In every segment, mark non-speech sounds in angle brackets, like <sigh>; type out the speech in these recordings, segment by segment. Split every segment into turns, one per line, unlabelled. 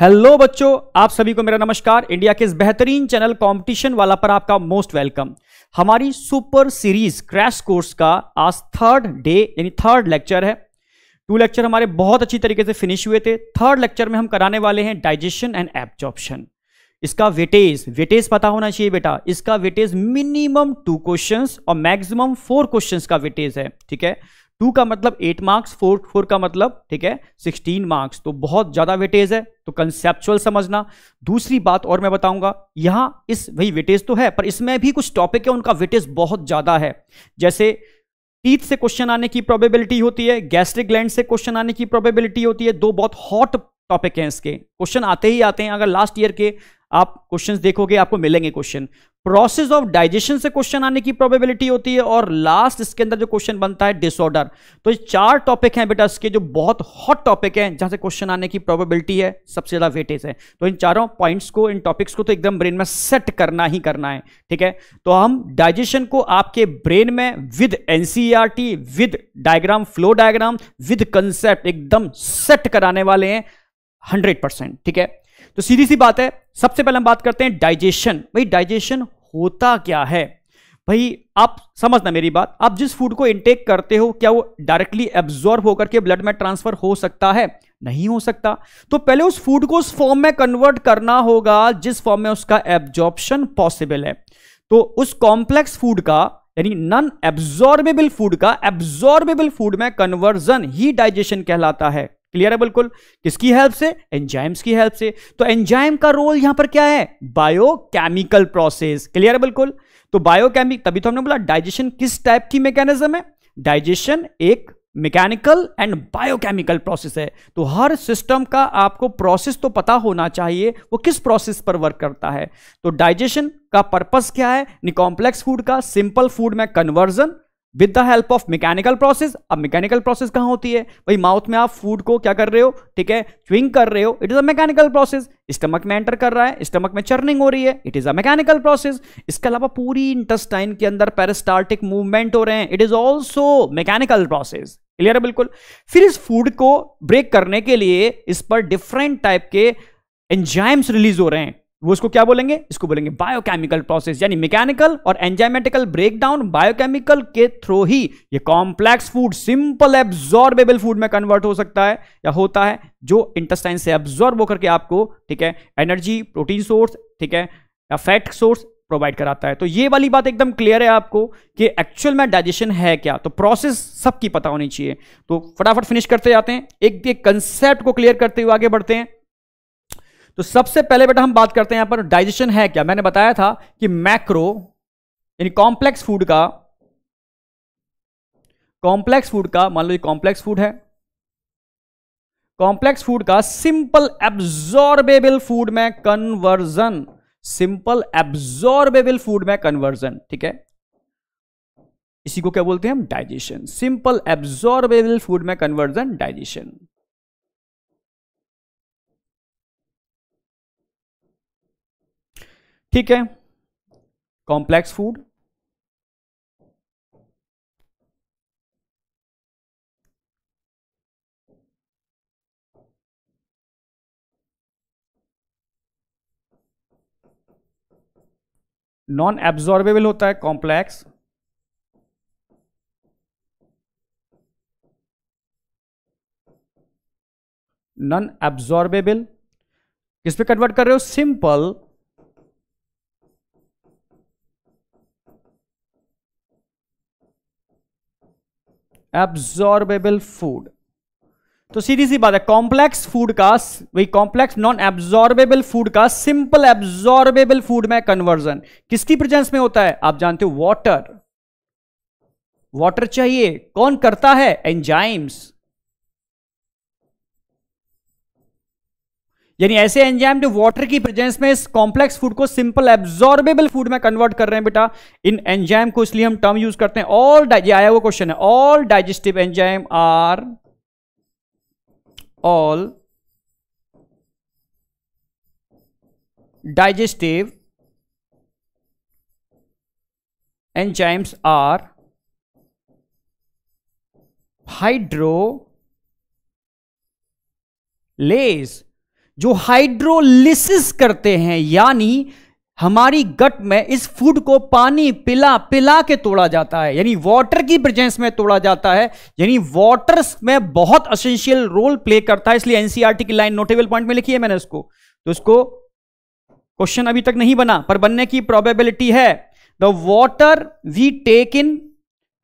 Hello बच्चों आप सभी को मेरा नमस्कार इंडिया के इस बेहतरीन चैनल कंपटीशन वाला पर आपका मोस्ट वेलकम हमारी सुपर सीरीज क्रैश कोर्स का आज थर्ड डे यानी थर्ड लेक्चर है टू लेक्चर हमारे बहुत अच्छी तरीके से फिनिश हुए थे थर्ड लेक्चर में हम कराने वाले हैं डाइजेशन एंड एब्जॉर्प्शन इसका वेटेज वेटेज पता होना चाहिए बेटा इसका वेटेज मिनिमम टू क्वेश्चंस और मैक्सिमम फोर क्वेश्चंस का वेटेज है ठीक है टू का मतलब एट मार्क्स फोर फोर का मतलब ठीक है सिक्सटीन मार्क्स तो बहुत ज़्यादा वेटेज है तो कंसेप्चुअल समझना दूसरी बात और मैं बताऊंगा यहाँ इस वही वेटेज तो है पर इसमें भी कुछ टॉपिक है उनका वेटेज बहुत ज़्यादा है जैसे टीथ से क्वेश्चन आने की प्रोबेबिलिटी होती है गैस्ट्रिक ग्लैंड से क्वेश्चन आने की प्रोबेबिलिटी होती है दो बहुत हॉट टॉपिक हैं इसके क्वेश्चन आते ही आते हैं अगर लास्ट ईयर के आप क्वेश्चंस देखोगे आपको मिलेंगे क्वेश्चन प्रोसेस ऑफ डाइजेशन से क्वेश्चन आने की प्रोबेबिलिटी होती है और लास्ट इसके अंदर जो क्वेश्चन बनता है डिसऑर्डर तो ये चार टॉपिक हैं बेटा इसके जो बहुत हॉट टॉपिक हैं जहां से क्वेश्चन आने की प्रोबेबिलिटी है सबसे ज्यादा वेटेज है तो इन चारों पॉइंट्स को इन टॉपिक्स को तो एकदम ब्रेन में सेट करना ही करना है ठीक है तो हम डाइजेशन को आपके ब्रेन में with NCERT with diagram flow diagram with concept एकदम सेट कराने वाले हैं हंड्रेड परसेंट ठीक है तो सीधी सी बात है सबसे पहले हम बात करते हैं डाइजेशन भाई डाइजेशन होता क्या है भाई आप समझना मेरी बात आप जिस फूड को इंटेक करते हो क्या वो डायरेक्टली एब्जॉर्ब होकर के ब्लड में ट्रांसफर हो सकता है नहीं हो सकता तो पहले उस फूड को उस फॉर्म में कन्वर्ट करना होगा जिस फॉर्म में उसका एब्जॉर्प्शन पॉसिबल है तो उस कॉम्प्लेक्स फूड का यानी नॉन एब्जॉर्बेबल फूड का एब्जॉर्बेबल फूड में कन्वर्जन ही डाइजेशन कहलाता है क्लियर है बिल्कुल किसकी हेल्प से एंजाइम्स की हेल्प से तो एंजाइम का रोल यहां पर क्या है बायोकेमिकल प्रोसेस क्लियर है बिल्कुल तो बायोकेमिक तभी तो हमने बोला डाइजेशन किस टाइप की मैकेनिज्म है डाइजेशन एक मैकेनिकल एंड बायोकेमिकल प्रोसेस है तो हर सिस्टम का आपको प्रोसेस तो पता होना चाहिए वो किस प्रोसेस पर वर्क करता है तो डाइजेशन का पर्पस क्या है निकॉम्प्लेक्स फूड का सिंपल फूड में conversion with the help of mechanical process अब मैकेनिकल प्रोसेस कहाँ होती है भाई माउथ में आप फूड को क्या कर रहे हो ठीक है च्विंग कर रहे हो it is a mechanical process stomach में एंटर कर रहा है स्टमक में चर्निंग हो रही है it is a mechanical process इसके अलावा पूरी इंटेस्टाइन के अंदर पेरिस्टार्टिक मूवमेंट हो रहे हैं it is also mechanical process clear है बिल्कुल फिर इस फूड को ब्रेक करने के लिए इस पर डिफरेंट टाइप के एंजाइम्स रिलीज हो रहे हैं वो इसको क्या बोलेंगे इसको बोलेंगे बायोकेमिकल प्रोसेस यानी मैकेनिकल और एंजाइमेटिकल ब्रेकडाउन बायोकेमिकल के थ्रू ही ये complex food simple absorbable food में कन्वर्ट हो सकता है या होता है जो इंटेस्टाइन से एब्जॉर्ब होकर के आपको ठीक है एनर्जी प्रोटीन सोर्स ठीक है या फैट सोर्स प्रोवाइड कराता है तो ये वाली बात एकदम क्लियर है आपको कि एक्चुअल में डाइजेशन है क्या तो प्रोसेस सबकी पता होनी चाहिए तो फटाफट फिनिश करते जाते हैं एक एक कंसेप्ट को क्लियर करते हुए आगे बढ़ते हैं तो सबसे पहले बेटा हम बात करते हैं यहां पर डाइजेशन है क्या मैंने बताया था कि मैक्रो यानी कॉम्प्लेक्स फूड का कॉम्प्लेक्स फूड का मान लो ये कॉम्प्लेक्स फूड है कॉम्प्लेक्स फूड का सिंपल एब्जॉर्बेबल फूड में कन्वर्जन सिंपल एब्जॉर्बेबल फूड में कन्वर्जन ठीक है इसी को क्या बोलते हैं हम डाइजेशन सिंपल एब्जॉर्बेबल फूड में कन्वर्जन डाइजेशन
ठीक है कॉम्प्लेक्स फूड नॉन एब्जॉर्बेबल होता है कॉम्प्लेक्स
नॉन एब्जॉर्बेबल किस पे कन्वर्ट कर रहे हो सिंपल एब्जॉर्बेबल फूड तो सीधी सी बात है कॉम्प्लेक्स फूड का वही कॉम्प्लेक्स नॉन एब्जॉर्बेबल फूड का सिंपल एब्जॉर्बेबल फूड में कन्वर्जन किसकी प्रेजेंस में होता है आप जानते हो वाटर वाटर चाहिए कौन करता है एंजाइम्स यानी ऐसे एंजाइम जो वाटर की प्रेजेंस में इस कॉम्प्लेक्स फूड को सिंपल एब्जॉर्बेबल फूड में कन्वर्ट कर रहे हैं बेटा इन एंजाइम को इसलिए हम टर्म यूज करते हैं ऑल ये आया हुआ क्वेश्चन है all digestive enzyme are all enzymes are hydrolases जो हाइड्रोलिसिस करते हैं यानी हमारी गट में इस फूड को पानी पिला पिला के तोड़ा जाता है यानी वाटर की प्रेजेंस में तोड़ा जाता है यानी वाटर में बहुत असेंशियल रोल प्ले करता है इसलिए एनसीआरटी e की लाइन नोटेबल पॉइंट में लिखी है मैंने उसको तो इसको क्वेश्चन अभी तक नहीं बना पर बनने की प्रोबेबिलिटी है the water we take in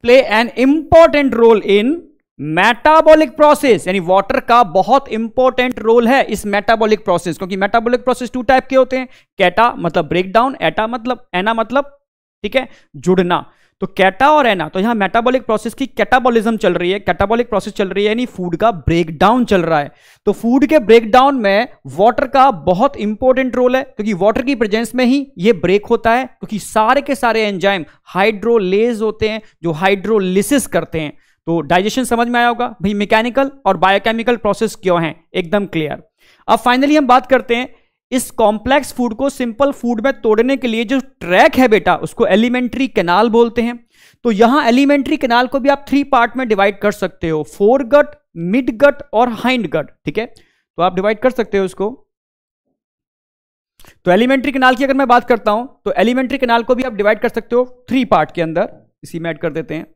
play an important role in metabolic process यानी वाटर का बहुत इंपॉर्टेंट रोल है इस मेटाबॉलिक प्रोसेस क्योंकि मेटाबॉलिक प्रोसेस टू टाइप के होते हैं कैटा मतलब ब्रेकडाउन एटा मतलब एना मतलब ठीक है जुड़ना तो कैटा और एना तो यहां मेटाबॉलिक प्रोसेस की कैटाबॉलिज्म चल रही है कैटाबॉलिक प्रोसेस चल रही है यानी फूड का ब्रेकडाउन चल रहा है तो फूड के ब्रेकडाउन में वाटर का बहुत इंपॉर्टेंट रोल है क्योंकि वाटर की प्रेजेंस में ही ये ब्रेक होता है क्योंकि सारे के सारे एंजाइम हाइड्रोलेज होते हैं जो हाइड्रोलिसिस करते हैं तो डाइजेशन समझ में आया होगा भाई मैकेनिकल और बायोकेमिकल प्रोसेस क्यों है एकदम क्लियर अब फाइनली हम बात करते हैं इस कॉम्प्लेक्स फूड को सिंपल फूड में तोड़ने के लिए जो ट्रैक है बेटा उसको एलिमेंट्री कैनाल बोलते हैं तो यहां एलिमेंट्री कैनाल को भी आप थ्री पार्ट में डिवाइड कर सकते हो फोर गट मिड गट और हाइंड गट ठीक है तो आप डिवाइड कर सकते हो उसको तो एलिमेंट्री कैनाल की अगर मैं बात करता हूं तो एलिमेंट्री कैनाल को भी आप डिवाइड कर सकते हो थ्री पार्ट के अंदर इसी में ऐड कर देते हैं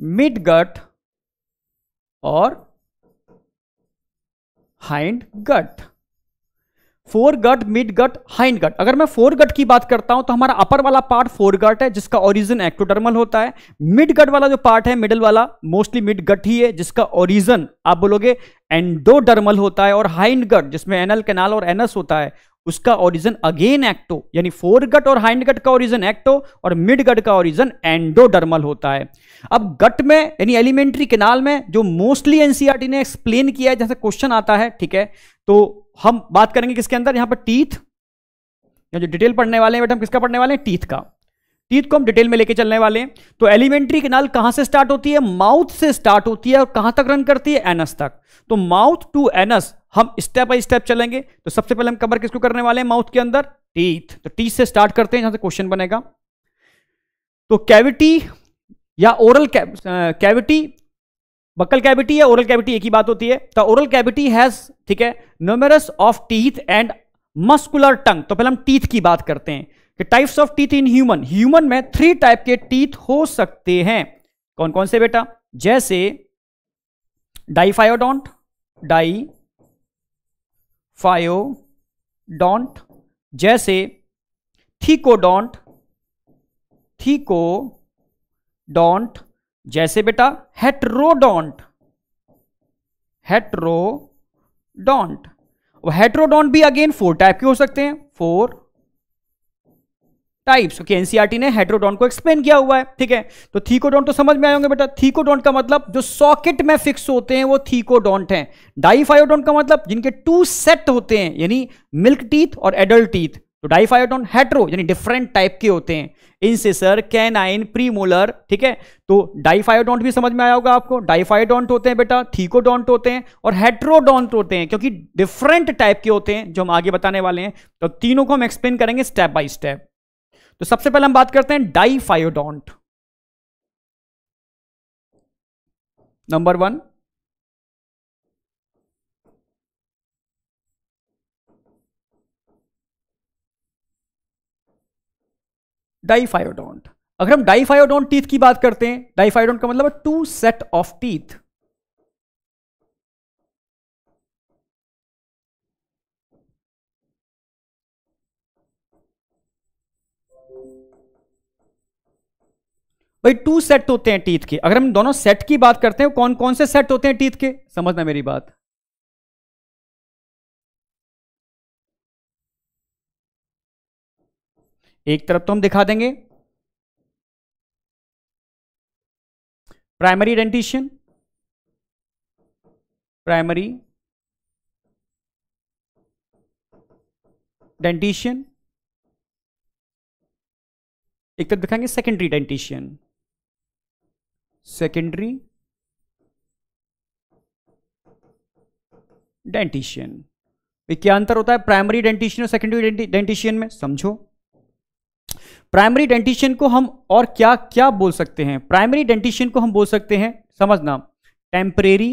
मिड गट और hind gut fore gut mid gut hind gut अगर मैं फोर गट की बात करता हूं तो हमारा अपर वाला पार्ट फोर गट है जिसका ओरिजिन एक्टोडर्मल होता है मिड गट वाला जो पार्ट है मिडल वाला मोस्टली मिड गट ही है जिसका ओरिजिन आप बोलोगे एंडोडर्मल होता है और हाइंड गट जिसमें एनल कैनाल और एनस होता है उसका ओरिजन अगेन एक्टो यानी फोरगट और हाइंड गट का ओरिजन एक्टो और मिड गट का ओरिजन एंडोडर्मल होता है अब गट में यानी एलिमेंट्री केनाल में जो मोस्टली एनसीईआरटी e ने एक्सप्लेन किया है जैसे क्वेश्चन आता है ठीक है तो हम बात करेंगे किसके अंदर यहां पर टीथ जो डिटेल पढ़ने वाले हैं बेटा हम किसका पढ़ने वाले हैं टीथ का टीथ को हम डिटेल में लेके चलने वाले हैं तो एलिमेंट्री कैनाल कहां से स्टार्ट होती है माउथ से स्टार्ट होती है और कहां तक रन करती है एनस तक तो माउथ टू एनस हम स्टेप बाय स्टेप चलेंगे तो सबसे पहले हम कवर किसको करने वाले हैं माउथ के अंदर टीथ तो टीथ से स्टार्ट करते हैं जहां से क्वेश्चन बनेगा तो कैविटी या ओरल कैविटी बकल कैविटी या ओरल कैविटी एक ही बात होती है तो ओरल कैविटी हैज ठीक है numerous of teeth and muscular tongue तो पहले हम टीथ की बात करते हैं कि types of teeth in human human में थ्री टाइप के टीथ हो सकते हैं कौन कौन से बेटा जैसे डाइफायोडोंट डाई फायोडोंट जैसे थीकोडोंट डोंट जैसे बेटा हेट्रोडोंट डोंट हेट्रोडोंट भी अगेन फोर टाइप के हो सकते हैं फोर टाइप्स ओके एनसीईआरटी ने हेड्रोडॉन को एक्सप्लेन किया हुआ है ठीक है तो थीकोडॉन्ट तो समझ में आए होंगे बेटा थीकोडॉन्ट का मतलब जो सॉकेट में फिक्स होते हैं वो थीकोडॉन्ट हैं डाइफायोडॉन्ट का मतलब जिनके टू सेट होते हैं यानी मिल्क टीथ और एडल्ट टीथ तो डाइफायोडॉन हेट्रो यानी डिफरेंट टाइप के होते हैं इंसेसर कैनाइन प्रीमोलर ठीक है तो डाइफायोडॉन्ट भी समझ में आया होगा आपको डाइफायोडॉन्ट होते हैं बेटा थीकोडॉन्ट होते हैं और हेट्रोडॉन्ट होते हैं क्योंकि डिफरेंट टाइप के होते हैं जो हम आगे बताने वाले हैं तो तीनों को हम एक्सप्लेन करेंगे स्टेप बाय स्टेप तो सबसे पहले हम बात करते हैं डाइफायोडोंट नंबर वन डाइफायोडोंट अगर हम डाइफायोडोंट टीथ की बात करते हैं डाइफायोडोंट का मतलब टू सेट ऑफ टीथ भाई टू सेट होते हैं टीथ के अगर हम दोनों सेट की बात करते हैं कौन कौन से सेट होते हैं टीथ के समझना मेरी बात
एक तरफ तो हम दिखा देंगे प्राइमरी डेंटिशियन प्राइमरी
डेंटिशियन एक तरफ दिखाएंगे सेकेंडरी डेंटिशियन सेकेंडरी डेंटिशियन क्या अंतर होता है प्राइमरी डेंटिशियन और सेकेंडरी डेंटिशियन में समझो प्राइमरी डेंटिशियन को हम और क्या क्या बोल सकते हैं प्राइमरी डेंटिशियन को हम बोल सकते हैं समझना टेम्परेरी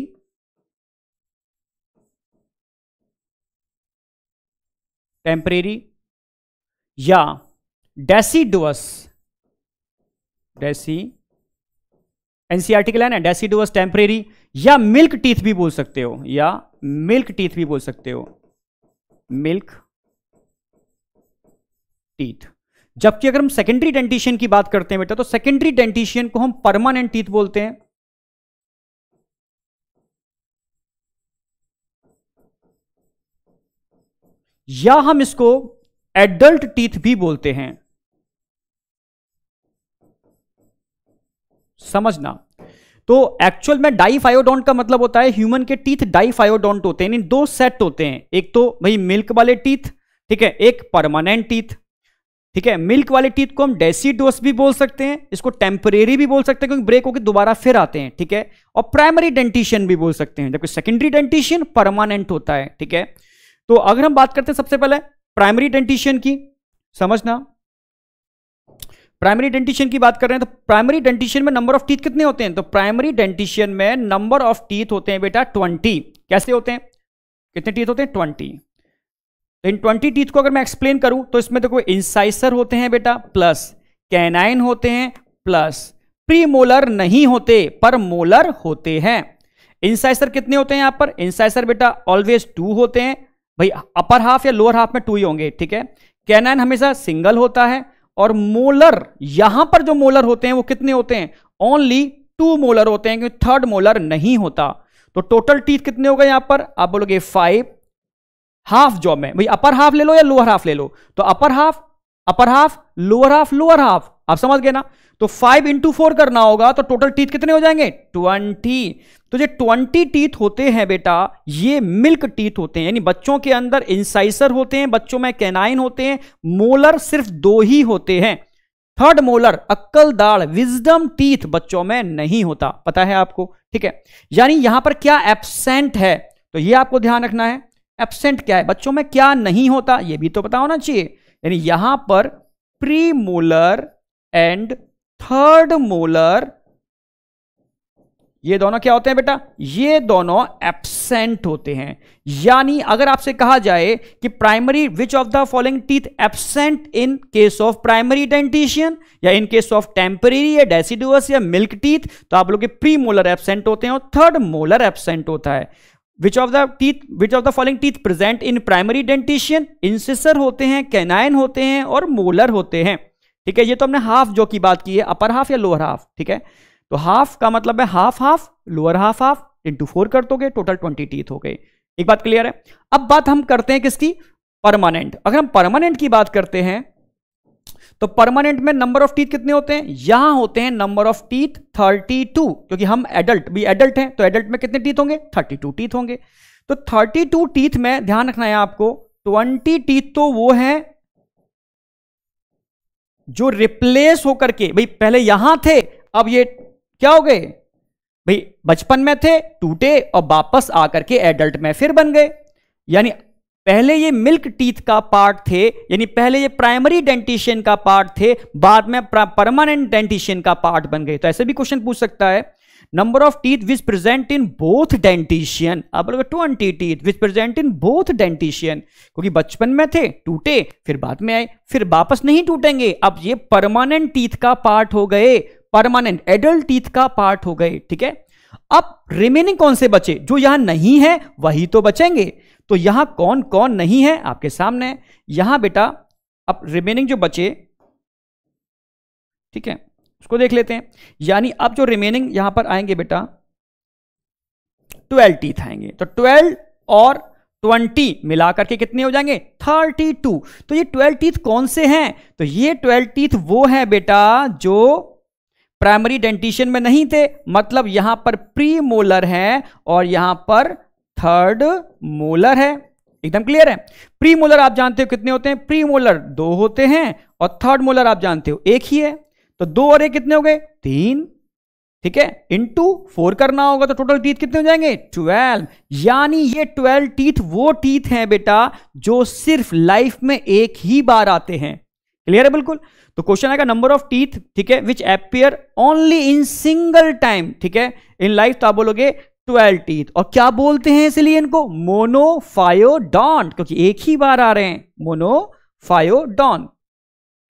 टेम्परेरी या डेसीडुअस डेसी एनसीआरटी के लाइन एंड एसिडोस टेम्परेरी या मिल्क टीथ भी बोल सकते हो या मिल्क टीथ भी बोल सकते हो मिल्क टीथ जबकि अगर हम सेकेंडरी डेंटिशियन की बात करते हैं बेटा तो सेकेंडरी डेंटिशियन को हम परमानेंट टीथ बोलते हैं या हम इसको एडल्ट टीथ भी बोलते हैं समझना तो एक्चुअल में डाइफायोडोंट का मतलब होता है ह्यूमन के टीथ डाइफायोडोंट होते हैं दो सेट होते हैं एक तो भाई मिल्क वाले टीथ ठीक है एक परमानेंट टीथ ठीक है मिल्क वाले टीथ को हम डेसी भी बोल सकते हैं इसको टेम्परेरी भी बोल सकते हैं क्योंकि ब्रेक होकर दोबारा फिर आते हैं ठीक है और प्राइमरी डेंटिशियन भी बोल सकते हैं जबकि सेकेंडरी डेंटिशियन परमानेंट होता है ठीक है तो अगर हम बात करते हैं सबसे पहले प्राइमरी डेंटिशियन की समझना प्राइमरी डेंटिशियन की बात कर रहे हैं तो प्राइमरी डेंटिशियन में नंबर ऑफ टीथ कितने होते हैं तो प्राइमरी डेंटिशियन में नंबर ऑफ टीथ होते हैं बेटा ट्वेंटी कैसे होते हैं कितने टीथ होते हैं ट्वेंटी तो इन ट्वेंटी टीथ को अगर मैं एक्सप्लेन करूं तो इसमें देखो इंसाइसर होते हैं बेटा प्लस कैनाइन होते हैं प्लस प्री मोलर नहीं होते पर मोलर होते हैं इंसाइसर कितने होते हैं यहां पर इंसाइसर बेटा ऑलवेज टू होते हैं भाई अपर हाफ या लोअर हाफ में टू ही होंगे ठीक है कैनाइन हमेशा सिंगल होता है और मोलर यहां पर जो मोलर होते हैं वो कितने होते हैं ओनली टू मोलर होते हैं क्योंकि थर्ड मोलर नहीं होता तो टोटल टीथ कितने हो गए यहां पर आप बोलोगे फाइव हाफ जॉब में भाई अपर हाफ ले लो या लोअर हाफ ले लो तो upper half upper half lower half lower half आप समझ गए ना तो फाइव इंटू फोर करना होगा तो टोटल टीथ कितने हो जाएंगे ट्वेंटी तो ये ट्वेंटी टीथ होते हैं बेटा ये मिल्क टीथ होते हैं यानी बच्चों के अंदर इंसाइसर होते हैं बच्चों में कैनाइन होते हैं मोलर सिर्फ दो ही होते हैं थर्ड मोलर अक्कल दाढ़ विजडम टीथ बच्चों में नहीं होता पता है आपको ठीक है यानी यहां पर क्या एबसेंट है तो ये आपको ध्यान रखना है एबसेंट क्या है बच्चों में क्या नहीं होता ये भी तो पता होना चाहिए यानी यहां पर premolar and third molar ये दोनों क्या होते हैं बेटा ये दोनों एब्सेंट होते हैं यानी अगर आपसे कहा जाए कि primary which of the following teeth absent in case of primary dentition या इन केस ऑफ टेम्परेरी या डेसिडुअस या मिल्क टीथ तो आप लोग प्री मोलर एब्सेंट होते हैं और थर्ड मोलर एब्सेंट होता है which of the teeth which of the following teeth present in primary dentition incisor होते हैं कैनाइन होते हैं और मोलर होते हैं ठीक है ये तो हमने हाफ जो की बात की है अपर हाफ या लोअर हाफ ठीक है तो हाफ का मतलब है half half lower half half into four कर दोगे टोटल ट्वेंटी टीथ हो गए एक बात क्लियर है अब बात हम करते हैं किसकी परमानेंट अगर हम परमानेंट की बात करते हैं तो परमानेंट में नंबर ऑफ टीथ कितने होते हैं यहां होते हैं number of teeth thirty two क्योंकि हम एडल्ट भी एडल्ट हैं तो एडल्ट में कितने टीथ होंगे थर्टी टू टीथ होंगे तो थर्टी टू टीथ में ध्यान रखना है आपको ट्वेंटी टीथ तो वो है जो रिप्लेस होकर के भाई पहले यहां थे अब ये क्या हो गए भाई बचपन में थे टूटे और वापस आकर के एडल्ट में फिर बन गए यानी पहले ये मिल्क टीथ का पार्ट थे यानी पहले ये प्राइमरी डेंटिशियन का पार्ट थे बाद में परमानेंट डेंटिशियन का पार्ट बन गए तो ऐसे भी क्वेश्चन पूछ सकता है number of teeth which present in both dentition आप twenty teeth which present in both dentition क्योंकि बचपन में थे टूटे फिर बाद में आए फिर वापस नहीं टूटेंगे अब ये परमानेंट टीथ का पार्ट हो गए परमानेंट एडल्ट टीथ का पार्ट हो गए ठीक है अब रिमेनिंग कौन से बचे जो यहां नहीं है वही तो बचेंगे तो यहां कौन कौन नहीं है आपके सामने यहां बेटा अब रिमेनिंग जो बचे ठीक है उसको देख लेते हैं यानी अब जो रिमेनिंग यहां पर आएंगे बेटा ट्वेल्व टीथ आएंगे तो ट्वेल्व और ट्वेंटी मिला करके कितने हो जाएंगे थर्टी टू तो ये ट्वेल्व टीथ कौन से हैं तो ये ट्वेल्व टीथ वो है बेटा जो प्राइमरी डेंटिशन में नहीं थे मतलब यहां पर प्री मोलर है और यहां पर थर्ड मोलर है एकदम क्लियर है प्री मोलर आप जानते हो कितने होते हैं प्री मोलर दो होते हैं और थर्ड मोलर आप जानते हो एक ही है तो दो और एक कितने हो गए तीन ठीक है टू फोर करना होगा तो टोटल टीथ कितने हो जाएंगे ट्वेल्व यानी ये ट्वेल्व टीथ वो टीथ हैं बेटा जो सिर्फ लाइफ में एक ही बार आते हैं क्लियर है बिल्कुल तो क्वेश्चन आएगा नंबर ऑफ टीथ ठीक है which appear only in single time ठीक है इन लाइफ तो आप बोलोगे ट्वेल्व टीथ और क्या बोलते हैं इसलिए इनको मोनोफायोडॉन क्योंकि एक ही बार आ रहे हैं मोनोफायोडॉन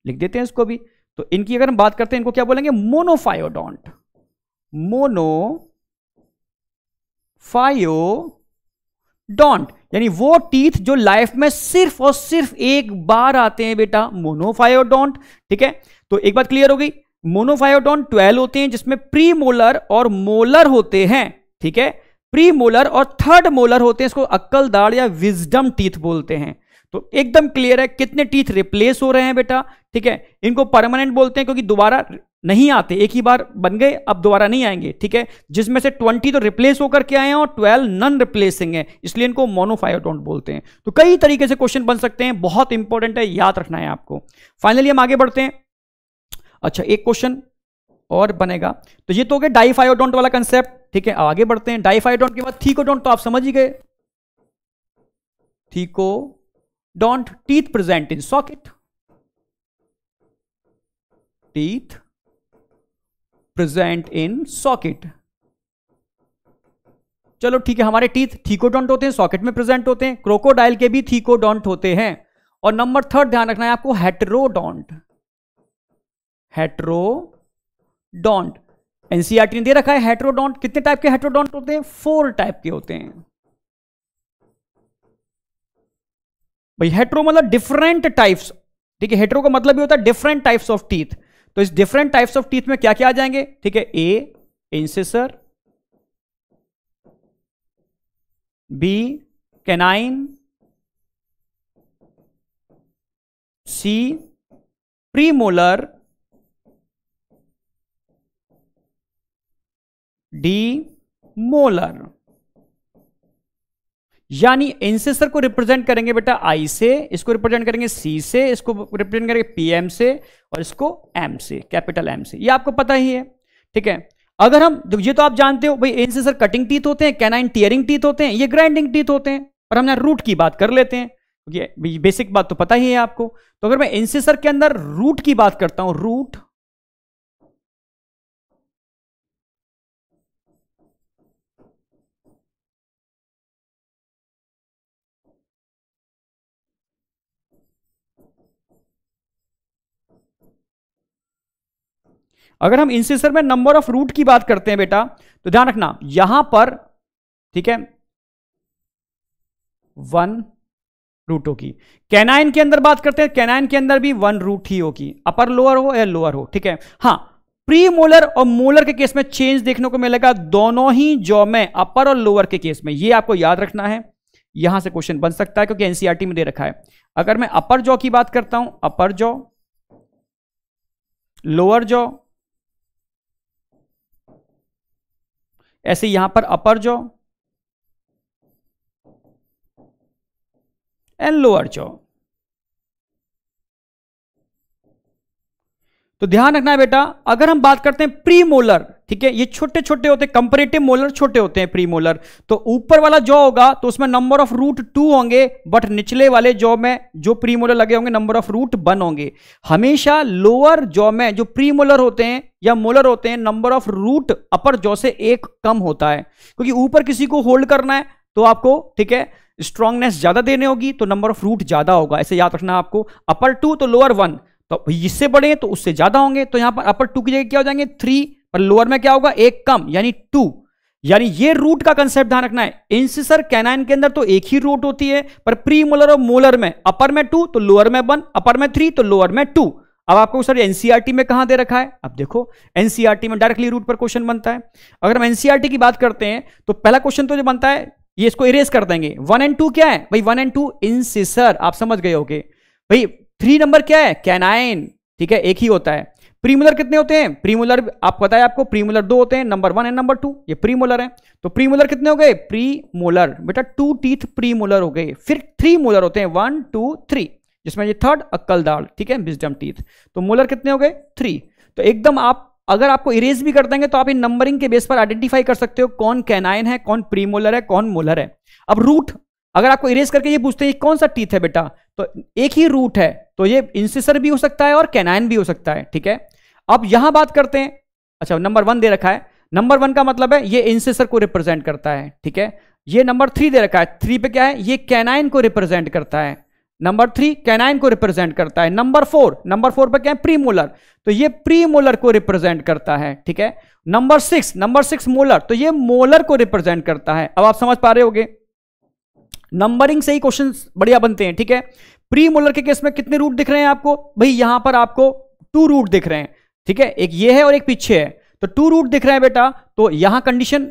लिख देते हैं इसको भी तो इनकी अगर हम बात करते हैं इनको क्या बोलेंगे मोनोफायोडॉन्ट मोनो डॉन्ट यानी वो टीथ जो लाइफ में सिर्फ और सिर्फ एक बार आते हैं बेटा मोनोफायोडॉन्ट ठीक है तो एक बात क्लियर हो गई मोनोफायोडॉन्ट ट्वेल्व होते हैं जिसमें प्री मोलर और मोलर होते हैं ठीक है प्री मोलर और थर्ड मोलर होते हैं इसको अक्कल दाड़ या विजडम टीथ बोलते हैं तो एकदम क्लियर है कितने टीथ रिप्लेस हो रहे हैं बेटा ठीक है इनको परमानेंट बोलते हैं क्योंकि दोबारा नहीं आते एक ही बार बन गए अब दोबारा नहीं आएंगे ठीक है जिसमें से 20 तो रिप्लेस होकर के आए हैं और 12 नॉन रिप्लेसिंग है इसलिए इनको मोनोफायोटोंट बोलते हैं तो कई तरीके से क्वेश्चन बन सकते हैं बहुत इंपॉर्टेंट है याद रखना है आपको फाइनली हम आगे बढ़ते हैं अच्छा एक क्वेश्चन और बनेगा तो ये तो हो गया डाइफायोडोंट वाला कंसेप्ट ठीक है आगे बढ़ते हैं डाइफाइडोन के बाद थीकोडोन तो आप समझ ही गए thecodont teeth present in socket teeth present in socket चलो ठीक है हमारे टीथ थीकोडोंट होते हैं सॉकेट में प्रेजेंट होते हैं क्रोकोडाइल के भी थीकोडोंट होते हैं और नंबर थर्ड ध्यान रखना है आपको हेट्रोडोंट हेट्रोडोंट एनसीईआरटी ने दे रखा है हेट्रोडॉन्ट कितने टाइप के हेट्रोडॉन्ट होते हैं फोर टाइप के होते हैं भाई हेट्रो मतलब डिफरेंट टाइप्स ठीक है हेट्रो का मतलब भी होता है डिफरेंट टाइप्स ऑफ टीथ तो इस डिफरेंट टाइप्स ऑफ टीथ में क्या क्या आ जाएंगे ठीक है A incisor B canine C premolar D molar यानी इंसेसर को रिप्रेजेंट करेंगे बेटा आई से इसको रिप्रेजेंट करेंगे सी से इसको रिप्रेजेंट करेंगे पीएम से और इसको एम से कैपिटल एम से ये आपको पता ही है ठीक है अगर हम तो ये तो आप जानते हो भाई इंसेसर कटिंग टीथ होते हैं कैनाइन टीयरिंग टीथ होते हैं ये ग्राइंडिंग टीथ होते हैं पर हमने रूट की बात कर लेते हैं क्योंकि बेसिक बात तो पता ही है आपको तो अगर मैं इंसेसर के अंदर रूट की बात करता हूं रूट अगर हम इंसिसर में नंबर ऑफ रूट की बात करते हैं बेटा तो ध्यान रखना यहां पर ठीक है वन रूटो की कैनाइन के अंदर बात करते हैं कैनाइन के अंदर भी वन रूट ही होगी अपर लोअर हो या लोअर हो ठीक है हाँ प्री मोलर और मोलर के केस में चेंज देखने को मिलेगा दोनों ही जो में अपर और लोअर के केस में ये आपको याद रखना है यहां से क्वेश्चन बन सकता है क्योंकि एनसीईआरटी e में दे रखा है अगर मैं अपर जॉ की बात करता हूं अपर जॉ लोअर जॉ ऐसे यहां पर upper jaw and lower jaw तो ध्यान रखना है बेटा अगर हम बात करते हैं प्री मोलर ठीक है ये छोटे छोटे होते हैं कंपेरेटिव मोलर छोटे होते हैं प्री मोलर तो ऊपर वाला जॉ होगा तो उसमें नंबर ऑफ रूट टू होंगे बट निचले वाले जॉ में जो प्री मोलर लगे होंगे नंबर ऑफ रूट वन होंगे हमेशा लोअर जॉ में जो प्री मोलर होते हैं या मोलर होते हैं number of root upper jaw से एक कम होता है क्योंकि ऊपर किसी को होल्ड करना है तो आपको ठीक है स्ट्रांगनेस ज्यादा देने होगी तो नंबर ऑफ रूट ज्यादा होगा ऐसे याद रखना आपको अपर टू तो लोअर वन तो इससे बड़े हैं तो उससे ज्यादा होंगे तो यहां पर अपर टू की जगह क्या हो जाएंगे थ्री पर लोअर में क्या होगा एक कम यानी टू यानी ये रूट का कंसेप्ट ध्यान रखना है इंसिसर कैनाइन के अंदर तो एक ही रूट होती है पर प्री मोलर और मोलर में अपर में टू तो लोअर में वन अपर में थ्री तो लोअर में टू अब आपको सर एनसीईआरटी e में कहां दे रखा है अब देखो एनसीईआरटी e में डायरेक्टली रूट पर क्वेश्चन बनता है अगर हम एनसीईआरटी e की बात करते हैं तो पहला क्वेश्चन तो जो बनता है ये इसको इरेज कर देंगे वन एंड टू क्या है भाई वन एंड टू इंसिसर आप समझ गए होगे भाई थ्री नंबर क्या है कैनाइन ठीक है एक ही होता है प्रीमुलर कितने होते हैं प्रीमुलर आप पता है आपको प्रीमुलर दो होते हैं number one and number two ये प्रीमोलर है तो प्रीमुलर कितने हो गए प्रीमोलर बेटा टू टीथ प्रीमुलर हो गए फिर थ्री मोलर होते हैं वन टू थ्री जिसमें ये थर्ड अक्कल दाल ठीक है विजडम टीथ तो मोलर कितने हो गए थ्री तो एकदम आप अगर आपको इरेज भी कर देंगे तो आप इन नंबरिंग के बेस पर आइडेंटिफाई कर सकते हो कौन कैनाइन है कौन प्रीमोलर है कौन मोलर है अब रूट अगर आपको इरेज करके ये पूछते हैं कौन सा टीथ है बेटा तो एक ही रूट है तो ये इंसिसर भी हो सकता है और कैनाइन भी हो सकता है ठीक है अब यहां बात करते हैं अच्छा नंबर वन दे रखा है नंबर वन का मतलब है ये इंसिसर को रिप्रेजेंट करता है ठीक है ये नंबर थ्री दे रखा है थ्री पे क्या है ये कैनाइन को रिप्रेजेंट करता है नंबर थ्री कैनाइन को रिप्रेजेंट करता है नंबर फोर नंबर फोर पर क्या है प्री मोलर तो ये प्री मोलर को रिप्रेजेंट करता है ठीक है number six number six molar तो ये मोलर को रिप्रेजेंट करता है अब आप समझ पा रहे होगे नंबरिंग से ही क्वेश्चन बढ़िया बनते हैं ठीक है प्री मोलर के केस में कितने रूट दिख रहे हैं आपको भाई यहां पर आपको टू रूट दिख रहे हैं ठीक है एक ये है और एक पीछे है तो टू रूट दिख रहे हैं बेटा तो यहां कंडीशन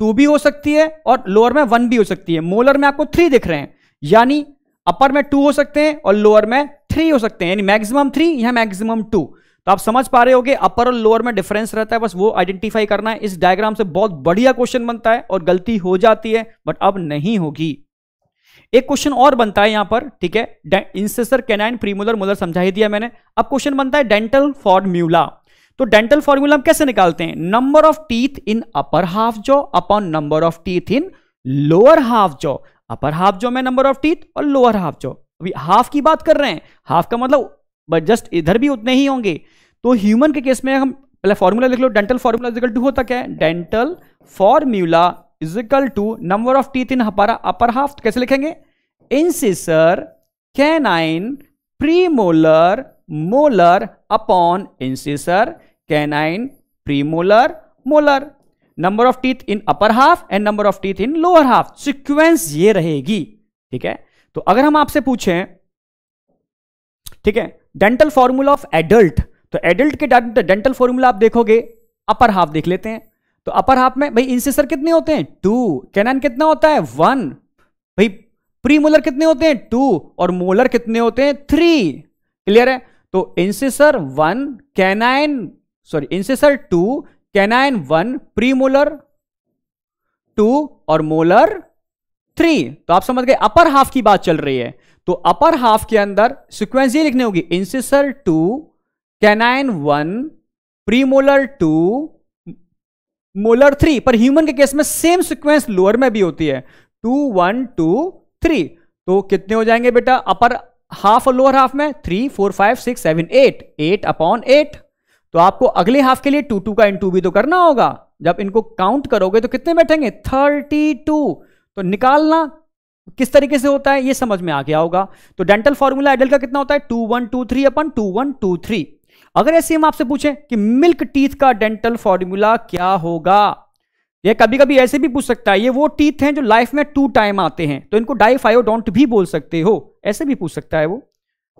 टू भी हो सकती है और लोअर में वन भी हो सकती है मोलर में आपको थ्री दिख रहे हैं यानी अपर में टू हो सकते हैं और लोअर में थ्री हो सकते हैं यानी मैक्सिमम थ्री या मैक्सिमम टू तो आप समझ पा रहे हो अपर और लोअर में डिफरेंस रहता है बस वो आइडेंटिफाई करना है इस डायग्राम से बहुत बढ़िया क्वेश्चन बनता है और गलती हो जाती है बट अब नहीं होगी एक क्वेश्चन और बनता है यहां पर ठीक है इंसेसर कैनाइन प्रीमुलर मुलर समझा ही दिया मैंने अब क्वेश्चन बनता है डेंटल फॉर्म्यूला तो डेंटल फॉर्मूला हम कैसे निकालते हैं number of teeth in upper half जो upon number of teeth in lower half जो अपर हाफ जो में नंबर ऑफ टीथ और लोअर हाफ जो अभी हाफ की बात कर रहे हैं हाफ का मतलब बट जस्ट इधर भी उतने ही होंगे तो ह्यूमन के केस में हम पहले फॉर्मूला लिख लो डेंटल फॉर्मूला टू होता क्या है dental formula is equal to number of teeth in हमारा अपर हाफ कैसे लिखेंगे incisor canine premolar molar upon incisor canine premolar molar number of teeth in upper half and number of teeth in lower half sequence ये रहेगी ठीक है तो अगर हम आपसे पूछें ठीक है डेंटल फॉर्मूला ऑफ एडल्ट तो एडल्ट के डेंटल फॉर्मूला आप देखोगे अपर हाफ देख लेते हैं तो अपर हाफ में भाई इंसेसर कितने होते हैं टू कैनन कितना होता है वन भाई प्रीमोलर कितने होते हैं टू और मोलर कितने होते हैं थ्री क्लियर है तो incisor one canine sorry incisor two canine one premolar two और मोलर थ्री तो आप समझ गए अपर हाफ की बात चल रही है तो अपर हाफ के अंदर सिक्वेंस ये लिखनी होगी incisor two canine one premolar two molar three पर ह्यूमन के केस में सेम सिक्वेंस लोअर में भी होती है टू वन टू थ्री तो कितने हो जाएंगे बेटा अपर हाफ और लोअर हाफ में three four five six seven eight eight upon eight तो आपको अगले हाफ के लिए टू टू का इंटू भी तो करना होगा जब इनको काउंट करोगे तो कितने बैठेंगे थर्टी टू तो निकालना किस तरीके से होता है ये समझ में आ गया होगा तो डेंटल फॉर्मूला आइडल का कितना होता है two one two three upon two one two three अगर ऐसे हम आपसे पूछें कि मिल्क टीथ का डेंटल फॉर्मूला क्या होगा ये कभी कभी ऐसे भी पूछ सकता है ये वो टीथ हैं जो लाइफ में टू टाइम आते हैं तो इनको डाईफायोडोंट भी बोल सकते हो ऐसे भी पूछ सकता है वो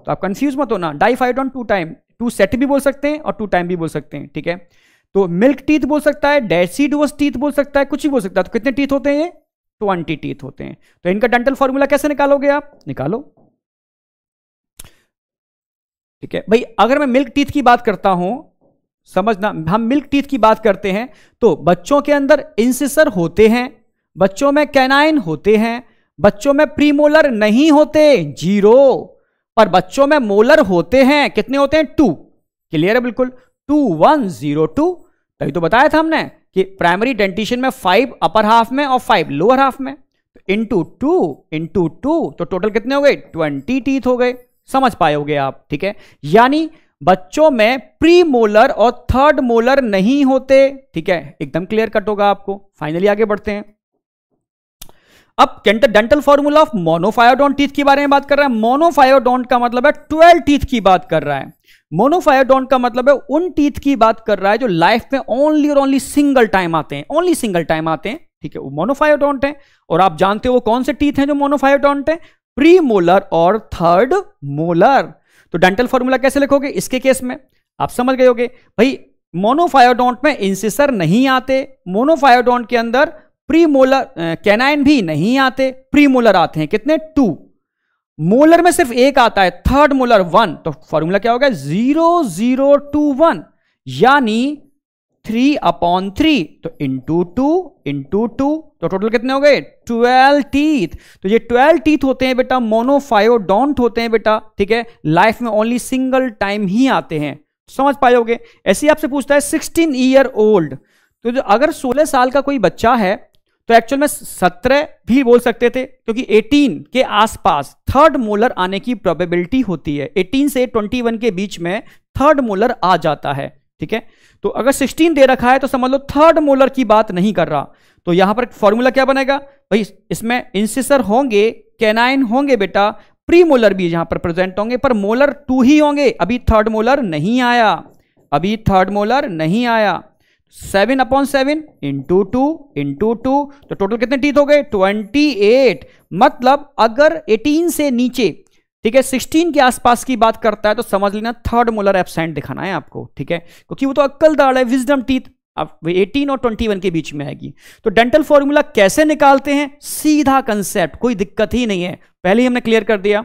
तो आप कंफ्यूज मत होना diphyodont two time two set भी बोल सकते हैं और टू टाइम भी बोल सकते हैं ठीक है तो मिल्क टीथ बोल सकता है डेसीडोस टीथ बोल सकता है कुछ भी बोल सकता है तो कितने टीथ होते हैं ये ट्वेंटी टीथ होते हैं तो इनका डेंटल फॉर्मूला कैसे निकालोगे आप निकालो ठीक है भाई अगर मैं मिल्क टीथ की बात करता हूं समझना हम मिल्क टीथ की बात करते हैं तो बच्चों के अंदर इंसिसर होते हैं बच्चों में कैनाइन होते हैं बच्चों में प्रीमोलर नहीं होते जीरो पर बच्चों में मोलर होते हैं कितने होते हैं टू क्लियर है बिल्कुल टू वन जीरो टू तभी तो बताया था हमने कि प्राइमरी डेंटिशन में फाइव अपर हाफ में और फाइव लोअर हाफ में इंटू टू इंटू टू तो टोटल तो कितने हो गए ट्वेंटी टीथ हो गए समझ पाओगे आप ठीक है यानी बच्चों में प्री मोलर और थर्ड मोलर नहीं होते ठीक है एकदम क्लियर कट होगा आपको फाइनली आगे बढ़ते हैं अब dental formula of monophyodont teeth के बारे में बात कर रहा है मोनोफायोडोन का मतलब है ट्वेल्व टीथ की बात कर रहा है मोनोफायोडोन का मतलब है उन टीथ की बात कर रहा है जो लाइफ में ओनली और ओनली सिंगल टाइम आते हैं ओनली सिंगल टाइम आते हैं ठीक है वो मोनोफायोडोंट है और आप जानते हो वो कौन से टीथ हैं जो मोनोफायोडोंट है प्री मोलर और थर्ड मोलर तो डेंटल फॉर्मूला कैसे लिखोगे इसके केस में आप समझ गए होगे भाई मोनोफायोडोंट में इंसिसर नहीं आते मोनोफायोडोंट के अंदर प्री मोलर कैनाइन भी नहीं आते प्री मोलर आते हैं कितने टू मोलर में सिर्फ एक आता है थर्ड मोलर वन तो फॉर्मूला क्या होगा जीरो जीरो टू वन यानी थ्री अपॉन थ्री तो इंटू टू इंटू टू तो टोटल कितने हो गए ट्वेल्व टीथ तो ये ट्वेल्व टीथ होते हैं बेटा मोनोफायोडोंट होते हैं बेटा ठीक है लाइफ में ओनली सिंगल टाइम ही आते हैं समझ पाएंगे ऐसे ही आपसे पूछता है सिक्सटीन ईयर ओल्ड तो जो अगर सोलह साल का कोई बच्चा है तो एक्चुअल में सत्रह भी बोल सकते थे क्योंकि एटीन के आसपास थर्ड मोलर आने की प्रोबेबिलिटी होती है एटीन से ट्वेंटी वन के बीच में थर्ड मोलर आ जाता है ठीक है तो अगर 16 दे रखा है तो समझ लो थर्ड मोलर की बात नहीं कर रहा तो यहां पर फॉर्मूला क्या बनेगा भाई इसमें इंसिसर होंगे कैनाइन होंगे बेटा प्री मोलर भी यहां पर प्रेजेंट होंगे पर मोलर टू ही होंगे अभी थर्ड मोलर नहीं आया अभी थर्ड मोलर नहीं आया seven upon seven into two into two तो टोटल कितने टीथ हो गए ट्वेंटी एट मतलब अगर एटीन से नीचे ठीक है 16 के आसपास की बात करता है तो समझ लेना थर्ड मोलर एबसेंट दिखाना है आपको ठीक है क्योंकि वो तो अक्कल दाड़ है विजडम टीथ अब 18 और 21 के बीच में आएगी तो डेंटल फॉर्मूला कैसे निकालते हैं सीधा कंसेप्ट कोई दिक्कत ही नहीं है पहले ही हमने क्लियर कर दिया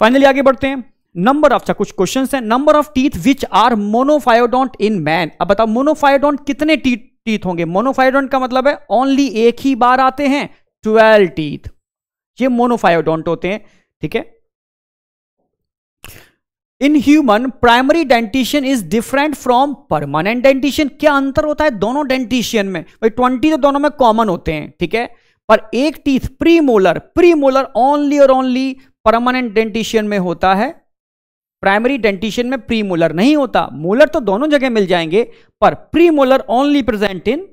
फाइनली आगे बढ़ते हैं नंबर ऑफ अच्छा, कुछ क्वेश्चन है number of teeth which are monophyodont in man अब बताओ मोनोफायोडोंट कितने टीथ टीथ होंगे मोनोफायोडोंट का मतलब है ओनली एक ही बार आते हैं ट्वेल्व टीथ ये मोनोफायोडोंट होते हैं ठीक है in human primary dentition is different from permanent dentition क्या अंतर होता है दोनों डेंटिशियन में भाई ट्वेंटी तो दोनों में कॉमन होते हैं ठीक है पर एक टीथ प्रीमोलर प्रीमोलर ओनली और ओनली परमानेंट डेंटिशियन में होता है प्राइमरी डेंटिशियन में प्री मोलर नहीं होता मोलर तो दोनों जगह मिल जाएंगे पर प्रीमोलर ओनली प्रेजेंट इन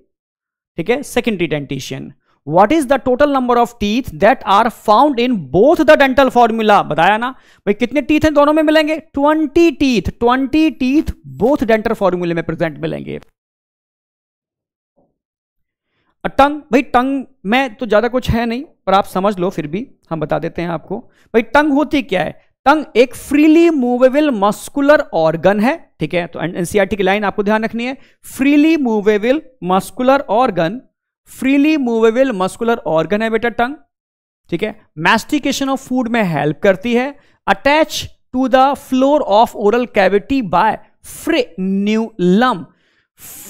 ठीक है secondary dentition what is the total number of teeth that are found in both the dental formula बताया ना भाई कितने टीथ हैं दोनों में मिलेंगे twenty teeth twenty teeth both dental फॉर्मूले में प्रेजेंट मिलेंगे टंग भाई टंग में तो ज़्यादा कुछ है नहीं पर आप समझ लो फिर भी हम बता देते हैं आपको भाई टंग होती क्या है टंग एक फ्रीली मूवेबल मस्कुलर ऑर्गन है ठीक है तो एनसीआरटी e की लाइन आपको ध्यान रखनी है freely movable muscular organ freely movable muscular organ है बेटा टंग ठीक है मैस्टिकेशन ऑफ फूड में हेल्प करती है attach to the floor of oral cavity by frenulum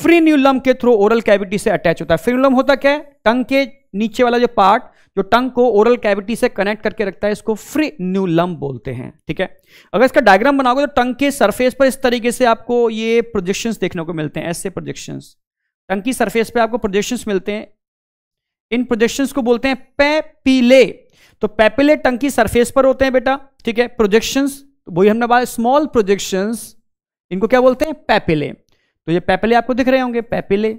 frenulum के थ्रू ओरल कैविटी से अटैच होता है न्यूलम होता क्या है टंग के नीचे वाला जो पार्ट जो टंग को ओरल कैविटी से कनेक्ट करके रखता है इसको फ्री न्यूलम बोलते हैं ठीक है अगर इसका डायग्राम बनाओगे तो टंग के सरफेस पर इस तरीके से आपको ये प्रोजेक्शन देखने को मिलते हैं ऐसे प्रोजेक्शन टंकी सरफेस पे आपको प्रोजेक्शन मिलते हैं इन प्रोजेक्शन को बोलते हैं पेपीले तो पैपिले टंकी सरफेस पर होते हैं बेटा ठीक है प्रोजेक्शंस वही हमने बात स्मॉल प्रोजेक्शंस इनको क्या बोलते हैं पैपिले तो ये पैपिले आपको दिख रहे होंगे पैपिले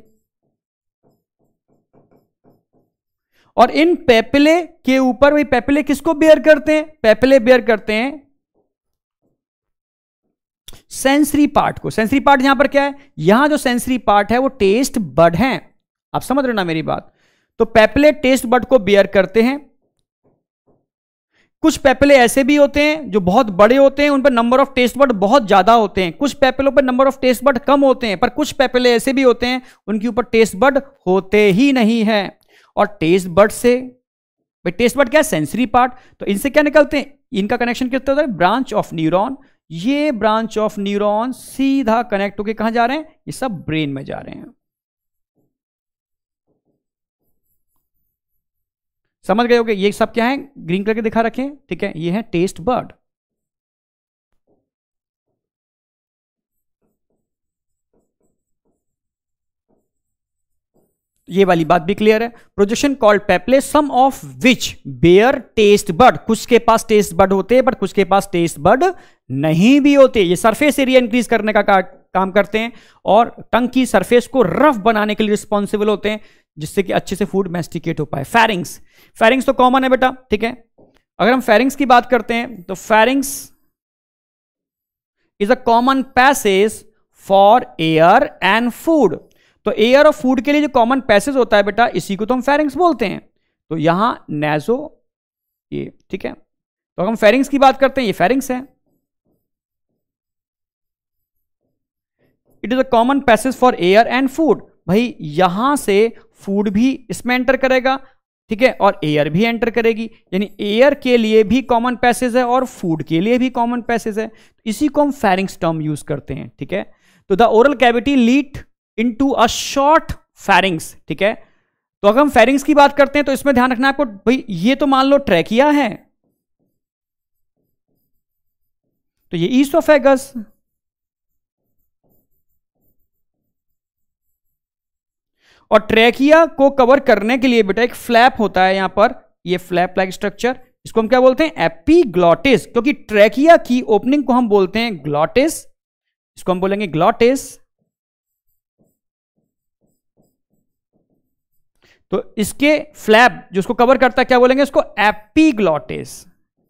और इन पैपिले के ऊपर वही पैपिले किसको बेयर करते हैं पैपिले बेयर करते हैं सेंसरी पार्ट को सेंसरी पार्ट यहां पर क्या है यहां जो सेंसरी पार्ट है वो टेस्ट बड है आप समझ रहे ना मेरी बात तो पेपले टेस्ट बर्ड को बियर करते हैं कुछ पेपले ऐसे भी होते हैं जो बहुत बड़े होते हैं उन पर नंबर ऑफ टेस्ट बर्ड बहुत ज्यादा होते हैं कुछ पेपलों पर नंबर ऑफ टेस्ट बर्ड कम होते हैं पर कुछ पेपले ऐसे भी होते हैं उनके ऊपर टेस्ट बर्ड होते ही नहीं है और टेस्ट बर्ड से भाई टेस्ट बर्ड क्या है सेंसरी पार्ट तो इनसे क्या निकलते हैं इनका कनेक्शन कितना होता है ब्रांच ऑफ न्यूरोन ये ब्रांच ऑफ न्यूरॉन सीधा कनेक्ट होके कहा जा रहे हैं ये सब ब्रेन में जा रहे हैं समझ गए होगे ये सब क्या है ग्रीन कलर के दिखा रखे ठीक है ये है टेस्ट बर्ड ये वाली बात भी क्लियर है projection called papillae some of which bear taste bud कुछ के पास टेस्ट बर्ड होते हैं बट कुछ के पास टेस्ट बर्ड नहीं भी होते ये सरफेस एरिया इंक्रीज करने का, का काम करते हैं और टंग की सरफेस को रफ बनाने के लिए रिस्पॉन्सिबल होते हैं जिससे कि अच्छे से फूड मेस्टिकेट हो पाए फेरिंग्स फेरिंग्स तो कॉमन है बेटा ठीक है अगर हम फेरिंग्स की बात करते हैं तो pharynx is a common passage for air and food तो एयर और फूड के लिए जो कॉमन पैसेज होता है बेटा इसी को तो हम फेरिंग्स बोलते हैं तो यहां नेजो ये ठीक है तो हम फेरिंग्स की बात करते हैं ये फेरिंग्स है it is a common passage for air and food भाई यहां से फूड भी इसमें एंटर करेगा ठीक है और एयर भी एंटर करेगी यानी एयर के लिए भी कॉमन पैसेज है और फूड के लिए भी कॉमन पैसेज है इसी को हम फेरिंग्स टर्म यूज करते हैं ठीक है तो the oral cavity lead into a short pharynx ठीक है तो अगर हम फेरिंग्स की बात करते हैं तो इसमें ध्यान रखना आपको भाई ये तो मान लो ट्रैकिया है तो ये एगस और ट्रैकिया को कवर करने के लिए बेटा एक फ्लैप होता है यहां पर ये फ्लैप लाइक स्ट्रक्चर इसको हम क्या बोलते हैं एपीग्लॉटिस क्योंकि ट्रैकिया की ओपनिंग को हम बोलते हैं ग्लॉटिस इसको हम बोलेंगे ग्लॉटिस तो इसके फ्लैप जो उसको कवर करता है क्या बोलेंगे इसको एपीग्लॉटिस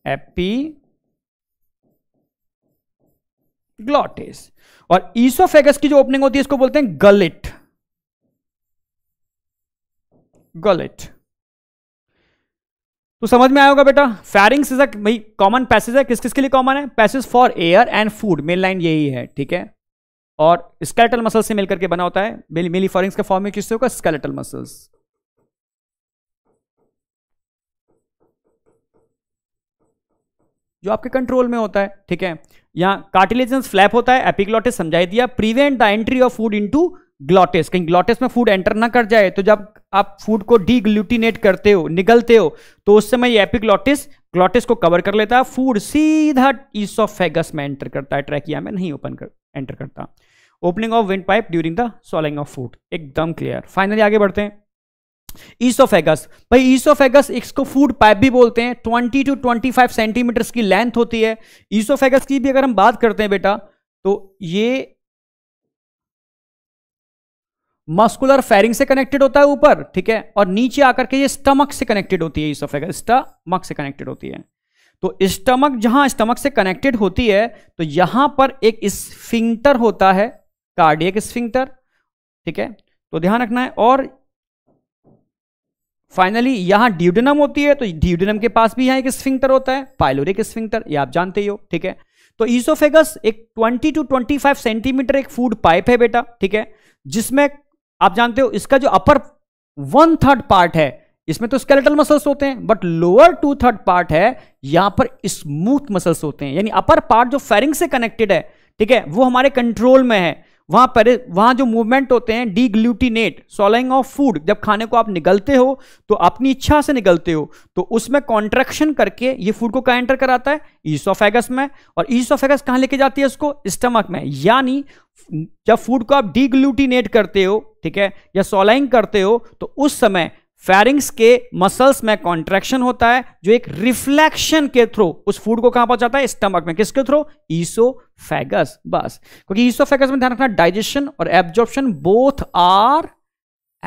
एपी ग्लॉटिस और ईसोफेगस की जो ओपनिंग होती है इसको बोलते हैं गलिट गलिट तो समझ में आया होगा बेटा फैरिंग्स इज अ भाई कॉमन पैसेज है किस किस के लिए कॉमन है passage for air and food main line यही है ठीक है और स्केलेटल मसल से मिलकर के बना होता है मेली फॉरिंग्स का फॉर्म में किससे होगा स्केलेटल मसल्स जो आपके कंट्रोल में होता है ठीक है यहाँ कार्टिलेजन फ्लैप होता है एपिग्लॉटिस समझाई दिया prevent the entry of food into glottis कहीं ग्लॉटिस में फूड एंटर ना कर जाए तो जब आप फूड को डीग्लूटिनेट करते हो निगलते हो तो उस समय ये एपिग्लॉटिस ग्लॉटिस को कवर कर लेता है फूड सीधा ईसोफेगस में एंटर करता है ट्रैकिया में नहीं ओपन कर एंटर करता opening of windpipe during the swallowing of food एकदम क्लियर फाइनली आगे बढ़ते हैं ईसोफेगस भाई ईसोफेगस इसको फूड पाइप भी बोलते हैं 20 टू 25 सेंटीमीटर की लेंथ होती है ईसोफेगस की भी अगर हम बात करते हैं बेटा तो ये मस्कुलर फेरिंग से कनेक्टेड होता है ऊपर ठीक है और नीचे आकर के ये स्टमक से कनेक्टेड होती है ईसोफेगस स्टमक से कनेक्टेड होती है तो स्टमक जहां स्टमक से कनेक्टेड होती है तो यहां पर एक स्फिंक्टर होता है कार्डियक स्फिंक्टर ठीक है तो ध्यान रखना है और फाइनली यहां ड्यूडनम होती है तो ड्यूडनम के पास भी यहां एक स्फिंगटर होता है पाइलोरिक स्फिंगटर ये आप जानते ही हो ठीक है तो ईसोफेगस एक 20 टू 25 सेंटीमीटर एक फूड पाइप है बेटा ठीक है जिसमें आप जानते हो इसका जो अपर वन थर्ड पार्ट है इसमें तो स्केलेटल मसल्स होते हैं but lower two third part है यहां पर स्मूथ मसल्स होते हैं यानी अपर पार्ट जो फेरिंग से कनेक्टेड है ठीक है वो हमारे कंट्रोल में है वहां पर वहां जो मूवमेंट होते हैं डी ग्लूटिनेट ऑफ फूड जब खाने को आप निगलते हो तो अपनी इच्छा से निगलते हो तो उसमें कॉन्ट्रेक्शन करके ये फूड को क्या एंटर कराता है ईसोफेगस में और ईसोफेगस कहां लेके जाती है उसको स्टमक में यानी जब फूड को आप डी करते हो ठीक है या सोलाइंग करते हो तो उस समय फेरिंग्स के मसल्स में कॉन्ट्रेक्शन होता है जो एक रिफ्लेक्शन के थ्रू उस फूड को कहां पहुंचाता है स्टमक में किसके थ्रू ईसोफेगस बस क्योंकि ईसोफेगस में ध्यान रखना डाइजेशन और absorption both are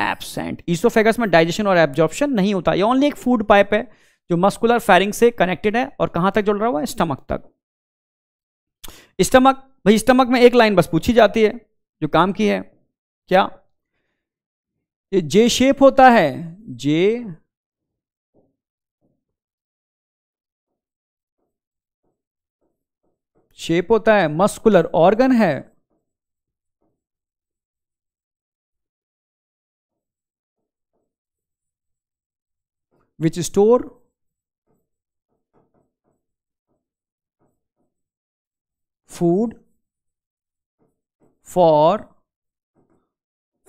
absent oesophagus में डाइजेशन और एब्जॉर्प्शन नहीं होता ये ओनली एक फूड पाइप है जो मस्कुलर फेरिंग से कनेक्टेड है और कहां तक जुड़ रहा हुआ है स्टमक तक स्टमक भाई स्टमक में एक लाइन बस पूछी जाती है जो काम की है क्या ये जे शेप होता है जे
शेप होता है मस्कुलर ऑर्गन है which store
food for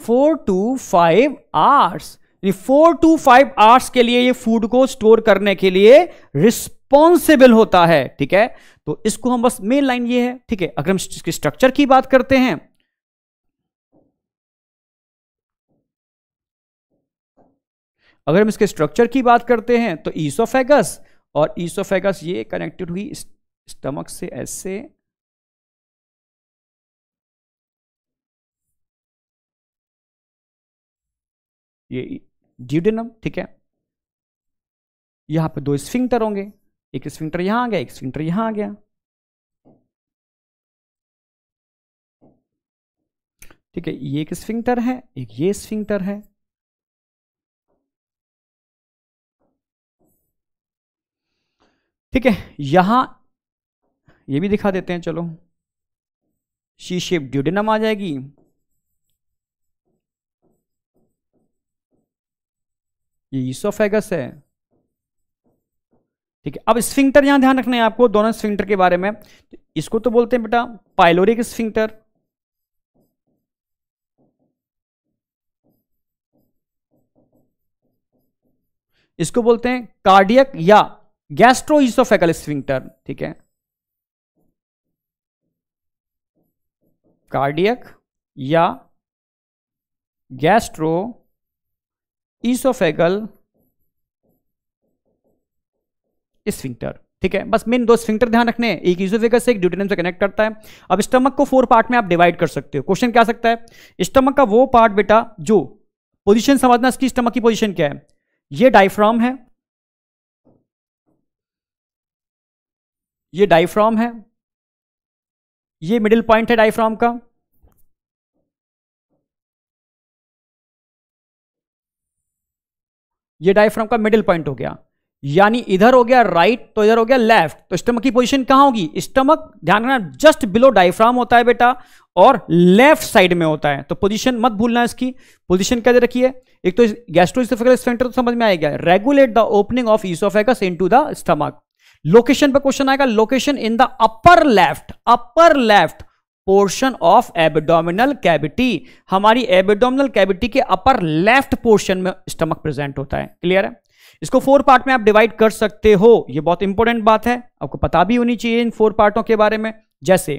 four to five hours four to five hours के लिए ये फूड को स्टोर करने के लिए रिस्पॉन्सिबल होता है ठीक है तो इसको हम बस मेन लाइन ये है ठीक है अगर हम इसके स्ट्रक्चर की बात करते हैं अगर हम इसके स्ट्रक्चर की बात करते हैं तो ईसोफेगस और ईसोफेगस ये कनेक्टेड हुई स्टमक
से ऐसे ये ड्यूडेनम ठीक है यहां पे दो स्फिंक्टर होंगे एक स्फिंक्टर यहां आ गया एक स्फिंक्टर यहां आ गया ठीक है ये एक स्फिंक्टर है एक ये स्फिंक्टर है
ठीक है यहां ये भी दिखा देते हैं चलो शी शेप ड्यूडेनम आ जाएगी ये ईसोफेगस है ठीक है अब स्फिंक्टर यहां ध्यान रखना है आपको दोनों स्फिंक्टर के बारे में इसको तो बोलते हैं बेटा पाइलोरिक स्फिंक्टर इसको बोलते हैं कार्डियक या गैस्ट्रो गैस्ट्रोइसोफेकल स्फिंक्टर ठीक है कार्डियक या गैस्ट्रो ईसोफेगल स्फिंक्टर ठीक है बस मेन दो स्फिंक्टर ध्यान रखने एक ईसोफेगस से एक ड्यूटेनियम से कनेक्ट करता है अब स्टमक को फोर पार्ट में आप डिवाइड कर सकते हो क्वेश्चन क्या सकता है स्टमक का वो पार्ट बेटा जो पोजीशन समझना इसकी स्टमक की पोजीशन क्या है ये डायफ्राम है ये डायफ्राम है
ये मिडिल पॉइंट है डायफ्राम का ये डायफ्राम का मिडिल
पॉइंट हो गया यानी इधर हो गया राइट तो इधर हो गया लेफ्ट तो स्टमक की पोजीशन कहां होगी स्टमक ध्यान रखना जस्ट बिलो डायफ्राम होता है बेटा और लेफ्ट साइड में होता है तो पोजीशन मत भूलना इसकी पोजीशन क्या रखिए एक तो गैस्ट्रोइसोफेगल स्फिंक्टर तो समझ में आएगा regulate the opening of oesophagus to the stomach location पर क्वेश्चन आएगा location in the upper left upper left portion of abdominal cavity हमारी एबडोमिनल कैविटी के अपर लेफ्ट पोर्शन में स्टमक प्रेजेंट होता है क्लियर है इसको फोर पार्ट में आप डिवाइड कर सकते हो ये बहुत इंपॉर्टेंट बात है आपको पता भी होनी चाहिए इन फोर पार्टों के बारे में जैसे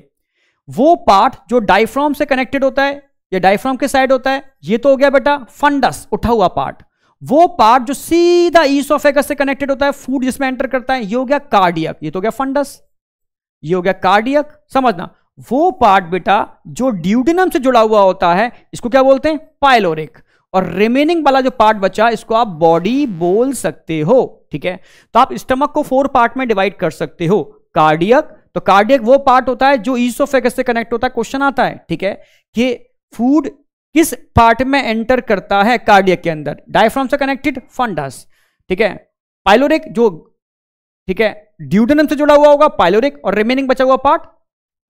वो पार्ट जो डायफ्राम से कनेक्टेड होता है या डायफ्राम के साइड होता है ये तो हो गया बेटा फंडस उठा हुआ पार्ट वो पार्ट जो सीधा ईसोफेगस से कनेक्टेड होता है फूड जिसमें एंटर करता है ये हो गया कार्डियक ये तो हो गया फंडस ये हो गया कार्डियक समझना वो पार्ट बेटा जो ड्यूडेनम से जुड़ा हुआ होता है इसको क्या बोलते हैं पाइलोरिक और रिमेनिंग वाला जो पार्ट बचा इसको आप बॉडी बोल सकते हो ठीक है तो आप स्टमक को फोर पार्ट में डिवाइड कर सकते हो कार्डियक तो कार्डियक वो पार्ट होता है जो ईसोफेगस से कनेक्ट होता है क्वेश्चन आता है ठीक है कि फूड किस पार्ट में एंटर करता है कार्डियक के अंदर डायफ्राम से कनेक्टेड फंडस ठीक है पाइलोरिक जो ठीक है ड्यूडेनम से जुड़ा हुआ होगा पाइलोरिक और रिमेनिंग बचा हुआ पार्ट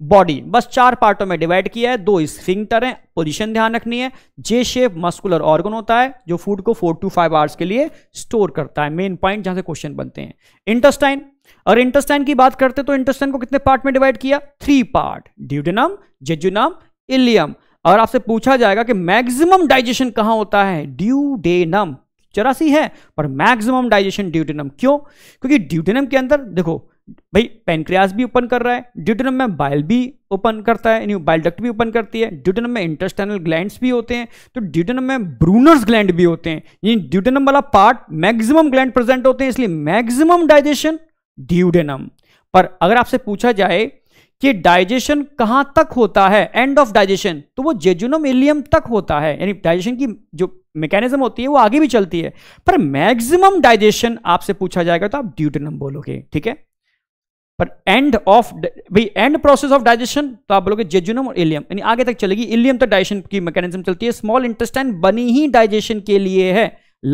बॉडी बस चार पार्टों में डिवाइड किया है दो स्फिंक्टर हैं पोजीशन ध्यान रखनी है जे शेप मस्कुलर ऑर्गन होता है जो फूड को फोर टू फाइव आवर्स के लिए स्टोर करता है मेन पॉइंट जहां से क्वेश्चन बनते हैं इंटेस्टाइन और इंटेस्टाइन की बात करते तो इंटेस्टाइन को कितने पार्ट में डिवाइड किया three part duodenum jejunum ileum और आपसे पूछा जाएगा कि मैक्सिमम डाइजेशन कहां होता है ड्यूडेनम चौरासी है पर मैक्सिमम डाइजेशन ड्यूडेनम क्यों क्योंकि ड्यूडेनम के अंदर देखो भाई पेनक्रियास भी ओपन कर रहा है ड्यूटनम में बाइल भी ओपन करता है यानी बाइल डक्ट भी ओपन करती है ड्यूटनम में इंटरस्टर्नल ग्लैंड्स भी होते हैं तो ड्यूटनम में ब्रूनर्स ग्लैंड भी होते हैं ये ड्यूटनम वाला पार्ट मैक्सिमम ग्लैंड प्रेजेंट होते हैं इसलिए मैक्सिमम डाइजेशन ड्यूडेनम पर अगर आपसे पूछा जाए कि डाइजेशन कहां तक होता है एंड ऑफ डाइजेशन तो वो जेजुनम इलियम तक होता है यानी डाइजेशन की जो मैकेनिज्म होती है वो आगे भी चलती है पर मैक्सिमम डाइजेशन आपसे पूछा जाएगा तो आप ड्यूटनम बोलोगे ठीक है पर एंड ऑफ भाई एंड प्रोसेस ऑफ डाइजेशन तो आप बोलोगे जेजुनम और इलियम यानी आगे तक चलेगी इलियम तक डाइजेशन की मैकेनिज्म चलती है स्मॉल इंटेस्टाइन बनी ही डाइजेशन के लिए है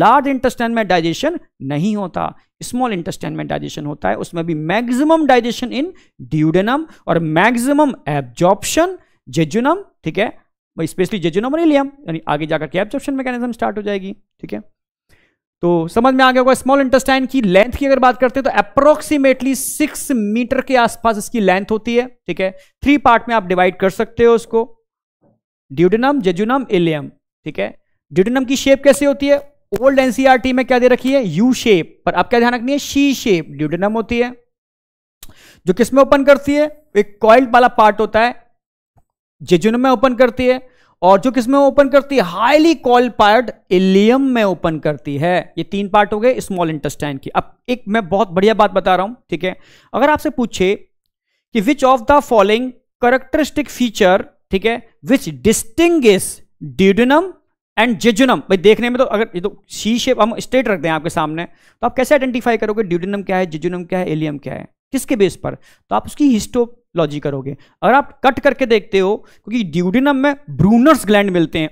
लार्ज इंटेस्टाइन में डाइजेशन नहीं होता स्मॉल इंटेस्टाइन में डाइजेशन होता है उसमें भी मैक्सिमम डाइजेशन इन ड्यूडेनम और मैक्सिमम एब्जॉर्प्शन जेजुनम ठीक है स्पेशली जेजुनम और इलियम यानी आगे जाकर के एब्जॉर्प्शन मैकेनिज्म स्टार्ट हो जाएगी ठीक है तो समझ में आ गया होगा स्मॉल इंटेस्टाइन की लेंथ की अगर बात करते हैं तो अप्रोक्सीमेटली सिक्स मीटर के आसपास इसकी लेंथ होती है ठीक है थ्री पार्ट में आप डिवाइड कर सकते हो उसको ड्यूडिनम जेजुनम इलियम ठीक है ड्यूडिनम की शेप कैसे होती है ओल्ड एनसीआरटी e में क्या दे रखी है यू शेप पर आप क्या ध्यान रखनी है शी शेप ड्यूडिनम होती है जो किसमें ओपन करती है एक कॉइल्ड वाला पार्ट होता है जेजुनम में ओपन करती है और जो किसमें ओपन करती है हाईली क्वालिफाइड इलियम में ओपन करती है ये तीन पार्ट हो गए स्मॉल इंटेस्टाइन की अब एक मैं बहुत बढ़िया बात बता रहा हूं ठीक है अगर आपसे पूछे कि which of the following characteristic feature ठीक है which distinguish duodenum and jejunum भाई देखने में तो अगर ये तो सी शेप हम स्ट्रेट रखते हैं आपके सामने तो आप कैसे आइडेंटिफाई करोगे ड्यूडनम क्या है जेजुनम क्या है एलियम क्या है किसके बेस पर तो आप उसकी हिस्टोलॉजी करोगे अगर आप कट करके देखते हो क्योंकि ड्यूडेनम में ब्रूनर्स ग्लैंड मिलते हैं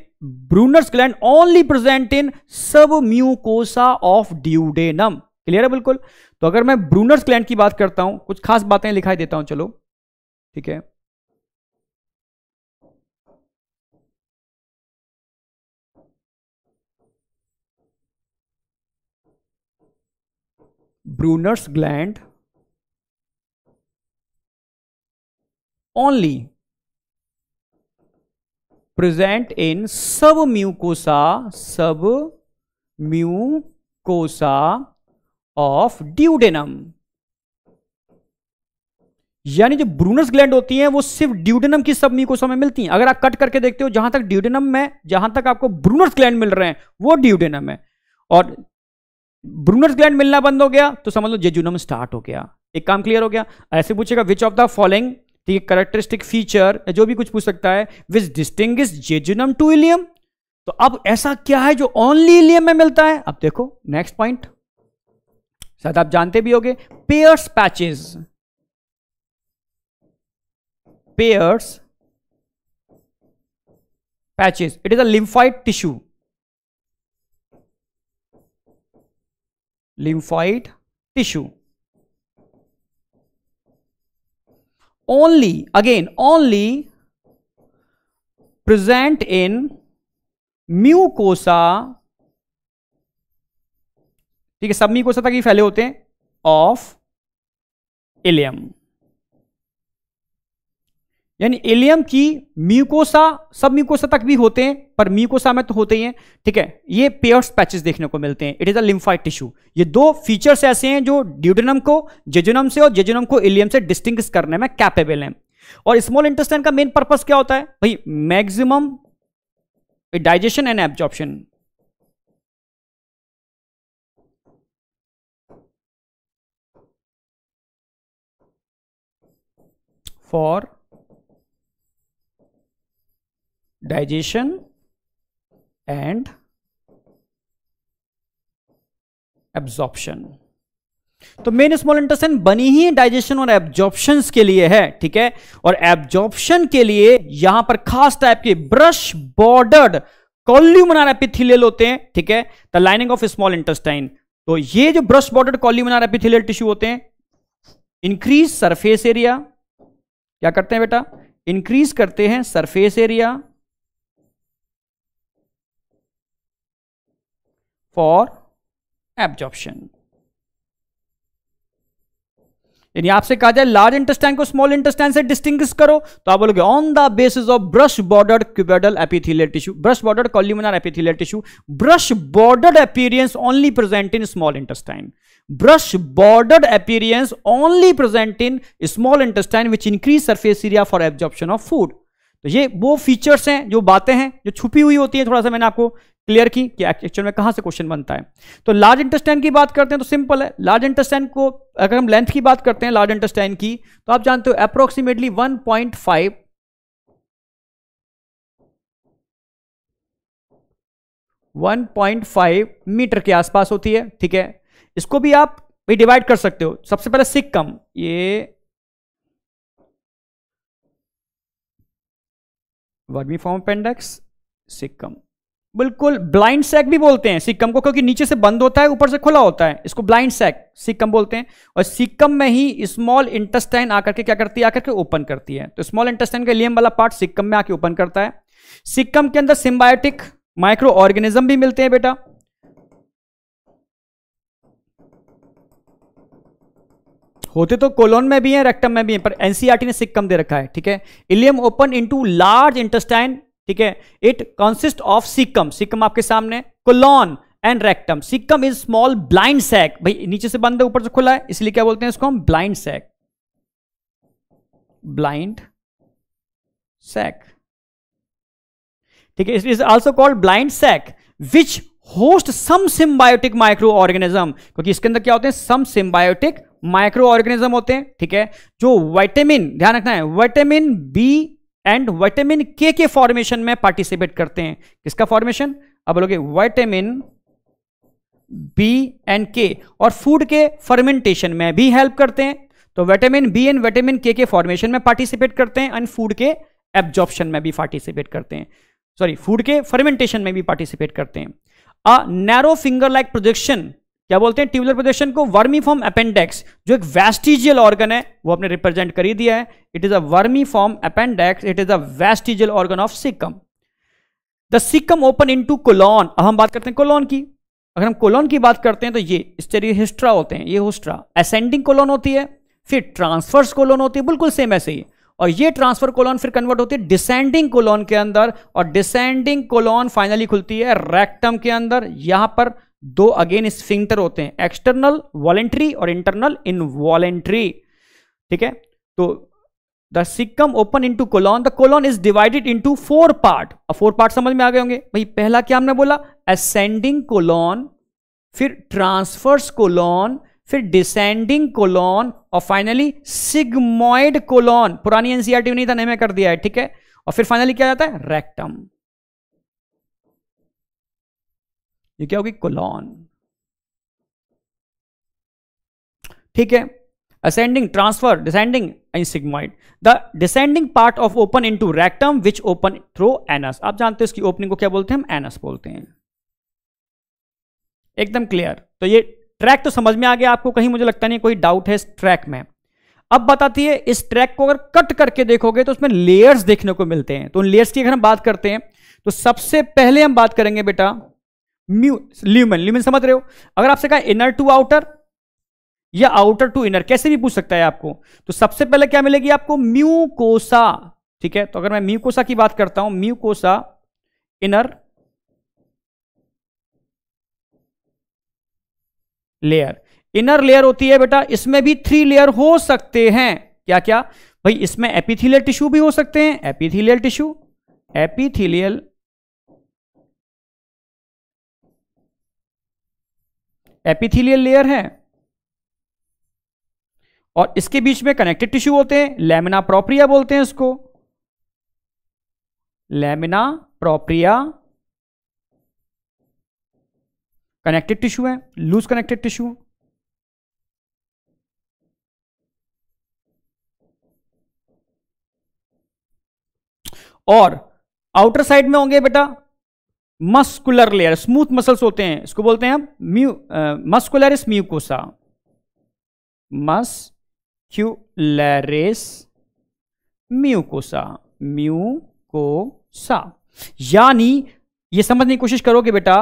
Brunner's gland only present in submucosa of duodenum clear है बिल्कुल तो अगर मैं ब्रूनर्स ग्लैंड की बात करता हूं कुछ खास बातें लिखाई देता हूं चलो ठीक है Brunner's gland only present in submucosa submucosa of duodenum यानी जो ब्रूनस ग्लैंड होती हैं वो सिर्फ ड्यूडेनम की सब म्यूकोसा में मिलती हैं अगर आप कट करके देखते हो जहां तक ड्यूडेनम में जहां तक आपको ब्रूनस ग्लैंड मिल रहे हैं वो ड्यूडेनम है और ब्रूनस ग्लैंड मिलना बंद हो गया तो समझ लो जेजुनम स्टार्ट हो गया एक काम क्लियर हो गया ऐसे पूछेगा विच ऑफ द फॉलोइंग ठीक है करेक्टरिस्टिक फीचर जो भी कुछ पूछ सकता है which distinguish jejunum to ileum तो अब ऐसा क्या है जो ओनली इलियम में मिलता है अब देखो नेक्स्ट पॉइंट शायद आप जानते भी होंगे Peyer's patches Peyer's patches it is a lymphoid tissue lymphoid tissue only again only present in mucosa ठीक है सब म्यूकोसा तक ही फैले होते हैं ऑफ इलियम यानी एलियम की म्यूकोसा सब म्यूकोसा तक भी होते हैं पर म्यूकोसा में तो होते ही हैं ठीक है ये पेयर्स पैचेस देखने को मिलते हैं it is a lymphoid tissue ये दो फीचर्स ऐसे हैं जो ड्यूडनम को जेजुनम से और जेजुनम को एलियम से डिस्टिंग करने में कैपेबल हैं और स्मॉल इंटेस्टाइन का मेन पर्पज क्या होता है भाई maximum digestion and absorption for digestion and absorption तो मेन स्मॉल इंटेस्टाइन बनी ही डाइजेशन और एब्जॉर्प्शन के लिए है ठीक है और एब्जॉर्प्शन के लिए यहां पर खास टाइप के ब्रश बॉर्डर्ड कॉल्यूमनार एपिथिलियल होते हैं ठीक है the lining of small intestine तो ये जो brush bordered columnar epithelial tissue होते हैं इंक्रीज सरफेस एरिया क्या करते हैं बेटा इंक्रीज करते हैं सरफेस एरिया फॉर एब्जॉर्प्शन यानी आपसे कहा जाए लार्ज इंटेस्टाइन को स्मॉल इंटेस्टाइन से डिस्टिंग करो तो आप बोलोगे on the basis of brush border cuboidal epithelial tissue brush border columnar epithelial tissue brush border appearance only present in small intestine brush border appearance only present in small intestine which increase surface area for absorption of food तो ये वो features हैं जो बातें हैं जो छुपी हुई होती है थोड़ा सा मैंने आपको क्लियर की कि एक्चुअल में कहां से क्वेश्चन बनता है तो लार्ज इंटेस्टाइन की बात करते हैं तो सिंपल है लार्ज इंटेस्टाइन को अगर हम लेंथ की बात करते हैं लार्ज इंटेस्टाइन की तो आप जानते हो अप्रोक्सीमेटली 1.5 फाइव मीटर के आसपास होती है ठीक है इसको भी आप भी डिवाइड कर सकते हो सबसे पहले सिक कम ये वर्मी फॉर्म अपेंडेक्स सिक्कम बिल्कुल ब्लाइंड सैक भी बोलते हैं सिक्कम को क्योंकि नीचे से बंद होता है ऊपर से खुला होता है इसको ब्लाइंड सैक सिक्कम बोलते हैं और सिक्कम में ही स्मॉल इंटेस्टाइन आकर के क्या करती है आकर के ओपन करती है तो स्मॉल इंटेस्टाइन का लियम वाला पार्ट सिक्कम में आके ओपन करता है सिक्कम के अंदर सिम्बायोटिक माइक्रो ऑर्गेनिज्म भी मिलते हैं बेटा होते तो कोलोन में भी है रेक्टम में भी है पर एनसीआरटी e ने सिक्कम दे रखा है ठीक है ileum open into large intestine ठीक है it consist of caecum caecum आपके सामने colon and rectum caecum is small blind sac भाई नीचे से बंद है ऊपर से खुला है इसलिए क्या बोलते हैं इसको हम ब्लाइंड सैक ब्लाइंड सैक ठीक है it is also called blind sac which host some symbiotic micro organism क्योंकि इसके अंदर क्या होते हैं सम सिम्बायोटिक माइक्रो ऑर्गेनिज्म होते हैं ठीक है जो विटामिन ध्यान रखना है विटामिन बी एंड विटामिन के के फॉर्मेशन में पार्टिसिपेट करते हैं किसका फॉर्मेशन अब बोलोगे विटामिन बी एंड के और फूड के फर्मेंटेशन में भी हेल्प करते हैं तो विटामिन बी एंड विटामिन के के फॉर्मेशन में पार्टिसिपेट करते हैं एंड फूड के एब्जॉर्प्शन में भी पार्टिसिपेट करते हैं सॉरी फूड के फर्मेंटेशन में भी पार्टिसिपेट करते हैं a narrow finger like projection क्या बोलते हैं ट्यूबुलर प्रदर्शन को वर्मी फॉर्म अपेंडेक्स जो एक वेस्टिजियल ऑर्गन है वो अपने रिप्रेजेंट कर ही दिया है it is a vermiform appendix it is a vestigial organ of caecum the caecum open into colon अब हम बात करते हैं कोलॉन की अगर हम कोलॉन की बात करते हैं तो ये इस तरह हिस्ट्रा होते हैं ये हिस्ट्रा असेंडिंग कोलॉन होती है फिर ट्रांसफर्स कोलोन होती है बिल्कुल सेम ऐसे ही और ये ट्रांसफर कोलोन फिर कन्वर्ट होती है डिसेंडिंग कोलोन के अंदर और डिसेंडिंग कोलोन फाइनली खुलती है रेक्टम के अंदर यहां पर दो अगेन स्फिंक्टर होते हैं एक्सटर्नल वॉलेंट्री और इंटरनल इनवॉलेंट्री ठीक है तो the caecum open into colon the colon is divided into four part अब फोर पार्ट समझ में आ गए होंगे भाई पहला क्या हमने बोला असेंडिंग कोलॉन फिर ट्रांसफर्स कोलॉन फिर डिसेंडिंग कोलॉन और फाइनली सिग्मोइड कोलॉन पुरानी एनसीआरटी e नहीं था नहीं में कर दिया है ठीक है और फिर फाइनली क्या जाता है रेक्टम ये क्या होगी कोलॉन ठीक है transverse descending descending and the descending part of open into rectum which open through anus आप जानते हो इसकी ओपनिंग को क्या बोलते हैं हम एनस बोलते हैं एकदम क्लियर तो ये ट्रैक तो समझ में आ गया आपको कहीं मुझे लगता नहीं कोई डाउट है इस ट्रैक में अब बताती है इस ट्रैक को अगर कट करके देखोगे तो उसमें लेयर्स देखने को मिलते हैं तो उन लेयर्स की अगर हम बात करते हैं तो सबसे पहले हम बात करेंगे बेटा म्यू ल्यूमन ल्यूमन समझ रहे हो अगर आपसे कहा इनर टू आउटर या आउटर टू इनर कैसे भी पूछ सकता है आपको तो सबसे पहले क्या मिलेगी आपको म्यू कोसा ठीक है तो अगर मैं म्यू कोसा की बात करता हूं म्यू कोसा इनर लेयर इनर लेयर होती है बेटा इसमें भी थ्री लेयर हो सकते हैं क्या क्या भाई इसमें एपिथिलियल टिश्यू भी हो सकते हैं epithelial tissue epithelial epithelial layer है और इसके बीच में कनेक्टेड टिश्यू होते हैं लेमिना प्रोप्रिया बोलते हैं इसको लेमिना प्रोप्रिया कनेक्टेड टिश्यू है लूज कनेक्टेड टिश्यू और आउटर साइड में होंगे बेटा मस्कुलर लेयर स्मूथ मसल्स होते हैं इसको बोलते हैं म्यू मस्कुलरिस म्यूकोसा मस्क्यूलरिस म्यूकोसा सा यानी ये समझने की कोशिश करोगे बेटा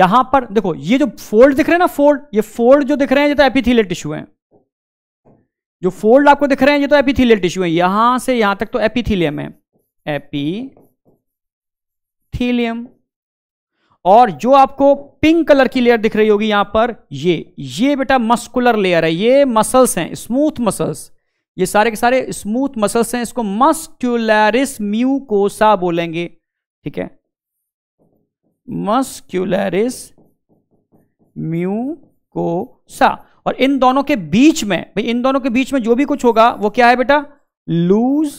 यहां पर देखो ये जो फोल्ड दिख रहे हैं ना फोल्ड ये फोल्ड जो दिख रहे हैं ये तो एपिथेलियल टिश्यू है जो फोल्ड आपको दिख रहे हैं ये तो एपिथेलियल टिश्यू है यहां से यहां तक तो एपिथेलियम है एपी थीलियम और जो आपको पिंक कलर की लेयर दिख रही होगी यहां पर ये ये बेटा मस्कुलर लेयर है ये मसल्स हैं स्मूथ मसल्स ये सारे के सारे स्मूथ मसल्स हैं इसको मस्क्यूलरिस म्यूकोसा बोलेंगे ठीक है मस्क्यूलरिस म्यूकोसा और इन दोनों के बीच में भाई इन दोनों के बीच में जो भी कुछ होगा वो क्या है बेटा लूज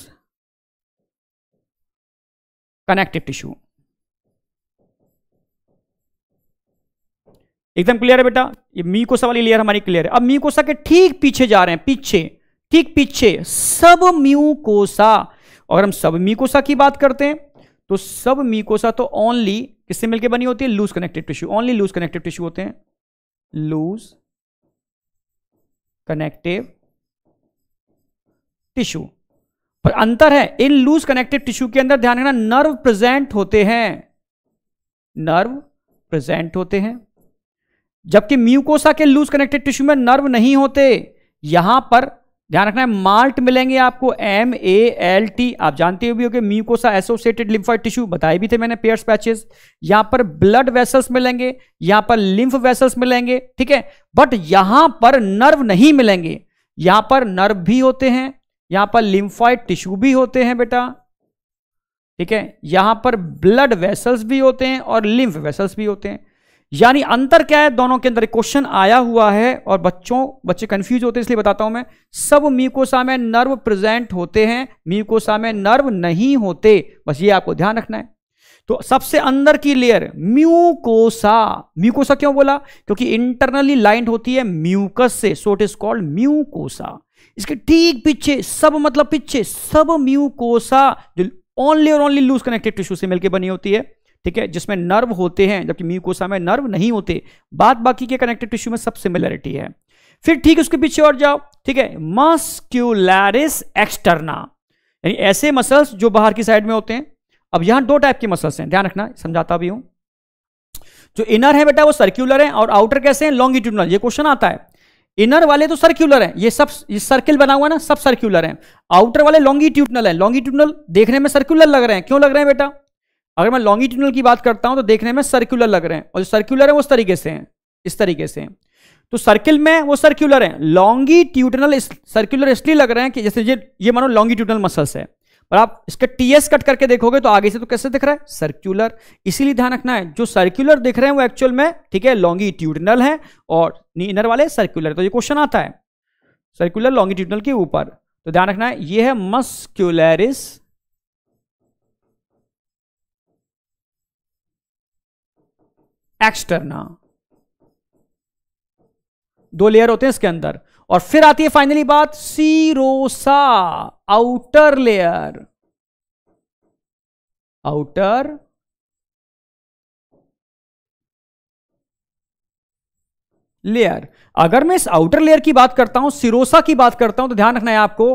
कनेक्टिव टिश्यू एकदम क्लियर है बेटा ये मी कोसा वाली लेयर हमारी क्लियर है अब मी कोसा के ठीक पीछे जा रहे हैं पीछे ठीक पीछे सब म्यू कोसा अगर हम सब मी कोसा की बात करते हैं तो सब मी कोसा तो ओनली किससे मिलके बनी होती है loose connective tissue only loose connective tissue होते हैं लूज कनेक्टिव टिश्यू पर अंतर है इन लूज कनेक्टिव टिश्यू के अंदर ध्यान रखना नर्व प्रेजेंट होते हैं नर्व प्रेजेंट होते हैं जबकि म्यूकोसा के लूज कनेक्टेड टिश्यू में नर्व नहीं होते यहां पर ध्यान रखना है माल्ट मिलेंगे आपको एम ए एल टी आप जानते हो भी हो कि म्यूकोसा एसोसिएटेड लिम्फॉइड टिश्यू बताए भी थे मैंने पेयर्स पैचेस यहां पर ब्लड वेसल्स मिलेंगे यहां पर लिम्फ वेसल्स मिलेंगे ठीक है बट यहां पर नर्व नहीं मिलेंगे यहां पर नर्व भी होते हैं यहां पर लिम्फॉइड टिश्यू भी होते हैं बेटा ठीक है यहां पर ब्लड वेसल्स भी होते हैं और लिम्फ वेसल्स भी होते हैं यानी अंतर क्या है दोनों के अंदर क्वेश्चन आया हुआ है और बच्चों बच्चे कंफ्यूज होते हैं इसलिए बताता हूं मैं सब म्यूकोसा में नर्व प्रेजेंट होते हैं म्यूकोसा में नर्व नहीं होते बस ये आपको ध्यान रखना है तो सबसे अंदर की लेयर म्यूकोसा म्यूकोसा क्यों बोला क्योंकि इंटरनली लाइंड होती है म्यूकस से so it is called mucosa इसके ठीक पीछे सब मतलब पीछे सब म्यूकोसा जो ओनली और ओनली लूज कनेक्टेड टिश्यू से मिलकर बनी होती है ठीक है जिसमें नर्व होते हैं जबकि म्यूकोसा में नर्व नहीं होते बात बाकी के कनेक्टिव टिश्यू में सब सिमिलरिटी है फिर ठीक उसके पीछे और जाओ ठीक है मस्क्यूलरिस एक्सटर्ना यानी ऐसे मसल्स जो बाहर की साइड में होते हैं अब यहां दो टाइप के मसल्स हैं ध्यान रखना समझाता भी हूं जो इनर है बेटा वो सर्क्यूलर है और आउटर कैसे हैं लॉन्गिट्यूडनल ये क्वेश्चन आता है इनर वाले तो सर्क्यूलर हैं ये सब ये सर्किल बना हुआ ना सब सर्क्यूलर हैं आउटर वाले लॉन्गिट्यूडनल हैं लॉन्गिट्यूडनल देखने में सर्क्यूलर लग रहे हैं क्यों लग रहे हैं बेटा अगर मैं ट्यूनल की बात करता हूं तो देखने में सर्कुलर लग रहे हैं और जो सर्कुलर है वो इस तरीके से हैं इस तरीके से तो सर्किल में वो सर्कुलर लॉन्गी लॉन्गिट्यूडनल सर्कुलर इसलिए लग रहे हैं कि जैसे ये ये मानो लॉन्गिट्यूडनल मसल्स है पर आप इसका टीएस कट करके देखोगे तो आगे से तो कैसे दिख रहा है सर्कुलर इसीलिए ध्यान रखना है जो सर्कुलर दिख रहे हैं वो एक्चुअल में ठीक है लॉन्गिट्यूडनल है और इनर वाले सर्कुलर तो ये क्वेश्चन आता है सर्कुलर लॉन्गिट्यूडनल के ऊपर तो ध्यान रखना है ये है मस्क्यूलरिस एक्सटर्ना दो लेयर होते हैं इसके अंदर और फिर आती है फाइनली बात serosa outer layer outer layer अगर मैं इस आउटर लेयर की बात करता हूं सिरोसा की बात करता हूं तो ध्यान रखना है आपको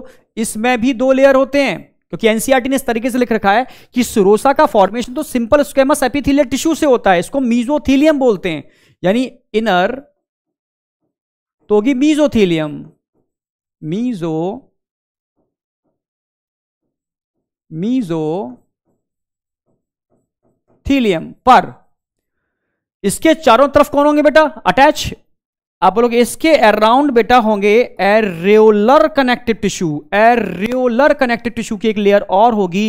इसमें भी दो लेयर होते हैं क्योंकि एनसीईआरटी ने इस तरीके से लिख रखा है कि सुरोसा का फॉर्मेशन तो सिंपल स्क्वेमस एपिथिलियल टिश्यू से होता है इसको मीजोथीलियम बोलते हैं यानी इनर तो होगी मीजोथीलियम मीजो मीजो थीलियम पर इसके चारों तरफ कौन होंगे बेटा अटैच आप लोग इसके अराउंड बेटा होंगे areolar connective tissue areolar connective tissue की एक लेयर और होगी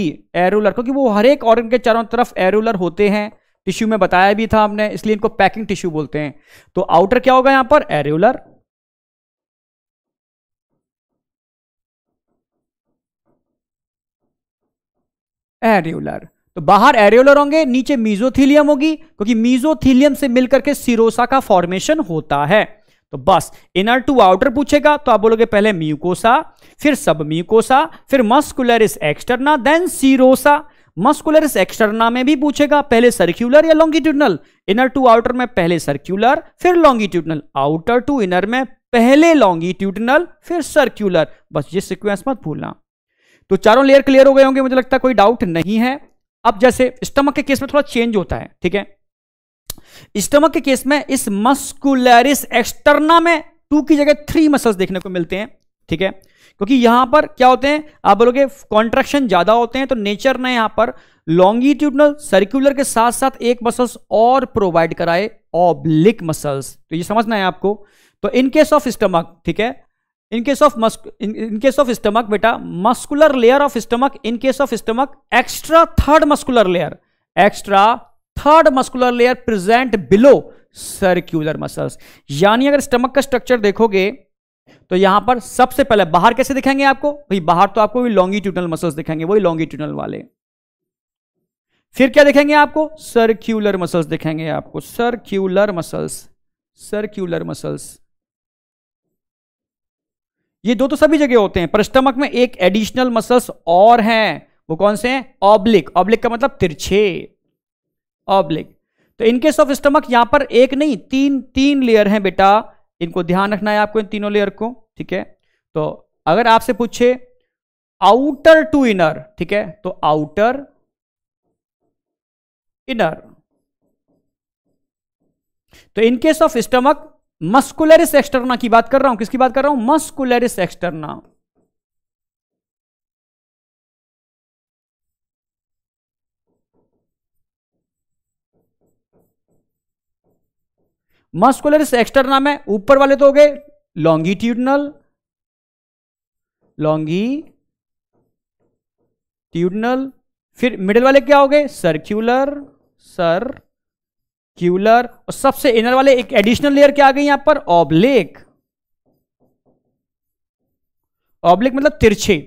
एरोलर क्योंकि वो हर एक ऑर्गन के चारों तरफ एरोलर होते हैं टिश्यू में बताया भी था हमने इसलिए इनको पैकिंग टिश्यू बोलते हैं तो आउटर क्या होगा यहां पर एरोलर एरेलर तो बाहर एरियोलर होंगे नीचे मीजोथीलियम होगी क्योंकि मीजोथीलियम से मिलकर के सिरोसा का फॉर्मेशन होता है तो बस इनर टू आउटर पूछेगा तो आप बोलोगे पहले म्यूकोसा फिर सब म्यूकोसा फिर muscularis externa then serosa muscular externa में भी पूछेगा पहले सर्क्यूलर या लॉन्गिट्यूडनल इनर टू आउटर में पहले सर्क्यूलर फिर लॉन्गिट्यूडनल आउटर टू इनर में पहले लॉन्गिट्यूडनल फिर सर्क्यूलर बस ये सिक्वेंस मत भूलना तो चारों लेयर क्लियर हो गए होंगे मुझे लगता है कोई डाउट नहीं है अब जैसे स्टमक के केस में थोड़ा चेंज होता है ठीक है स्टमक के केस में इस मस्कुलरिस एक्सटर्ना में टू की जगह थ्री मसल्स देखने को मिलते हैं ठीक है क्योंकि यहां पर क्या होते हैं आप बोलोगे कॉन्ट्रेक्शन ज्यादा होते हैं तो नेचर ने यहां पर लॉन्गिट्यूडनल सर्कुलर के साथ साथ एक मसल्स और प्रोवाइड कराए ऑब्लिक मसल्स तो ये समझना है आपको तो इन केस ऑफ स्टमक ठीक है इन केस ऑफ मस्क इन केस ऑफ स्टमक बेटा muscular layer of stomach in case of stomach extra third muscular layer extra third muscular layer present below circular muscles यानी अगर stomach का structure देखोगे तो यहां पर सबसे पहले बाहर कैसे दिखेंगे आपको भाई बाहर तो आपको भी मसल्स दिखेंगे वही लॉन्गिट्यूडनल वाले फिर क्या दिखेंगे आपको सर्क्यूलर मसल्स दिखेंगे आपको सर्क्यूलर मसल्स सर्क्यूलर मसल्स ये दो तो सभी जगह होते हैं पर स्टमक में एक एडिशनल मसल्स और हैं वो कौन से हैं ऑब्लिक ऑब्लिक का मतलब तिरछे ऑब्लिक तो इनकेस ऑफ स्टमक यहां पर एक नहीं तीन तीन लेयर हैं बेटा इनको ध्यान रखना है आपको इन तीनों लेयर को ठीक है तो अगर आपसे पूछे आउटर टू इनर ठीक है तो आउटर इनर तो in case of stomach muscularis externa की बात कर रहा हूं किसकी बात कर रहा हूं मस्कुलरिस एक्सटर्ना मस्कुलरिस एक्स्टर नाम है ऊपर वाले तो हो गए लॉन्गिट्यूडनल लॉन्गिट्यूडनल फिर मिडिल वाले क्या हो गए सर्क्यूलर सर क्यूलर और सबसे इनर वाले एक एडिशनल लेयर क्या आ गई यहां पर ऑब्लिक ऑब्लिक मतलब तिरछे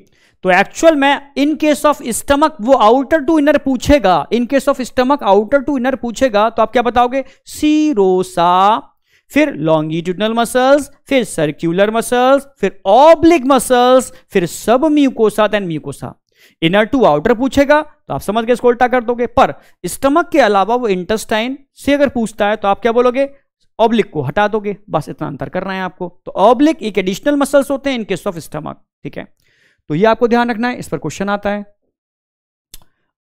तो एक्चुअल में इन केस ऑफ स्टमक वो आउटर टू इनर पूछेगा in case of stomach outer to inner पूछेगा तो आप क्या बताओगे सीरोसा फिर लॉन्गिट्यूडनल मसल्स फिर सर्क्यूलर मसल्स फिर ऑब्लिक मसल्स फिर submucosa then mucosa inner to outer पूछेगा तो आप समझ गए इसको उल्टा कर दोगे पर स्टमक के अलावा वो इंटेस्टाइन से अगर पूछता है तो आप क्या बोलोगे ऑब्लिक को हटा दोगे बस इतना अंतर करना है आपको तो ऑब्लिक एक एडिशनल मसल्स होते हैं इनकेस ऑफ स्टमक ठीक है तो ये आपको ध्यान रखना है इस पर क्वेश्चन आता है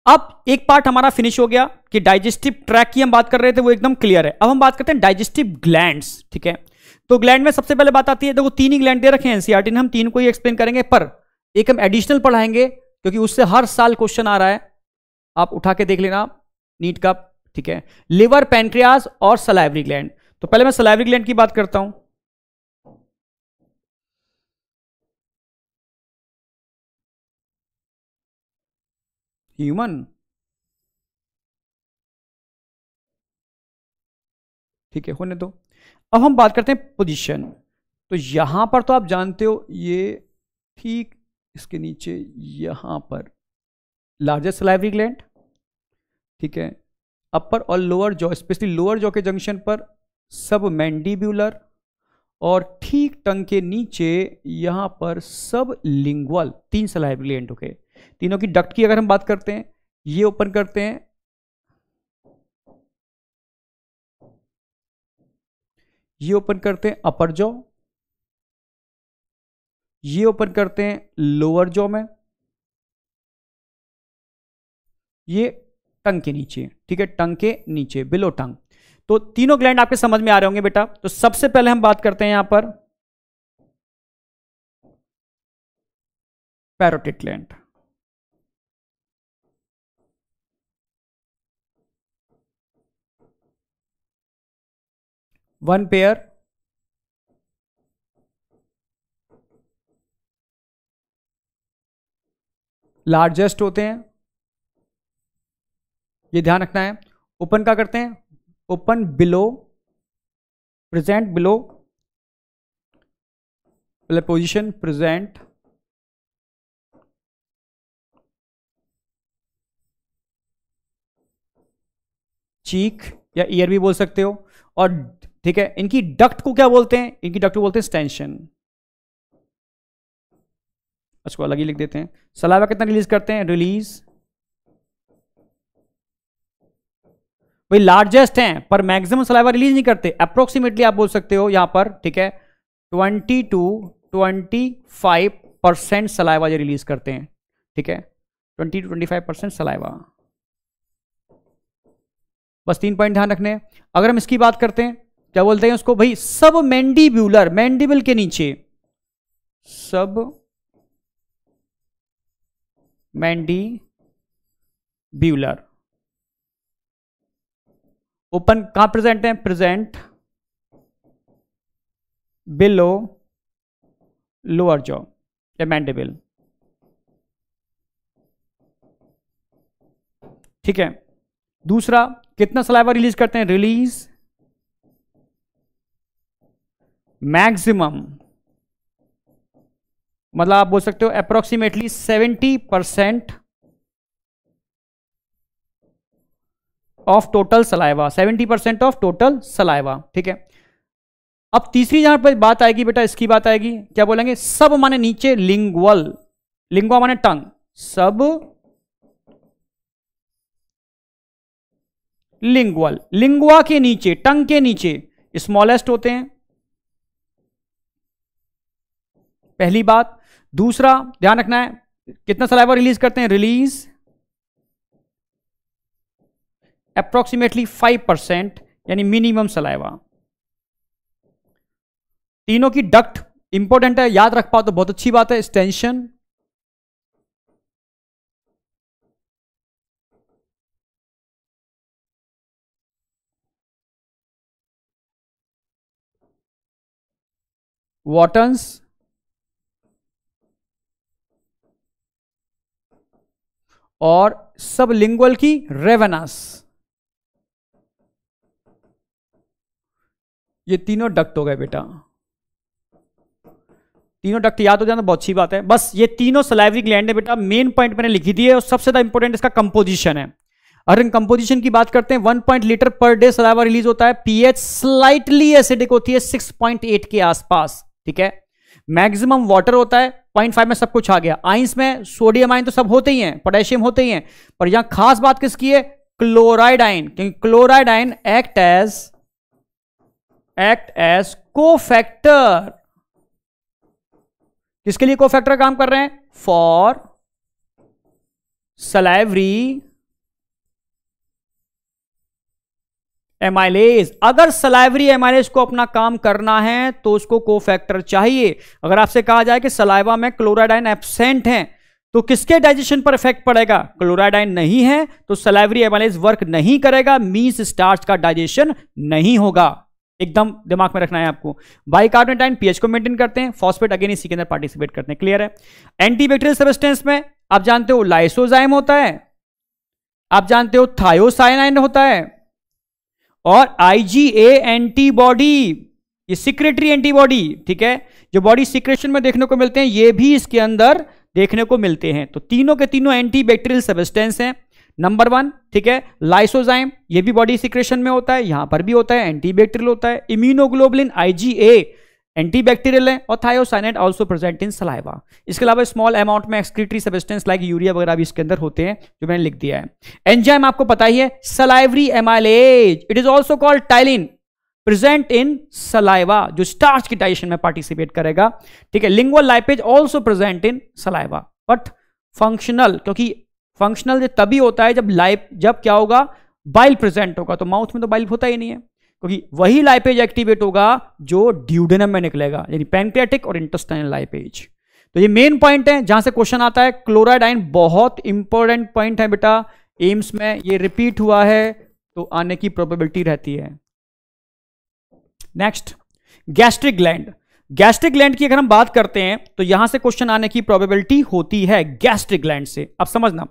अब एक पार्ट हमारा फिनिश हो गया कि डाइजेस्टिव ट्रैक की हम बात कर रहे थे वो एकदम क्लियर है अब हम बात करते हैं डाइजेस्टिव ग्लैंड ठीक है तो ग्लैंड में सबसे पहले बात आती है देखो तीन ही ग्लैंड दे रखे हैं एनसीआरटी e ने हम तीन को ही एक्सप्लेन करेंगे पर एक हम एडिशनल पढ़ाएंगे क्योंकि उससे हर साल क्वेश्चन आ रहा है आप उठा के देख लेना नीट का ठीक है लिवर पैंक्रियाज और सलाइवरी ग्लैंड तो पहले मैं सलाइवरी ग्लैंड की बात करता हूं ह्यूमन ठीक है होने दो अब हम बात करते हैं पोजीशन तो यहां पर तो आप जानते हो ये ठीक इसके नीचे यहां पर लार्जेस्ट सलाइवरी ग्लैंड ठीक है अपर और lower jaw especially lower jaw के जंक्शन पर सब मैंडिब्यूलर और ठीक टंग के नीचे यहां पर सब लिंगुअल तीन सलाइवरी ग्लैंड ओके okay? तीनों की डक्ट की अगर हम बात करते हैं ये ओपन करते हैं ये ओपन करते हैं अपर
जॉ ये ओपन करते हैं लोअर जॉ में
ये टंग के नीचे ठीक है टंग के नीचे बिलो टंग तो तीनों ग्लैंड आपके समझ में आ रहे होंगे बेटा तो सबसे पहले हम बात करते हैं यहां पर
parotid gland one pair
largest होते हैं ये ध्यान रखना है ओपन क्या करते हैं ओपन बिलो प्रेजेंट बिलो
पहले पोजीशन प्रेजेंट
चीक या ईयर भी बोल सकते हो और ठीक है इनकी डक्ट को क्या बोलते हैं इनकी डक्ट को बोलते हैं स्टेंशन उसको अलग ही लिख देते हैं सलावा कितना रिलीज करते हैं रिलीज भाई लार्जेस्ट हैं पर मैक्सिमम सलाइवा रिलीज नहीं करते अप्रोक्सीमेटली आप बोल सकते हो यहां पर ठीक है twenty to twenty five percent saliva release करते हैं ठीक है twenty to twenty five percent saliva बस तीन पॉइंट ध्यान रखने अगर हम इसकी बात करते हैं क्या बोलते हैं उसको भाई सब मैंडिब्यूलर मैंडिबल के नीचे सब ब्यूलर ओपन कहां प्रेजेंट है present below lower jaw or mandible ठीक है दूसरा कितना सलाइवा रिलीज करते हैं रिलीज मैक्सिमम मतलब आप बोल सकते हो approximately seventy percent of total saliva seventy percent of total saliva ठीक है अब तीसरी जहां पर बात आएगी बेटा इसकी बात आएगी क्या बोलेंगे सब माने नीचे लिंगुअल लिंगुआ माने टंग सब लिंगुअल लिंगुआ के नीचे टंग के नीचे स्मॉलेस्ट होते हैं पहली बात दूसरा ध्यान रखना है कितना सलाइवा रिलीज करते हैं रिलीज अप्रोक्सीमेटली फाइव परसेंट यानी मिनिमम सलाइवा तीनों की डक्ट इंपॉर्टेंट है याद रख पाओ तो बहुत अच्छी बात है एक्सटेंशन वॉटन्स और सब लिंगुअल की रेवनास ये तीनों डक्ट हो गए बेटा तीनों डक्ट याद हो जाना तो बहुत अच्छी बात है बस ये तीनों सलाइवरी ग्लैंड है बेटा मेन पॉइंट मैंने लिखी दी है और सबसे ज्यादा इंपॉर्टेंट इसका कंपोजिशन है अगर इन कंपोजिशन की बात करते हैं one point litre per day saliva release होता है पीएच स्लाइटली एसिडिक होती है सिक्स पॉइंट एट के आसपास ठीक है मैक्सिमम वाटर होता है पॉइंट फाइव में सब कुछ आ गया आइंस में सोडियम आइन तो सब होते ही हैं पोटेशियम होते ही हैं पर यहां खास बात किसकी है क्लोराइड आइन क्योंकि chloride ion act as act as cofactor किसके लिए कोफैक्टर काम कर रहे हैं फॉर सलाइवरी एमाइलेज अगर सलाइवरी एमाइलेज को अपना काम करना है तो उसको को फैक्टर चाहिए अगर आपसे कहा जाए कि सलाइवा में क्लोराडाइन एबसेंट है तो किसके डाइजेशन पर इफेक्ट पड़ेगा क्लोराडाइन नहीं है तो सलाइवरी एमाइलेज वर्क नहीं करेगा मीन्स स्टार्च का डाइजेशन नहीं होगा एकदम दिमाग में रखना है आपको बाइकार्बोनेटाइन पीएच को मेंटेन करते हैं फॉस्फेट अगेन इसी के अंदर पार्टिसिपेट करते हैं क्लियर है एंटीबैक्टीरियल सब्सटेंस में आप जानते हो लाइसोजाइम होता है आप जानते हो थायोसाइनाइन होता है और आईजीए एंटीबॉडी ये सिक्रेटरी एंटीबॉडी ठीक है जो बॉडी सिक्रेशन में देखने को मिलते हैं ये भी इसके अंदर देखने को मिलते हैं तो तीनों के तीनों एंटीबैक्टीरियल सबस्टेंस हैं नंबर वन ठीक है लाइसोजाइम ये भी बॉडी सिक्रेशन में होता है यहां पर भी होता है एंटीबैक्टीरियल होता है इम्यूनोग्लोबलिन आईजीए एंटीबैक्टीरियल है और thiocyanate also present in saliva इसके अलावा स्मॉल अमाउंट में एक्सक्रीटरी सबिस्टेंस लाइक यूरिया वगैरह भी इसके अंदर होते हैं जो मैंने लिख दिया है एंजाइम आपको पता ही है salivary amylase it is also called ptyalin present in saliva जो स्टार्च की डाइजेशन में पार्टिसिपेट करेगा ठीक है lingual lipase also present in saliva but functional क्योंकि फंक्शनल तभी होता है जब लाइप जब क्या होगा बाइल प्रेजेंट होगा तो माउथ में तो बाइल होता ही नहीं है क्योंकि वही लाइपेज एक्टिवेट होगा जो ड्यूडेनम में निकलेगा यानी पेंक्रियाटिक और इंटेस्टाइनल लाइपेज तो ये मेन पॉइंट है जहां से क्वेश्चन आता है क्लोराइड आइन बहुत इंपॉर्टेंट पॉइंट है बेटा एम्स में ये रिपीट हुआ है तो आने की प्रोबेबिलिटी रहती है next gastric gland gastric gland की अगर हम बात करते हैं तो यहां से क्वेश्चन आने की प्रोबेबिलिटी होती है गैस्ट्रिक ग्लैंड से अब समझना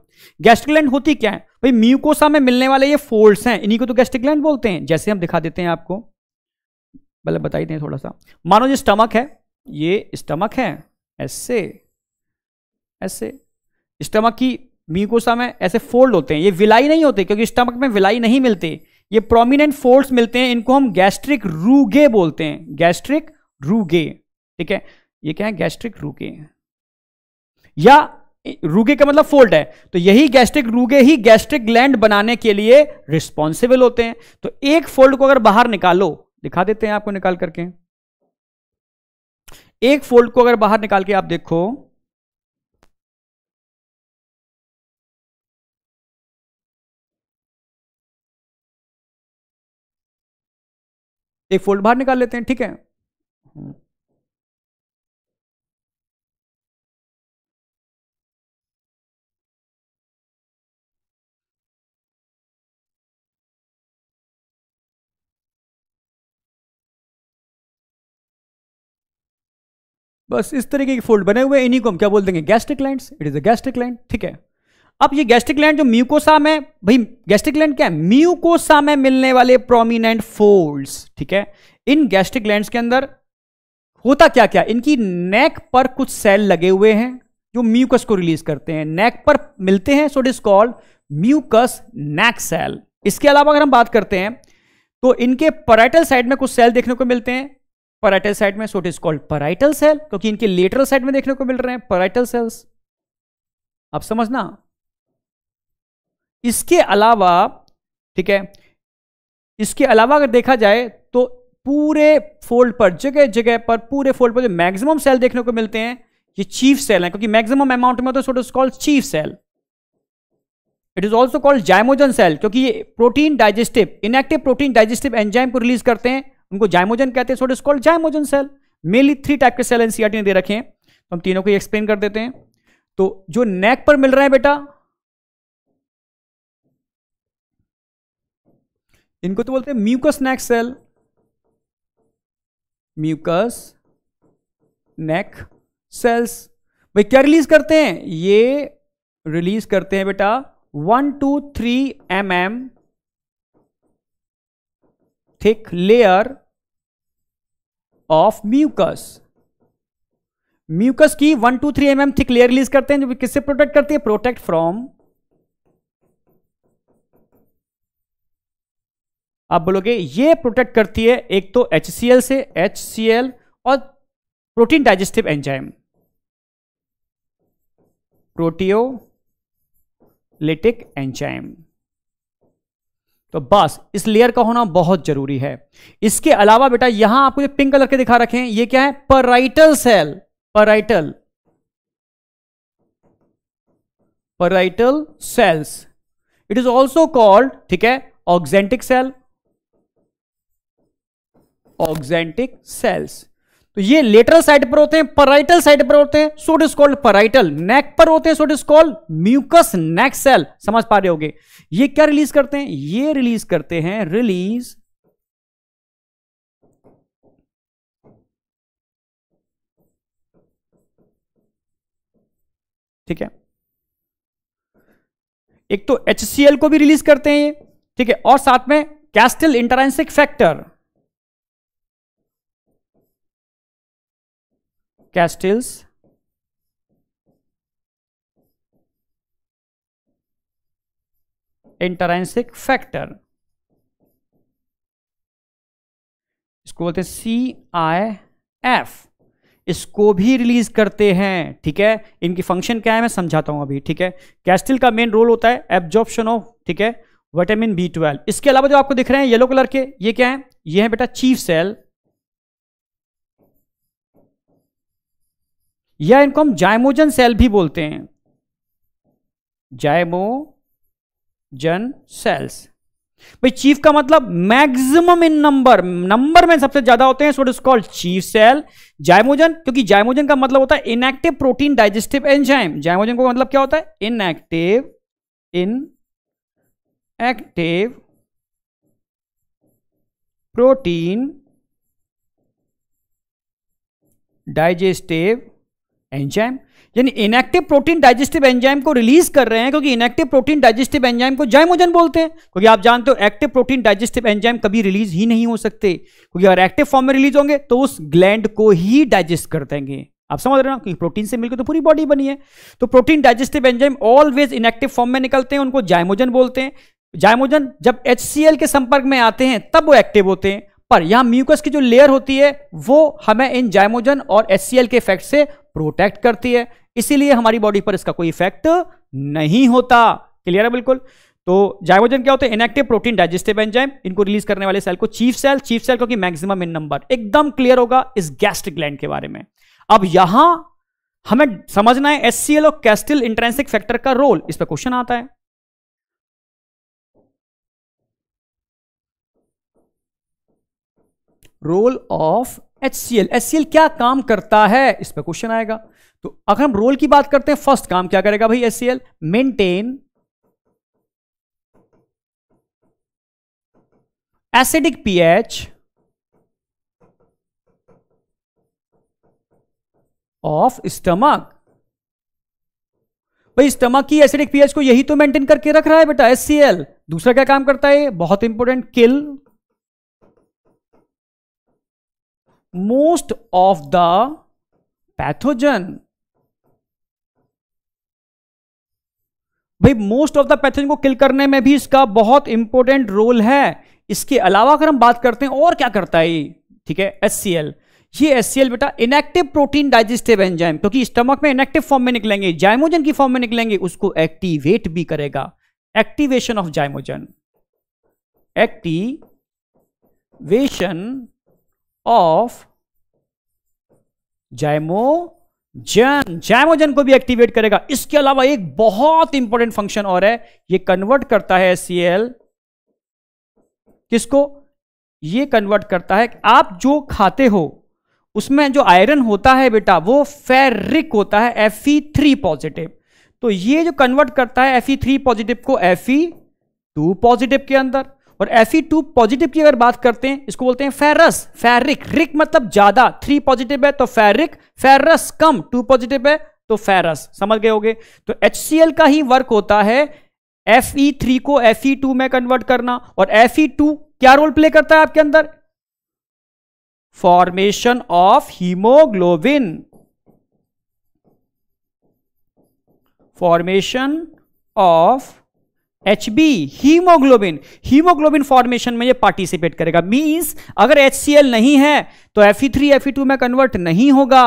गैस्ट्रिक ग्लैंड होती क्या है भाई म्यूकोसा में मिलने वाले ये फोल्ड्स हैं इन्हीं को तो गैस्ट्रिक ग्लैंड बोलते हैं जैसे हम दिखा देते हैं आपको भले मतलब बताई दें थोड़ा सा मानो ये स्टमक है ये स्टमक है ऐसे ऐसे स्टमक की म्यूकोसा में ऐसे फोल्ड होते हैं ये विलाई नहीं होते क्योंकि स्टमक में विलाई नहीं मिलते ये प्रोमिनेंट फोल्ड्स मिलते हैं इनको हम गैस्ट्रिक रूगे बोलते हैं गैस्ट्रिक रूगे ठीक है ये क्या है गैस्ट्रिक रूगे या रूगे का मतलब फोल्ड है तो यही गैस्ट्रिक रूगे ही गैस्ट्रिक ग्लैंड बनाने के लिए रिस्पॉन्सिबल होते हैं तो एक फोल्ड को अगर बाहर निकालो दिखा देते हैं आपको निकाल करके एक फोल्ड को अगर बाहर निकाल के आप देखो
एक फोल्ड बाहर निकाल लेते हैं ठीक है Mm.
बस इस तरीके के फोल्ड बने हुए हैं इन्हीं को हम क्या बोल देंगे gastric gland it is a gastric gland ठीक है अब ये गैस्ट्रिक लैंड जो म्यूकोसा में भाई गैस्ट्रिक लैंड क्या है म्यूकोसा में मिलने वाले प्रोमिनेंट फोल्ड्स ठीक है इन गैस्ट्रिक लैंड के अंदर होता क्या क्या इनकी नेक पर कुछ सेल लगे हुए हैं जो म्यूकस को रिलीज करते हैं नेक पर मिलते हैं so it is called mucus neck cell इसके अलावा अगर हम बात करते हैं तो इनके पराइटल साइड में कुछ सेल देखने को मिलते हैं पराइटल साइड में so it is called parietal cell क्योंकि इनके लेटरल साइड में देखने को मिल रहे हैं पराइटल सेल्स आप समझना इसके अलावा ठीक है इसके अलावा अगर देखा जाए पूरे फोल्ड पर जगह जगह पर पूरे फोल्ड पर जो मैक्सिमम सेल देखने को मिलते हैं ये चीफ सेल है क्योंकि मैक्सिमम अमाउंट में होता है called chief cell it is also called zymogen cell क्योंकि ये protein digestive inactive protein digestive enzyme को रिलीज करते हैं उनको जायमोजन कहते हैं so it is called zymogen cell mainly three type के सेल एनसीआरटी ने दे रखे हैं तो हम तीनों को एक्सप्लेन कर देते हैं तो जो नेक पर मिल रहे हैं बेटा इनको तो बोलते हैं mucus neck cell mucus neck cells भाई क्या रिलीज करते हैं ये रिलीज करते हैं बेटा one two three m m thick layer of mucus mucus की one two three m m thick layer release करते हैं जो किससे प्रोटेक्ट करती है प्रोटेक्ट फ्रॉम आप बोलोगे ये प्रोटेक्ट करती है एक तो एच से एच और protein digestive enzyme proteolytic enzyme तो बस इस लेयर का होना बहुत जरूरी है इसके अलावा बेटा यहां आपको ये पिंक कलर के दिखा रखे हैं ये क्या है parietal cell parietal parietal cells it is also called ठीक है ऑक्जेंटिक सेल ऑक्सेंटिक सेल्स तो ये लेटरल साइड पर होते हैं पराइटल साइड पर होते हैं so it is called parietal neck पर होते हैं so it is called mucus neck cell समझ पा रहे होगे ये क्या रिलीज करते हैं ये रिलीज करते हैं रिलीज ठीक है एक तो एचसीएल को भी रिलीज करते हैं ये ठीक है और साथ में Castle intrinsic factor
Castle's intrinsic factor
इसको बोलते हैं सी आई एफ इसको भी रिलीज करते हैं ठीक है इनकी फंक्शन क्या है मैं समझाता हूं अभी ठीक है कैस्टिल का मेन रोल होता है एब्जॉर्प्शन ऑफ ठीक है विटामिन बी ट्वेल्व इसके अलावा जो आपको दिख रहे हैं येलो कलर के ये क्या है ये है बेटा चीफ सेल या इनको हम जायमोजन सेल भी बोलते हैं जायमोजन सेल्स भाई चीफ का मतलब मैक्सिमम इन नंबर नंबर में सबसे ज्यादा होते हैं so is called chief cell zymogen क्योंकि जायमोजन का मतलब होता है inactive protein digestive enzyme zymogen का मतलब क्या होता है inactive active protein digestive enzyme यानी इनएक्टिव प्रोटीन डाइजेस्टिव एंजाइम को रिलीज कर रहे हैं क्योंकि इनएक्टिव प्रोटीन डाइजेस्टिव एंजाइम को जयमोजन बोलते हैं क्योंकि आप जानते हो एक्टिव प्रोटीन डाइजेस्टिव एंजाइम कभी रिलीज ही नहीं हो सकते क्योंकि अगर एक्टिव फॉर्म में रिलीज होंगे तो उस ग्लैंड को ही डाइजेस्ट कर देंगे आप समझ रहे हो क्योंकि प्रोटीन से मिलकर तो पूरी बॉडी बनी है तो protein digestive enzyme always inactive form में निकलते हैं उनको जायमोजन बोलते हैं जायमोजन जब एच के संपर्क में आते हैं तब वो एक्टिव होते हैं पर यहां म्यूकस की जो लेयर होती है वो हमें इन जायमोजन और एच के इफेक्ट से प्रोटेक्ट करती है इसीलिए हमारी बॉडी पर इसका कोई इफेक्ट नहीं होता क्लियर है बिल्कुल तो जायोजन क्या होते हैं इनएक्टिव प्रोटीन डाइजेस्टिव एंजाइम इनको रिलीज करने वाले सेल को चीफ सेल चीफ सेल क्योंकि मैक्सिमम इन नंबर एकदम क्लियर होगा इस गैस्ट्रिक ग्लैंड के बारे में अब यहां हमें समझना है एससीएल और कैस्टिल इंट्रेंसिक फैक्टर का रोल इस पर क्वेश्चन आता है role of H C L H C L क्या काम करता है इस पर क्वेश्चन आएगा तो अगर हम रोल की बात करते हैं फर्स्ट काम क्या करेगा भाई H C L maintain
acidic pH
of stomach भाई स्टमक की एसिडिक पीएच को यही तो मेंटेन करके रख रहा है बेटा एल दूसरा क्या काम करता है बहुत important kill most of the pathogen भाई मोस्ट ऑफ द पैथोजन को किल करने में भी इसका बहुत इंपॉर्टेंट रोल है इसके अलावा अगर हम बात करते हैं और क्या करता है ठीक है एस ये एस बेटा इनएक्टिव प्रोटीन डाइजेस्टिव एंजाइम क्योंकि स्टमक में इनएक्टिव फॉर्म में निकलेंगे जाइमोजन की फॉर्म में निकलेंगे उसको एक्टिवेट भी करेगा activation of zymogen activation of zymogen zymogen को भी एक्टिवेट करेगा इसके अलावा एक बहुत इंपॉर्टेंट फंक्शन और है ये कन्वर्ट करता है एससीएल किसको ये कन्वर्ट करता है आप जो खाते हो उसमें जो आयरन होता है बेटा वो फेरिक होता है एफ थ्री पॉजिटिव तो ये जो कन्वर्ट करता है एफ थ्री पॉजिटिव को एफ टू पॉजिटिव के अंदर और एफी टू पॉजिटिव की अगर बात करते हैं इसको बोलते हैं फेरस फेरिक रिक मतलब ज्यादा थ्री पॉजिटिव है तो फेरिक फेरस कम टू पॉजिटिव है तो फेरस समझ गए होगे तो एच का ही वर्क होता है एफ थ्री e को एफ ई टू में कन्वर्ट करना और एफ ई टू क्या रोल प्ले करता है आपके अंदर formation of haemoglobin formation of H B haemoglobin haemoglobin formation में ये पार्टिसिपेट करेगा मीन्स अगर एच सी एल नहीं है तो F E three F E two में कन्वर्ट नहीं होगा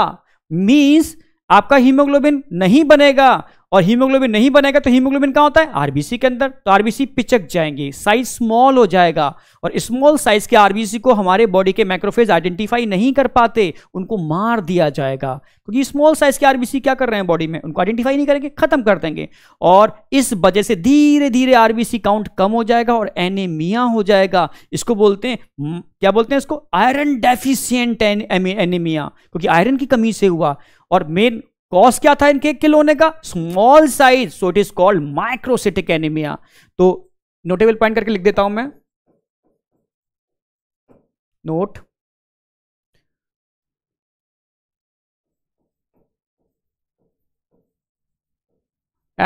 मीन्स आपका हीमोग्लोबिन नहीं बनेगा और हीमोग्लोबिन नहीं बनेगा तो हीमोग्लोबिन कहाँ होता है आरबीसी के अंदर तो आरबीसी पिचक जाएंगे साइज स्मॉल हो जाएगा और स्मॉल साइज के आरबीसी को हमारे बॉडी के मैक्रोफेज आइडेंटिफाई नहीं कर पाते उनको मार दिया जाएगा क्योंकि स्मॉल साइज के आरबीसी क्या कर रहे हैं बॉडी में उनको आइडेंटिफाई नहीं करेंगे खत्म कर देंगे और इस वजह से धीरे धीरे आरबीसी काउंट कम हो जाएगा और एनेमिया हो जाएगा इसको बोलते हैं क्या बोलते हैं इसको आयरन डेफिशियंट एनेमिया क्योंकि आयरन की कमी से हुआ और मेन कॉज क्या था इनके किल होने का small size so it is called microcytic anaemia तो नोटेबल पॉइंट करके लिख देता हूं मैं note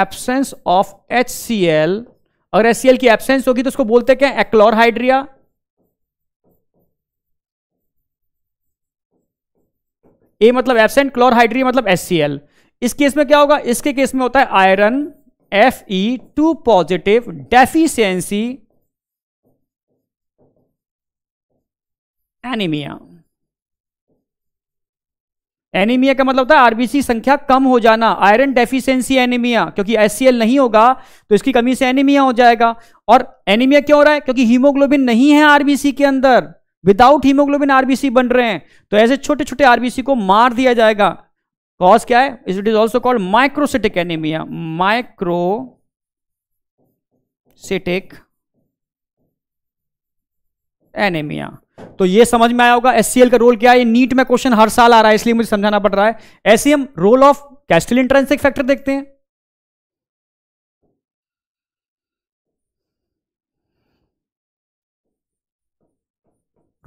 absence of H C L अगर एच सी एल की एब्सेंस होगी तो उसको बोलते क्या एक्लोरहाइड्रिया ए मतलब एबसेंट क्लोरहाइड्री मतलब एस इस केस में क्या होगा इसके केस में होता है iron F E two positive deficiency anaemia anaemia का मतलब होता है आरबीसी संख्या कम हो जाना आयरन डेफिशियंसी एनीमिया क्योंकि एल नहीं होगा तो इसकी कमी से एनीमिया हो जाएगा और एनीमिया क्यों हो रहा है क्योंकि हीमोग्लोबिन नहीं है आरबीसी के अंदर विदाउट हीमोग्लोबिन आरबीसी बन रहे हैं तो ऐसे छोटे छोटे आरबीसी को मार दिया जाएगा कॉज क्या है it is also called microcytic anaemia microcytic anaemia तो ये समझ में आया होगा एस का रोल क्या है नीट में क्वेश्चन हर साल आ रहा है इसलिए मुझे समझाना पड़ रहा है ऐसे हम role of Castle intrinsic factor देखते हैं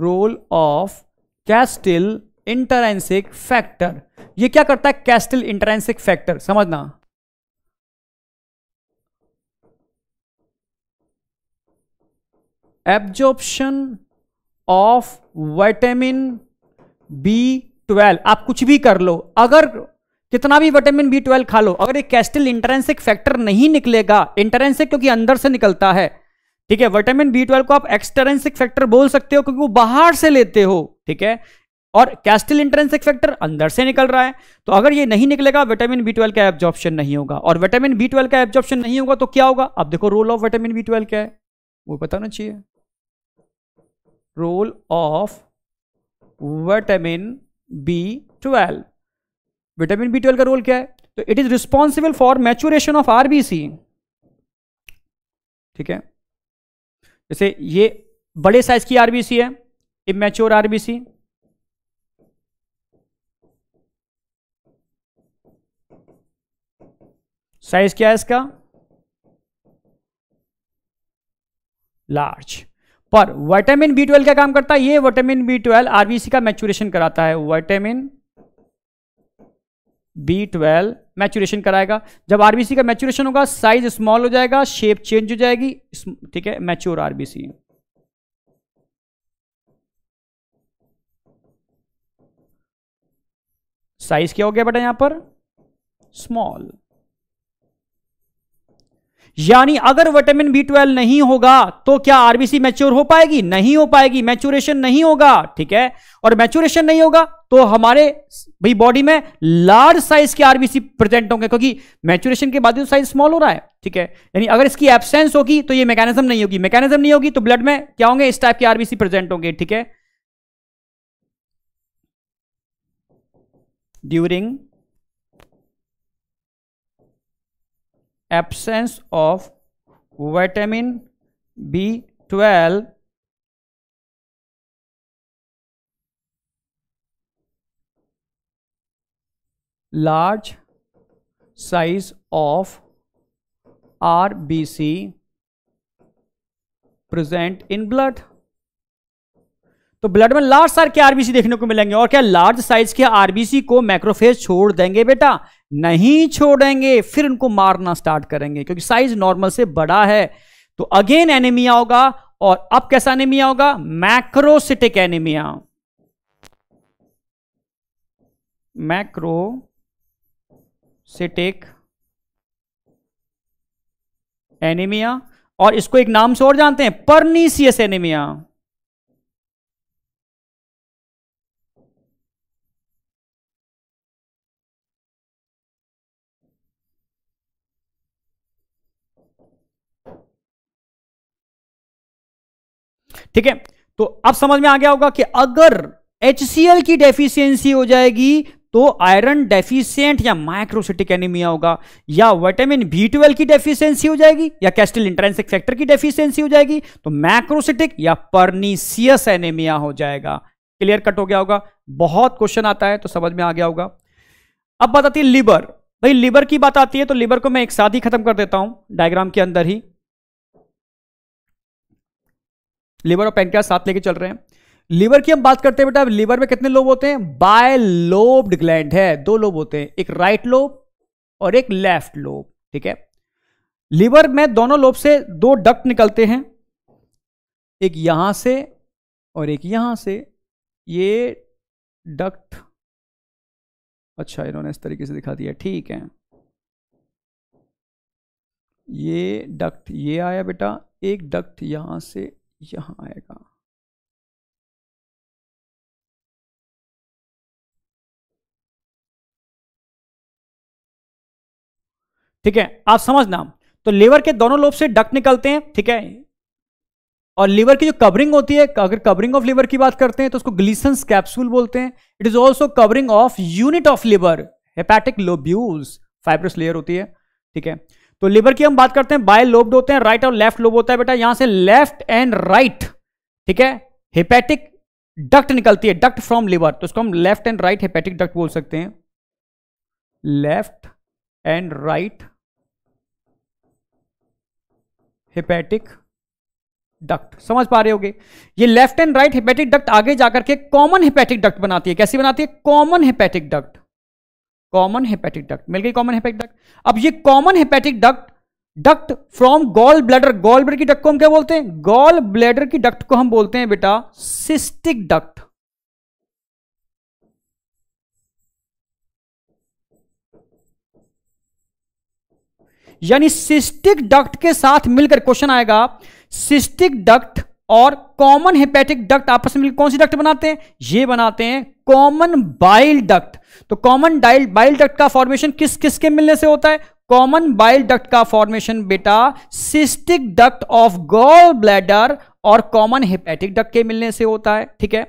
role of Castle intrinsic factor ये क्या करता है कैस्टिल इंटरेंसिक फैक्टर समझना absorption of vitamin B twelve आप कुछ भी कर लो अगर कितना भी विटामिन बी ट्वेल्व खा लो अगर ये कैस्टिल इंटरेंसिक फैक्टर नहीं निकलेगा इंटरेंसिक क्योंकि अंदर से निकलता है ठीक है विटामिन बी ट्वेल्व को आप एक्सटरेंसिक फैक्टर बोल सकते हो क्योंकि वो बाहर से लेते हो ठीक है और कैस्टिल इंटरेंसिक फैक्टर अंदर से निकल रहा है तो अगर ये नहीं निकलेगा विटामिन बी ट्वेल्व का एब्जॉर्प्शन नहीं होगा और विटामिन बी ट्वेल्व का एब्जॉर्प्शन नहीं होगा तो क्या होगा आप देखो role of vitamin B twelve क्या है वो पता चाहिए role of vitamin B twelve vitamin B twelve का रोल क्या है तो it is responsible for maturation of RBC ठीक है जैसे ये बड़े साइज की आरबीसी है इमेच्योर आरबीसी साइज क्या है इसका लार्ज पर विटामिन बी ट्वेल्व क्या काम करता है ये विटामिन बी ट्वेल्व आरबीसी का मैच्यूरेशन कराता है विटामिन बी ट्वेल्व मैचुरेशन कराएगा जब आरबीसी का मैचुरेशन होगा साइज स्मॉल हो जाएगा शेप चेंज हो जाएगी ठीक है मैच्योर आरबीसी साइज क्या हो गया बेटा यहां पर स्मॉल यानी अगर विटामिन बी ट्वेल्व नहीं होगा तो क्या आरबीसी मैच्योर हो पाएगी नहीं हो पाएगी मैच्योरेशन नहीं होगा ठीक है और मैच्योरेशन नहीं होगा तो हमारे भाई बॉडी में लार्ज साइज के आरबीसी प्रेजेंट होंगे क्योंकि मैच्योरेशन के बाद तो साइज स्मॉल हो रहा है ठीक है यानी अगर इसकी एब्सेंस होगी तो ये मैकेनिज्म नहीं होगी मैकेनिज्म नहीं होगी तो ब्लड में क्या होंगे इस टाइप के आरबीसी प्रेजेंट होंगे ठीक है during absence of vitamin B12 large size of RBC present in blood तो ब्लड में लार्ज साइज के आरबीसी देखने को मिलेंगे और क्या लार्ज साइज के आरबीसी को मैक्रोफेज छोड़ देंगे बेटा नहीं छोड़ेंगे फिर उनको मारना स्टार्ट करेंगे क्योंकि साइज नॉर्मल से बड़ा है तो अगेन एनेमिया होगा और अब कैसा एनेमिया होगा मैक्रोसिटिक एनेमिया मैक्रोसिटिक एनीमिया और इसको एक नाम से और जानते हैं परनीसियस एनेमिया ठीक है तो अब समझ में आ गया होगा कि अगर HCl की डेफिशिएंसी हो जाएगी तो आयरन डेफिशिएंट या माइक्रोसिटिक एनीमिया होगा या विटामिन बी ट्वेल्व की डेफिशिएंसी हो जाएगी या कैस्टिल इंट्रेंसिक फैक्टर की डेफिशिएंसी हो जाएगी तो मैक्रोसिटिक या परनीसियस एनीमिया हो जाएगा क्लियर कट हो गया होगा बहुत क्वेश्चन आता है तो समझ में आ गया होगा अब बात आती है लिवर भाई लिवर की बात आती है तो लिवर को मैं एक साथ ही खत्म कर देता हूं डायग्राम के अंदर ही लिवर और पैंक्रियास साथ लेके चल रहे हैं लीवर की हम बात करते हैं बेटा लीवर में कितने लोब होते हैं लोब्ड ग्लैंड है दो लोब होते हैं एक राइट लोब और एक लेफ्ट लोब ठीक है लिवर में दोनों लोब से दो डक्ट निकलते हैं एक यहां से और एक यहां से ये डक्ट अच्छा इन्होंने इस तरीके से दिखा दिया ठीक है ये डक्ट ये आया बेटा एक डक्ट यहां से यहां
आएगा ठीक है आप समझना
तो लीवर के दोनों लोब से डक्ट निकलते हैं ठीक है और लीवर की जो कवरिंग होती है अगर कवरिंग ऑफ लीवर की बात करते हैं तो उसको ग्लिसन कैप्सूल बोलते हैं it is also covering of unit of liver hepatic lobules fibrous layer होती है ठीक है तो लिवर की हम बात करते हैं बाय लोब्ड होते हैं राइट और लेफ्ट लोब होता है बेटा यहां से लेफ्ट एंड राइट ठीक है हेपेटिक डक्ट निकलती है डक्ट फ्रॉम लिवर तो इसको हम left and right hepatic duct बोल सकते हैं left and right hepatic duct समझ पा रहे होगे ये left and right hepatic duct आगे जाकर के कॉमन हेपेटिक डक्ट बनाती है कैसी बनाती है common hepatic duct common hepatic duct मिल गई कॉमन हेपेटिक डक्ट अब ये common hepatic duct duct from gall bladder gall bladder की डक्ट को हम क्या बोलते हैं गॉल ब्लैडर की डक्ट को हम बोलते हैं बेटा सिस्टिक डक्ट यानी सिस्टिक डक्ट के साथ मिलकर क्वेश्चन आएगा सिस्टिक डक्ट और कॉमन हेपेटिक डक्ट आपस में कौन सी डक्ट बनाते हैं ये बनाते हैं कॉमन बाइल डक्ट तो कॉमन डाइल बाइल डक्ट का फॉर्मेशन किस किस के मिलने से होता है कॉमन बाइल डक्ट का फॉर्मेशन बेटा cystic duct of gall bladder और कॉमन हेपेटिक डक्ट के मिलने से होता है ठीक है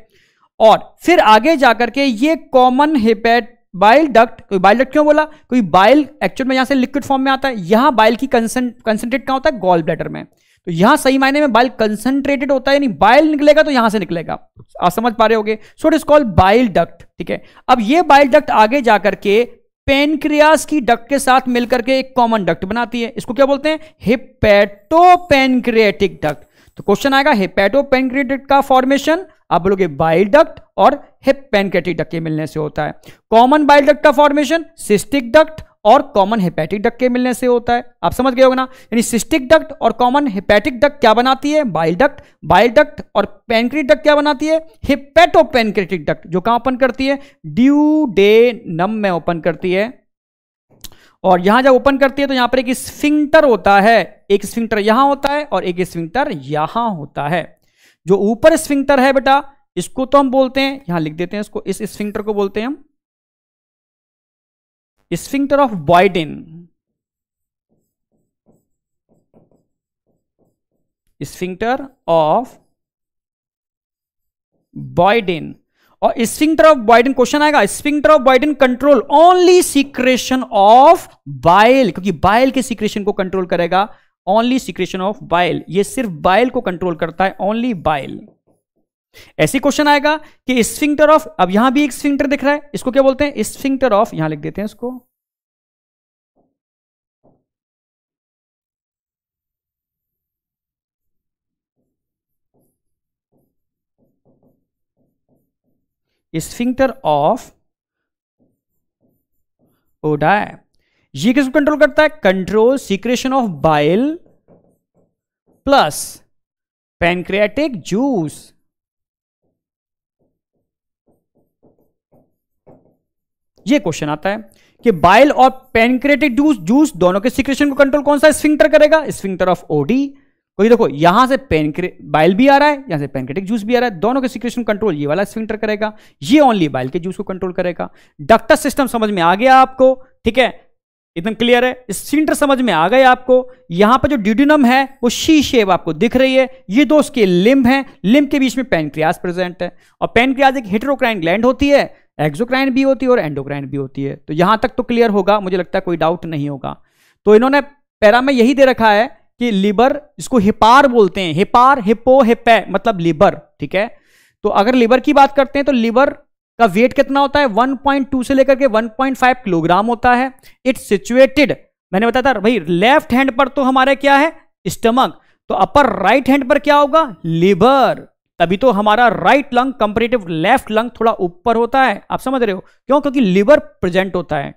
और फिर आगे जाकर के ये कॉमन हेपेट बाइल डक्ट कोई बाइल डक्ट क्यों बोला कोई बाइल एक्चुअल में यहां से लिक्विड फॉर्म में आता है यहां बाइल की कंसेंट्रेट कहां होता है गॉल ब्लैडर में तो यहां सही मायने में बाइल कंसंट्रेटेड होता है यानी बाइल निकलेगा तो यहां से निकलेगा आप समझ पा रहे होगे so it is called bile duct ठीक है अब ये बाइल डक्ट आगे जाकर के पेनक्रियास की डक्ट के साथ मिलकर के एक कॉमन डक्ट बनाती है इसको क्या बोलते हैं हिपेटोपेनक्रिएटिक डक्ट तो क्वेश्चन आएगा हेपेटोपेनक्रेटिक का फॉर्मेशन आप बोलोगे बाइल डक्ट और हिप पेनक्रेटिक डक्ट के मिलने से होता है कॉमन बाइल डक्ट का फॉर्मेशन सिस्टिक डक्ट और कॉमन हेपेटिक डक के मिलने से होता है आप समझ गए होगे ना यानी सिस्टिक डक्ट और कॉमन हेपेटिक डक क्या बनाती है बाइल डक्ट बाइल डक्ट और पेनक्रिक डक क्या बनाती है पेनक्रिटिक डक्ट जो कहां ओपन करती है ड्यू डे नम में ओपन करती है और यहां जब ओपन करती है तो यहां पर एक स्फिंक्टर होता है एक स्फिंक्टर यहां होता है और एक स्फिंक्टर यहां होता है जो ऊपर स्फिंक्टर है बेटा इसको तो हम बोलते हैं यहां लिख देते हैं इसको इस स्फिंक्टर को बोलते हैं हम sphincter of Boyden sphincter of Boyden और स्फिंक्टर ऑफ बॉयडन क्वेश्चन आएगा sphincter of Boyden control only secretion of bile क्योंकि बाइल के सीक्रेशन को कंट्रोल करेगा ओनली सीक्रेशन ऑफ बाइल ये सिर्फ बाइल को कंट्रोल करता है ओनली बाइल ऐसी क्वेश्चन आएगा कि स्फिंक्टर ऑफ अब यहां भी एक स्फिंक्टर दिख रहा है इसको क्या बोलते हैं स्फिंक्टर ऑफ यहां लिख देते हैं इसको स्फिंक्टर ऑफ ओडाय ये किसको कंट्रोल करता है control secretion of bile plus pancreatic juice ये क्वेश्चन आता है कि बाइल और पेनक्रेटिक जूस जूस दोनों के सिक्रेशन को कंट्रोल कौन सा स्फिंक्टर करेगा स्फिंक्टर ऑफ ओडी तो देखो यहां से पेनक्रे बाइल भी आ रहा है यहां से पेनक्रेटिक जूस भी आ रहा है दोनों के सिक्रेशन कंट्रोल ये वाला स्फिंक्टर करेगा ये ओनली बाइल के जूस को कंट्रोल करेगा डक्टस सिस्टम समझ में आ गया आपको ठीक है एकदम क्लियर है स्फिंक्टर समझ में आ गए आपको यहां पर जो ड्यूडिनम है वो शी शेप आपको दिख रही है ये दो उसके लिम्ब हैं लिम्ब के बीच में पेनक्रियास प्रेजेंट है और पेनक्रियास एक हिटरोक्राइन ग्लैंड होती है एक्जोक्राइन भी होती है और एंडोक्राइन भी होती है तो यहां तक तो क्लियर होगा मुझे लगता है कोई डाउट नहीं होगा तो इन्होंने पैरा में यही दे रखा है कि लिबर इसको हिपार बोलते हैं हिपार हिपो हिपे मतलब लिबर ठीक है तो अगर लिबर की बात करते हैं तो लिबर का वेट कितना होता है 1.2 से लेकर के 1.5 किलोग्राम होता है इट्स सिचुएटेड मैंने बताया था भाई लेफ्ट हैंड पर तो हमारे क्या है स्टमक तो अपर राइट हैंड पर क्या होगा लिवर तभी तो हमारा right lung comparative left lung थोड़ा ऊपर होता है आप समझ रहे हो क्यों क्योंकि लिवर प्रेजेंट होता है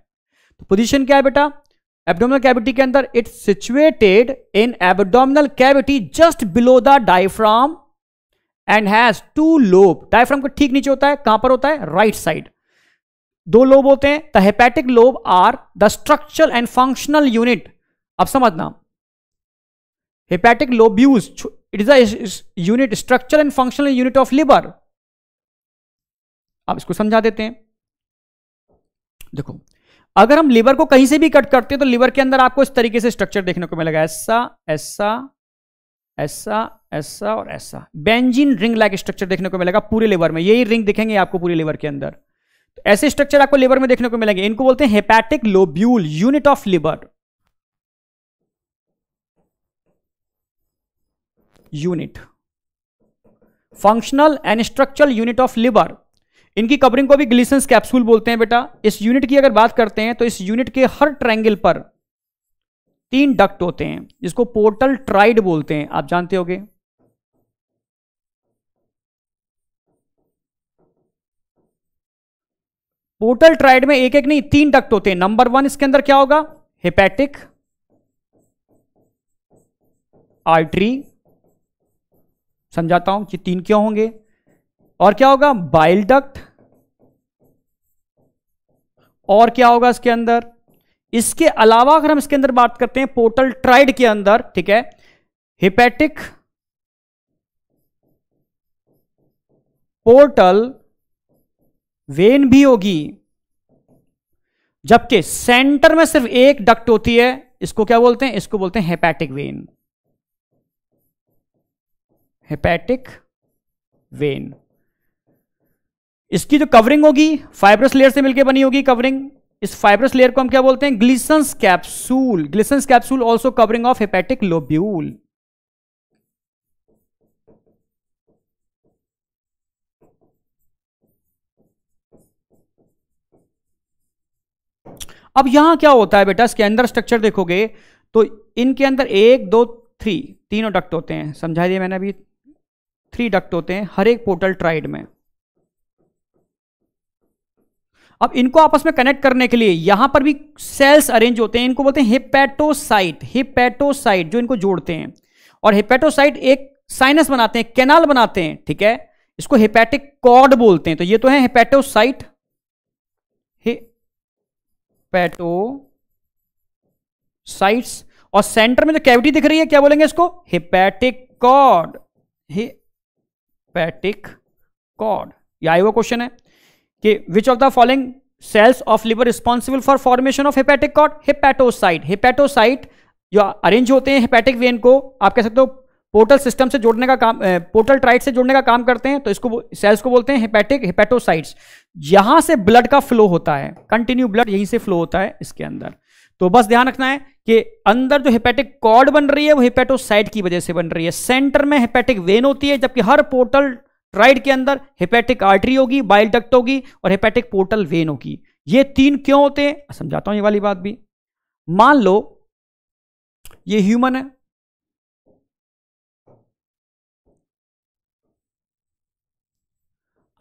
तो पोजीशन क्या है बेटा एब्डोमिनल कैविटी के अंदर it situated in abdominal cavity just below the diaphragm and has two lobe diaphragm को ठीक नीचे होता है कहां पर होता है राइट right साइड दो लोब होते हैं the hepatic lobe are the structural and functional unit अब समझना hepatic lobules it is unit structure and functional unit of liver आप इसको समझा देते हैं देखो अगर हम लिवर को कहीं से भी कट करते हैं तो लिवर के अंदर आपको इस तरीके से स्ट्रक्चर देखने को मिलेगा ऐसा ऐसा ऐसा ऐसा और ऐसा बेंजीन रिंग लाइक स्ट्रक्चर देखने को मिलेगा पूरे लिवर में यही रिंग दिखेंगे आपको पूरे लिवर के अंदर तो ऐसे स्ट्रक्चर आपको लिवर में देखने को मिलेंगे इनको बोलते हैं hepatic lobule unit of liver unit functional and structural unit of liver इनकी कवरिंग को भी ग्लिसंस कैप्सूल बोलते हैं बेटा इस यूनिट की अगर बात करते हैं तो इस यूनिट के हर ट्रायंगल पर तीन डक्ट होते हैं जिसको पोर्टल ट्राइड बोलते हैं आप जानते होगे पोर्टल ट्राइड में एक एक नहीं तीन डक्ट होते हैं नंबर वन इसके अंदर क्या होगा हेपेटिक आर्टरी समझाता हूं कि तीन क्यों होंगे और क्या होगा बाइल डक्ट और क्या होगा इसके अंदर इसके अलावा अगर हम इसके अंदर बात करते हैं पोर्टल ट्राइड के अंदर ठीक है हिपैटिक पोर्टल वेन भी होगी जबकि सेंटर में सिर्फ एक डक्ट होती है इसको क्या बोलते हैं इसको बोलते हैं हेपैटिक वेन हेपेटिक वेन इसकी जो कवरिंग होगी फाइब्रस लेयर से मिलकर बनी होगी कवरिंग इस फाइब्रस लेयर को हम क्या बोलते हैं Glisson's capsule Glisson's capsule also covering of hepatic lobule अब यहां क्या होता है बेटा इसके अंदर स्ट्रक्चर देखोगे तो इनके अंदर एक दो थ्री तीनों डक्ट होते हैं समझा दिया मैंने अभी थ्री डक्ट होते हैं हर एक पोर्टल ट्राइड में अब इनको आपस में कनेक्ट करने के लिए यहां पर भी सेल्स अरेंज होते हैं इनको बोलते हैं हिपेटोसाइट हिपेटोसाइट जो इनको जोड़ते हैं और हिपेटोसाइट एक साइनस बनाते हैं कैनाल बनाते हैं ठीक है इसको हिपेटिक कॉर्ड बोलते हैं तो ये तो है हिपेटोसाइट साइट्स और सेंटर में जो कैविटी दिख रही है क्या बोलेंगे इसको हिपेटिक कॉर्ड पैटिक कॉड ये आईवा क्वेश्चन है कि which of the following cells of liver responsible for formation of hepatic cord hepatocyte hepatocyte जो अरेंज होते हैं हेपेटिक वेन को आप कह सकते हो पोर्टल सिस्टम से जोड़ने का काम पोर्टल ट्राइट से जोड़ने का काम करते हैं तो इसको सेल्स को बोलते हैं हेपेटिक हेपेटोसाइट्स यहां से ब्लड का फ्लो होता है कंटिन्यू ब्लड यहीं से फ्लो होता है इसके अंदर तो बस ध्यान रखना है कि अंदर जो हेपेटिक कॉर्ड बन रही है वो हेपेटोसाइट की वजह से बन रही है सेंटर में हेपेटिक वेन होती है जबकि हर पोर्टल ट्राइड के अंदर हेपेटिक आर्टरी होगी बाइल डक्ट होगी और हेपेटिक पोर्टल वेन होगी ये तीन क्यों होते हैं समझाता हूं ये वाली बात भी मान लो ये ह्यूमन है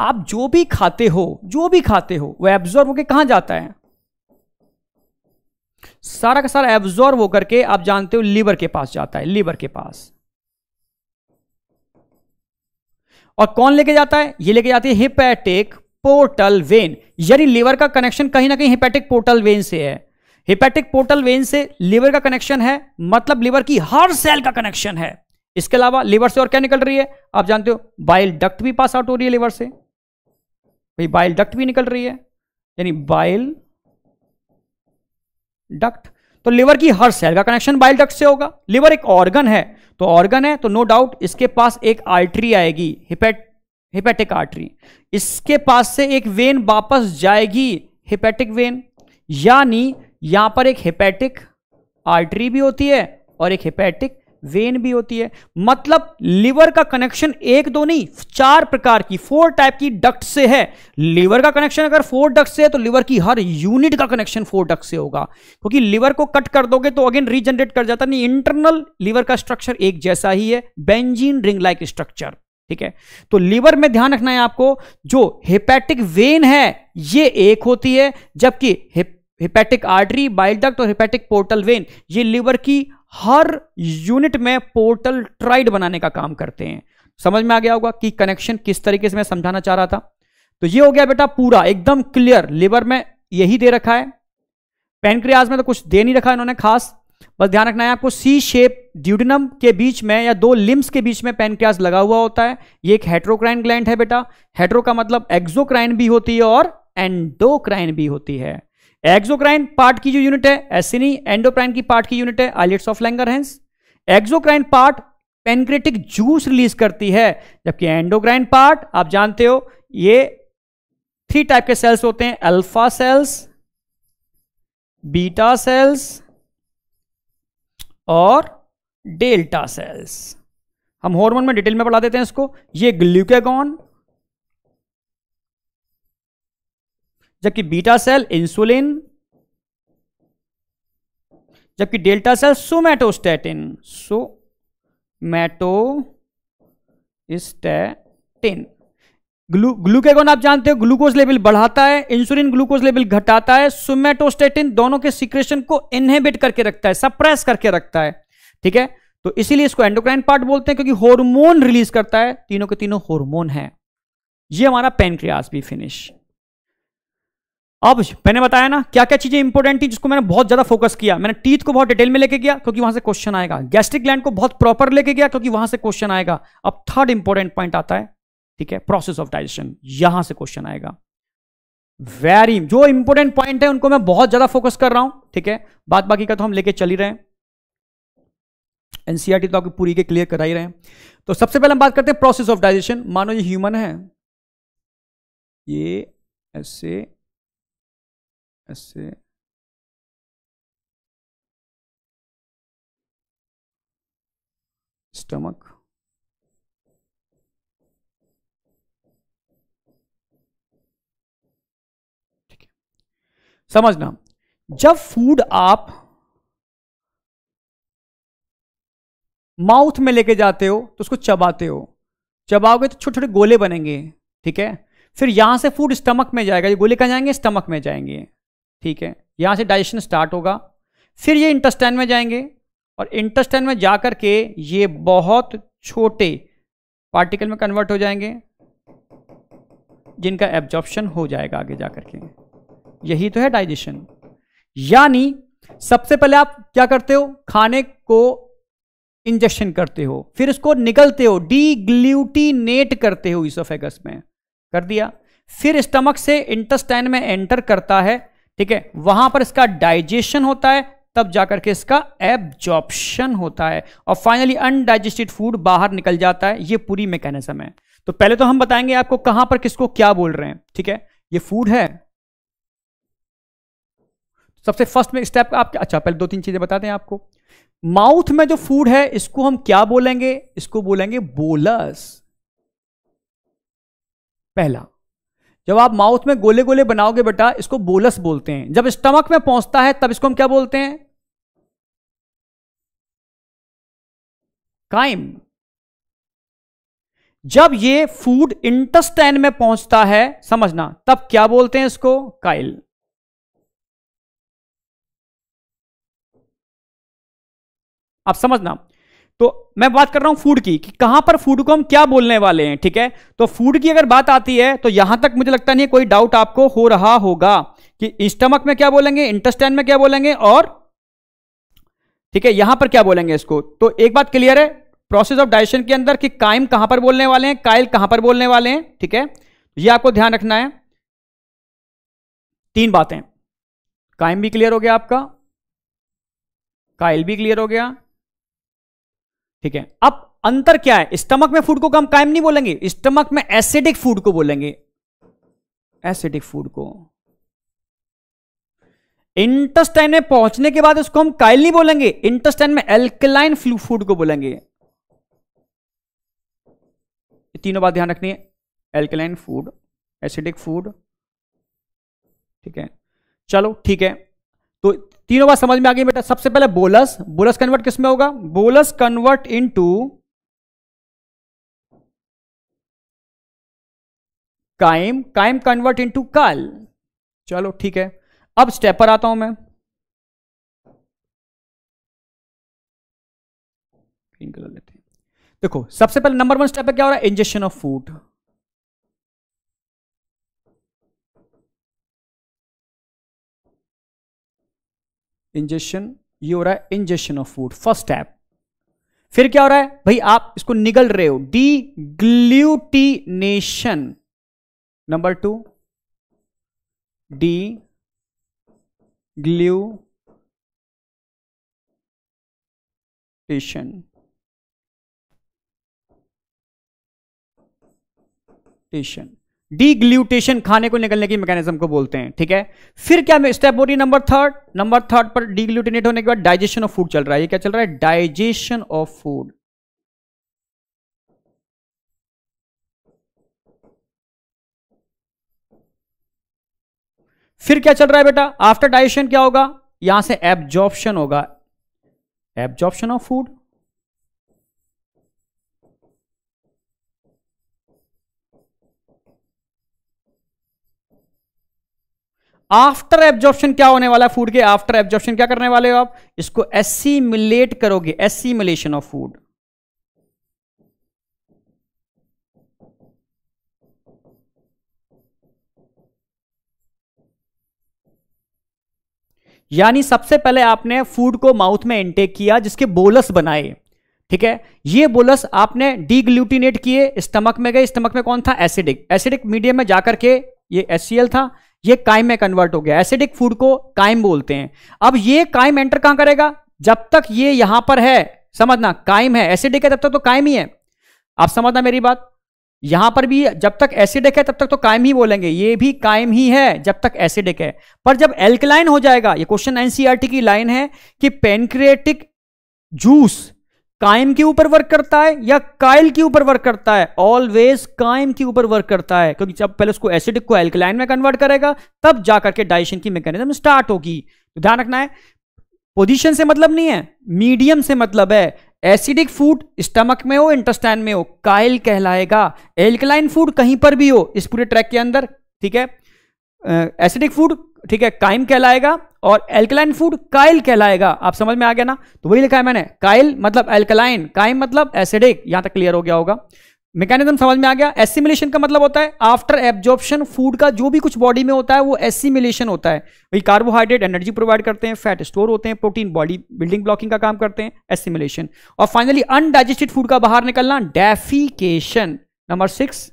आप जो भी खाते हो जो भी खाते हो वह एब्जॉर्व होकर कहां जाता है सारा का सारा एब्जॉर्व होकर के आप जानते हो लीवर के पास जाता है लीवर के पास और कौन लेके जाता है ये लेके जाती है हिपैटिक पोर्टल वेन यानी लीवर का कनेक्शन कहीं ना कहीं हिपैटिक पोर्टल वेन से है हिपैटिक पोर्टल वेन से लीवर का कनेक्शन है मतलब लीवर की हर सेल का कनेक्शन है इसके अलावा लीवर से और क्या निकल रही है आप जानते हो बाइल डक्ट भी पास आउट हो रही है लीवर से भाई बाइल डक्ट भी निकल रही है यानी बाइल डक्ट तो लिवर की हर सेल का कनेक्शन बाइल डक्ट से होगा लिवर एक ऑर्गन है तो ऑर्गन है तो नो डाउट इसके पास एक आर्टरी आएगी हिपेटिक आर्टरी इसके पास से एक वेन वापस जाएगी हिपेटिक वेन यानी यहां पर एक हिपेटिक आर्टरी भी होती है और एक हिपेटिक वेन भी होती है मतलब लिवर का कनेक्शन एक दो नहीं चार प्रकार की फोर टाइप की डक्ट से है लिवर का कनेक्शन अगर फोर डक्ट से है तो लिवर की हर यूनिट का कनेक्शन फोर डक्ट से होगा क्योंकि लिवर को कट कर दोगे तो अगेन रीजनरेट कर जाता नहीं इंटरनल लिवर का स्ट्रक्चर एक जैसा ही है बेंजीन रिंग लाइक स्ट्रक्चर ठीक है तो लीवर में ध्यान रखना है आपको जो हिपैटिक वेन है ये एक होती है जबकि हिप, आर्टरी बाइल डक्ट और हेपेटिक पोर्टल वेन ये लिवर की हर यूनिट में पोर्टल ट्राइड बनाने का काम करते हैं समझ में आ गया होगा कि कनेक्शन किस तरीके से मैं समझाना चाह रहा था तो ये हो गया बेटा पूरा एकदम क्लियर लिवर में यही दे रखा है पेनक्रियाज में तो कुछ दे नहीं रखा इन्होंने खास बस ध्यान रखना है आपको सी शेप ड्यूडनम के बीच में या दो लिम्स के बीच में पेनक्रियाज लगा हुआ होता है ये एक हेट्रोक्राइन ग्लैंड है बेटा हेट्रो का मतलब एक्जोक्राइन भी होती है और एंडोक्राइन भी होती है एक्सोक्राइन पार्ट की जो यूनिट है एसिनी एंडोक्राइन की पार्ट की यूनिट है islets of Langerhans exocrine part pancreatic juice release करती है जबकि एंडोक्राइन पार्ट आप जानते हो ये थ्री टाइप के सेल्स होते हैं अल्फा सेल्स बीटा सेल्स और डेल्टा सेल्स हम हॉर्मोन में डिटेल में पढ़ा देते हैं इसको ये ग्लूकेगॉन जबकि बीटा सेल इंसुलिन जबकि delta cell somatostatin somatostatin glucagon आप जानते हो ग्लूकोज लेवल बढ़ाता है इंसुलिन ग्लूकोज लेवल घटाता है सोमैटोस्टेटिन दोनों के सिक्रेशन को इनहेबिट करके रखता है सप्रेस करके रखता है ठीक है तो इसीलिए इसको एंडोक्राइन पार्ट बोलते हैं क्योंकि हार्मोन रिलीज करता है तीनों के तीनों हार्मोन है ये हमारा पेनक्रियास भी फिनिश अब मैंने बताया ना क्या क्या चीजें इंपॉर्टेंट थी जिसको मैंने बहुत ज्यादा फोकस किया मैंने टीथ को बहुत डिटेल में लेके गया क्योंकि वहां से क्वेश्चन आएगा गैस्ट्रिक ग्लैंड को बहुत प्रॉपर लेके गया क्योंकि वहां से क्वेश्चन आएगा अब थर्ड इंपॉर्टेंट पॉइंट आता है ठीक है प्रोसेस ऑफ डाइजेशन यहां से क्वेश्चन आएगा वेरी जो इंपॉर्टेंट पॉइंट है उनको मैं बहुत ज्यादा फोकस कर रहा हूं ठीक है बात बाकी का तो हम लेके चल ही रहे हैं एनसीआरटी e तो आपकी पूरी के क्लियर करा ही रहे हैं तो सबसे पहले हम बात करते हैं प्रोसेस ऑफ डाइजेशन मानो ये ह्यूमन है ये ऐसे
ऐसे स्टमक
ठीक है समझना जब फूड आप माउथ में लेके जाते हो तो उसको चबाते हो चबाओगे तो छोटे छोटे गोले बनेंगे ठीक है फिर यहां से फूड स्टमक में जाएगा ये गोले कहा जाएंगे स्टमक में जाएंगे ठीक है यहाँ से डाइजेशन स्टार्ट होगा फिर ये इंटस्टाइन में जाएंगे और इंटस्टाइन में जा कर के ये बहुत छोटे पार्टिकल में कन्वर्ट हो जाएंगे जिनका एब्जॉर्प्शन हो जाएगा आगे जा करके के यही तो है डाइजेशन यानी सबसे पहले आप क्या करते हो खाने को इंजेक्शन करते हो फिर इसको निकलते हो डीग्ल्यूटिनेट करते हो इसोफेगस में कर दिया फिर स्टमक से इंटस्टाइन में एंटर करता है ठीक है वहां पर इसका डाइजेशन होता है तब जाकर के इसका एब्जॉर्प्शन होता है और फाइनली अनडाइजेस्टेड फूड बाहर निकल जाता है ये पूरी मैकेनिज्म है तो पहले तो हम बताएंगे आपको कहां पर किसको क्या बोल रहे हैं ठीक है ये फूड है सबसे फर्स्ट में स्टेप आप अच्छा पहले दो तीन चीजें बताते हैं आपको माउथ में जो फूड है इसको हम क्या बोलेंगे इसको बोलेंगे बोलस पहला जब आप माउथ में गोले गोले बनाओगे बेटा इसको बोलस बोलते हैं जब स्टमक में पहुंचता है तब इसको हम क्या बोलते हैं काइम जब ये फूड इंटस्टाइन में पहुंचता है समझना तब क्या बोलते हैं इसको काइल आप समझना तो मैं बात कर रहा हूं फूड की कि कहां पर फूड को हम क्या बोलने वाले हैं ठीक है तो फूड की अगर बात आती है तो यहां तक मुझे लगता नहीं कोई डाउट आपको हो रहा होगा कि स्टमक में क्या बोलेंगे इंटेस्टाइन में क्या बोलेंगे और ठीक है यहां पर क्या बोलेंगे इसको तो एक बात क्लियर है प्रोसेस ऑफ डाइजेशन के अंदर कि काइम कहां पर बोलने वाले हैं काइल कहां पर बोलने वाले हैं ठीक है ये आपको ध्यान रखना है तीन बातें काइम भी क्लियर हो गया आपका काइल भी क्लियर हो गया ठीक है अब अंतर क्या है स्टमक में फूड को हम कायम नहीं बोलेंगे स्टमक में एसिडिक फूड को बोलेंगे एसिडिक फूड को इंटस्टाइन में पहुंचने के बाद उसको हम कायल नहीं बोलेंगे इंटस्टाइन में एल्कलाइन फूड को बोलेंगे तीनों बात ध्यान रखनी है एल्कलाइन फूड एसिडिक फूड ठीक है चलो ठीक है तो तीनों बात समझ में आ गई बेटा सबसे पहले बोलस बोलस कन्वर्ट किस में होगा bolus convert into
chyme chyme convert into chyle चलो ठीक है अब स्टेप पर आता हूं मैं कलर लेते हैं देखो सबसे पहले नंबर वन स्टेप है क्या हो रहा है इंजेक्शन ऑफ फूड
इंजेशन ये हो रहा है ingestion of food first step फिर क्या हो रहा है भाई आप इसको निगल रहे हो deglutition number two deglutition टेशन डीग्ल्यूटेशन खाने को निकलने की मैकेनिज्म को बोलते हैं ठीक है फिर क्या स्टेप हो रही है नंबर थर्ड नंबर थर्ड पर डीग्ल्यूटिनेट होने के बाद डाइजेशन ऑफ फूड चल रहा है ये क्या चल रहा है डाइजेशन ऑफ फूड फिर क्या चल रहा है बेटा आफ्टर डाइजेशन क्या होगा यहां से एब्जॉर्प्शन होगा absorption of food after absorption क्या होने वाला है फूड के आफ्टर एब्जॉर्प्शन क्या करने वाले हो आप इसको एसिमिलेट करोगे एसीमुलेशन ऑफ फूड यानी सबसे पहले आपने फूड को माउथ में इंटेक किया जिसके बोलस बनाए ठीक है ये बोलस आपने डीग्लूटिनेट किए स्टमक में गए स्टमक में कौन था एसिडिक एसिडिक मीडियम में जाकर के ये एस था ये कायम में कन्वर्ट हो गया एसिडिक फूड को कायम बोलते हैं अब ये कायम एंटर कहां करेगा जब तक ये यहां पर है समझना कायम है एसिडिक है तब तक तो कायम ही है आप समझना मेरी बात यहां पर भी जब तक एसिडिक है तब तक तो कायम ही बोलेंगे ये भी कायम ही है जब तक एसिडिक है पर जब एल्कलाइन हो जाएगा ये क्वेश्चन एनसीआरटी e की लाइन है कि पेनक्रिएटिक जूस कायम के ऊपर वर्क करता है या काइल के ऊपर वर्क करता है ऑलवेज कायम के ऊपर वर्क करता है क्योंकि जब पहले उसको एसिडिक को एल्कलाइन में कन्वर्ट करेगा तब जाकर के डाइजेशन की मैकेनिज्म स्टार्ट होगी तो ध्यान रखना है पोजीशन से मतलब नहीं है मीडियम से मतलब है एसिडिक फूड स्टमक में हो इंटस्टाइन में हो कायल कहलाएगा एल्कलाइन फूड कहीं पर भी हो इस पूरे ट्रैक के अंदर ठीक है एसिडिक फूड ठीक है काइम कहलाएगा और एल्कलाइन फूड काइल कहलाएगा आप समझ में आ गया ना तो वही लिखा है मैंने काइल मतलब एल्कलाइन काइम मतलब एसिडिक यहां तक क्लियर हो गया होगा मैकेनिज्म समझ में आ गया एसिमिलेशन का मतलब होता है आफ्टर एब्जॉर्प्शन फूड का जो भी कुछ बॉडी में होता है वो एसिमिलेशन होता है वही कार्बोहाइड्रेट एनर्जी प्रोवाइड करते हैं फैट स्टोर होते हैं प्रोटीन बॉडी बिल्डिंग ब्लॉकिंग का काम करते हैं एसिमिलेशन और फाइनली अनडाइजेस्टेड फूड का बाहर निकलना defecation number six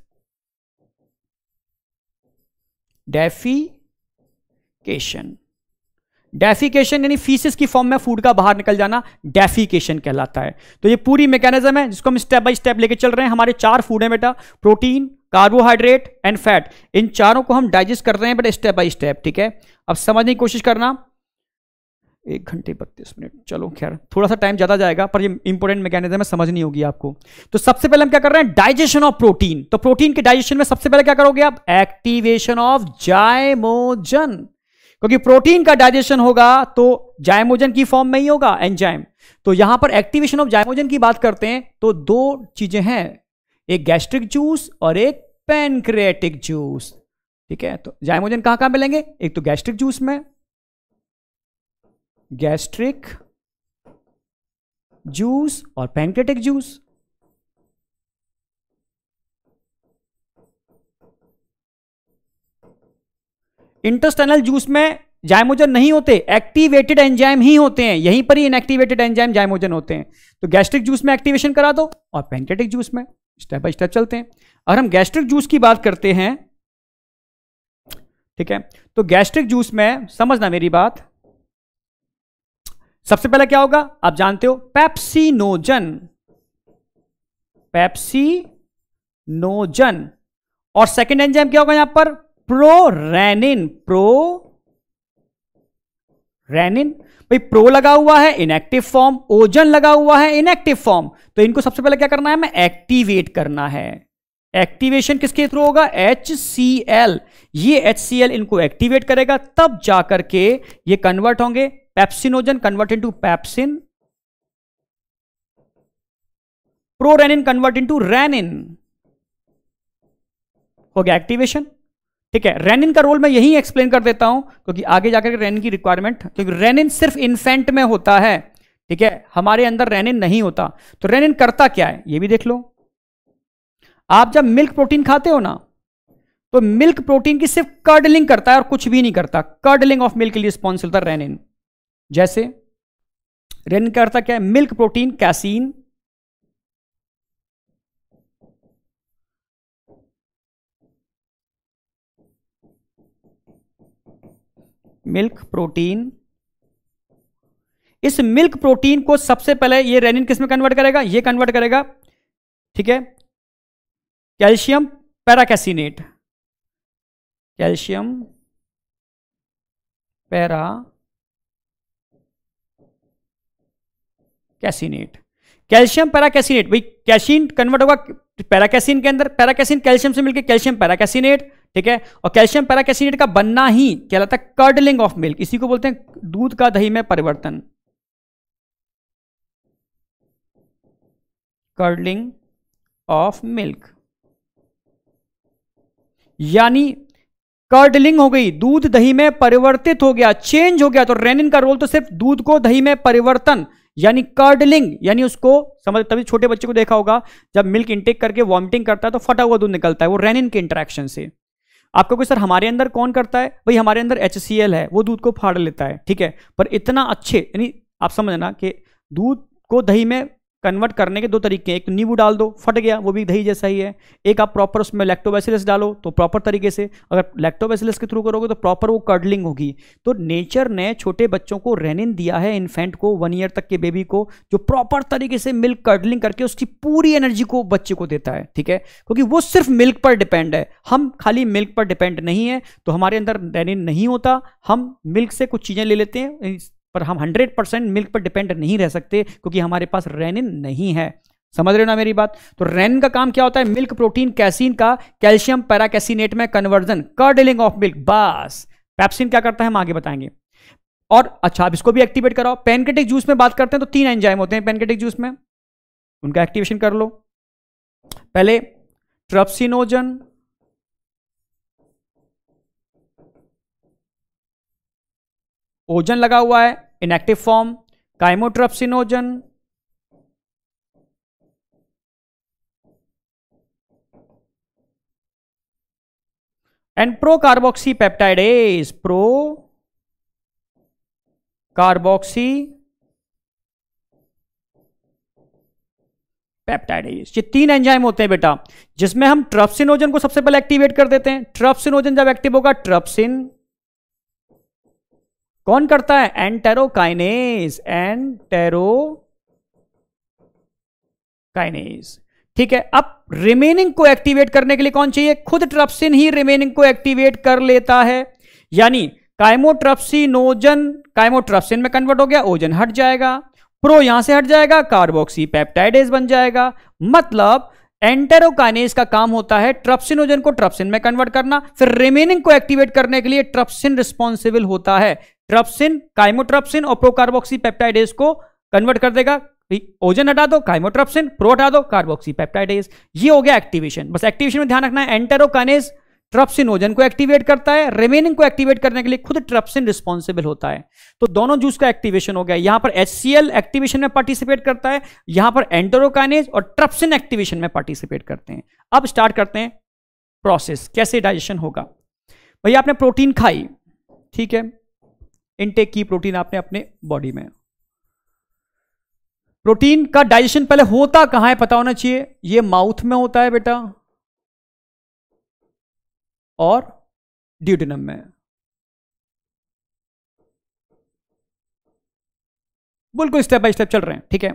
defecation defecation यानी फीसिस की फॉर्म में फूड का बाहर निकल जाना डेफिकेशन कहलाता है तो ये पूरी मैकेनिज्म है जिसको हम स्टेप बाय स्टेप लेके चल रहे हैं हमारे चार फूड है बेटा प्रोटीन कार्बोहाइड्रेट एंड फैट इन चारों को हम डाइजेस्ट कर रहे हैं बेटा स्टेप बाय स्टेप ठीक है अब समझने की कोशिश करना एक घंटे बत्तीस मिनट चलो खैर थोड़ा सा टाइम ज़्यादा जाएगा पर ये इंपॉर्टेंट मैकेनिज्म है समझ नहीं होगी आपको तो सबसे पहले हम क्या कर रहे हैं डाइजेशन ऑफ प्रोटीन तो प्रोटीन के डाइजेशन में सबसे पहले क्या करोगे आप एक्टिवेशन ऑफ जायमोजन क्योंकि प्रोटीन का डाइजेशन होगा तो जायमोजन की फॉर्म में ही होगा एंजाइम तो यहां पर एक्टिवेशन ऑफ जायमोजन की बात करते हैं तो दो चीजें हैं एक गैस्ट्रिक जूस और एक पेनक्रेटिक जूस ठीक है तो जायमोजन कहां कहां मिलेंगे एक तो गैस्ट्रिक जूस में गैस्ट्रिक
जूस और पैंक्रेटिक जूस
इंटरस्टनल जूस में जायमोजन नहीं होते एक्टिवेटेड एंजाइम ही होते हैं यहीं पर ही इनएक्टिवेटेड एंजाइम जायमोजन होते हैं तो गैस्ट्रिक जूस में एक्टिवेशन करा दो और पैंकेटिक जूस में स्टेप बाय स्टेप चलते हैं अगर हम गैस्ट्रिक जूस की बात करते हैं ठीक है तो गैस्ट्रिक जूस में समझना मेरी बात सबसे पहला क्या होगा आप जानते हो पैप्सी नोजन पैप्सी नोजन और सेकेंड एंजाइम क्या होगा यहां पर रैनिन प्रो रैनिन भाई प्रो लगा हुआ है इनएक्टिव फॉर्म ओजन लगा हुआ है इनएक्टिव फॉर्म तो इनको सबसे पहले क्या करना है मैं एक्टिवेट करना है एक्टिवेशन किसके थ्रू होगा एच सी एल ये एच सी एल इनको एक्टिवेट करेगा तब जाकर के ये कन्वर्ट होंगे Pepsinogen converted to pepsin. Prorenin converted rennin हो गया एक्टिवेशन ठीक है रेनिन का रोल मैं यही एक्सप्लेन कर देता हूं क्योंकि आगे जाकर रेनिन की रिक्वायरमेंट क्योंकि रेनिन सिर्फ इन्फेंट में होता है ठीक है हमारे अंदर रेनिन नहीं होता तो रेनिन करता क्या है ये भी देख लो आप जब मिल्क प्रोटीन खाते हो ना तो मिल्क प्रोटीन की सिर्फ कर्डलिंग करता है और कुछ भी नहीं करता कर्डलिंग ऑफ मिल्क के लिए स्पॉन्सिल था रेनिन जैसे रेनिन का अर्थ क्या है milk protein casein milk protein इस मिल्क प्रोटीन को सबसे पहले ये रेनिन किस में कन्वर्ट करेगा ये कन्वर्ट करेगा ठीक है calcium paracaseinate calcium paracaseinate calcium paracaseinate भाई कैशिन कन्वर्ट होगा पैराकैसिन के अंदर पैराकैसिन कैल्शियम से मिलकर कैल्शियम पैराकैसिनेट ठीक है और कैल्शियम पैराकैसिनेट का बनना ही कहलाता है कर्डलिंग ऑफ मिल्क इसी को बोलते हैं दूध का दही में परिवर्तन कर्डलिंग ऑफ मिल्क यानी कर्डलिंग हो गई दूध दही में परिवर्तित हो गया चेंज हो गया तो रेनिन का रोल तो सिर्फ दूध को दही में परिवर्तन यानी कर्डलिंग यानी उसको समझ तभी छोटे बच्चे को देखा होगा जब मिल्क इंटेक करके वॉमिटिंग करता है तो फटा हुआ दूध निकलता है वो रेनिन के इंट्रैक्शन से आपको कोई सर हमारे अंदर कौन करता है भाई हमारे अंदर एच है वो दूध को फाड़ लेता है ठीक है पर इतना अच्छे यानी आप समझना कि दूध को दही में कन्वर्ट करने के दो तरीके हैं एक तो नींबू डाल दो फट गया वो भी दही जैसा ही है एक आप प्रॉपर उसमें लैक्टोबैसिलस डालो तो प्रॉपर तरीके से अगर लैक्टोबैसिलस के थ्रू करोगे तो प्रॉपर वो कर्डलिंग होगी तो नेचर ने छोटे बच्चों को रेनिन दिया है इन्फेंट को वन ईयर तक के बेबी को जो प्रॉपर तरीके से मिल्क कर्डलिंग करके उसकी पूरी एनर्जी को बच्चे को देता है ठीक है क्योंकि वो सिर्फ मिल्क पर डिपेंड है हम खाली मिल्क पर डिपेंड नहीं है तो हमारे अंदर रेनिन नहीं होता हम मिल्क से कुछ चीज़ें ले लेते हैं पर हम 100 परसेंट मिल्क पर डिपेंड नहीं रह सकते क्योंकि हमारे पास रेनिन नहीं है समझ रहे हो ना मेरी बात तो रेनिन का काम क्या होता है मिल्क प्रोटीन कैसिन का कैल्शियम पैराकैसिनेट में कन्वर्जन कर्डलिंग ऑफ मिल्क बस पैप्सिन क्या करता है हम आगे बताएंगे और अच्छा आप इसको भी एक्टिवेट कराओ पेनकेटिक जूस में बात करते हैं तो तीन एंजाइम होते हैं पेनकेटिक जूस में उनका एक्टिवेशन कर लो पहले ट्रप्सिनोजन ओजन लगा हुआ है inactive form chymotrypsinogen and pro carboxy एज प्रो कार्बोक्सी पेप्टाइडेज ये तीन एंजाइम होते हैं बेटा जिसमें हम ट्रप्सिनोजन को सबसे पहले एक्टिवेट कर देते हैं ट्रप्सिनोजन जब एक्टिव होगा ट्रप्सिन कौन करता है एंटेरोकाइनेस एंटेरो ठीक है अब रिमेनिंग को एक्टिवेट करने के लिए कौन चाहिए खुद ट्रप्सिन ही रिमेनिंग को एक्टिवेट कर लेता है यानी काइमोट्रप्सिनोजन काइमोट्रप्सिन में कन्वर्ट हो गया ओजन हट जाएगा प्रो यहां से हट जाएगा कार्बोक्सी पेप्टाइडेज बन जाएगा मतलब एंटेरोकाइनेज का काम होता है ट्रप्सिनोजन को ट्रप्सिन में कन्वर्ट करना फिर रिमेनिंग को एक्टिवेट करने के लिए ट्रप्सिन रिस्पॉन्सिबल होता है ट्रप्सिन काइमोट्रप्सिन और प्रोकार्बोक्सी पेप्टाइडेज को कन्वर्ट कर देगा ओजन हटा दो काइमोट्रप्सिन प्रो हटा दो कार्बोक्सी पेप्टाइडेज ये हो गया एक्टिवेशन बस एक्टिवेशन में ध्यान रखना है एंटेरोकानेज ट्रप्सिन ओजन को एक्टिवेट करता है रिमेनिंग को एक्टिवेट करने के लिए खुद ट्रप्सिन रिस्पॉन्सिबल होता है तो दोनों जूस का एक्टिवेशन हो गया यहां पर एच एक्टिवेशन में पार्टिसिपेट करता है यहां पर एंटेरोकानेज और ट्रप्सिन एक्टिवेशन में पार्टिसिपेट करते हैं अब स्टार्ट करते हैं प्रोसेस कैसे डाइजेशन होगा भैया आपने प्रोटीन खाई ठीक है इनटेक की प्रोटीन आपने अपने बॉडी में प्रोटीन का डाइजेशन पहले होता कहां है पता होना चाहिए ये माउथ में होता है बेटा
और ड्यूटिनम में
बिल्कुल स्टेप बाय स्टेप चल रहे हैं ठीक है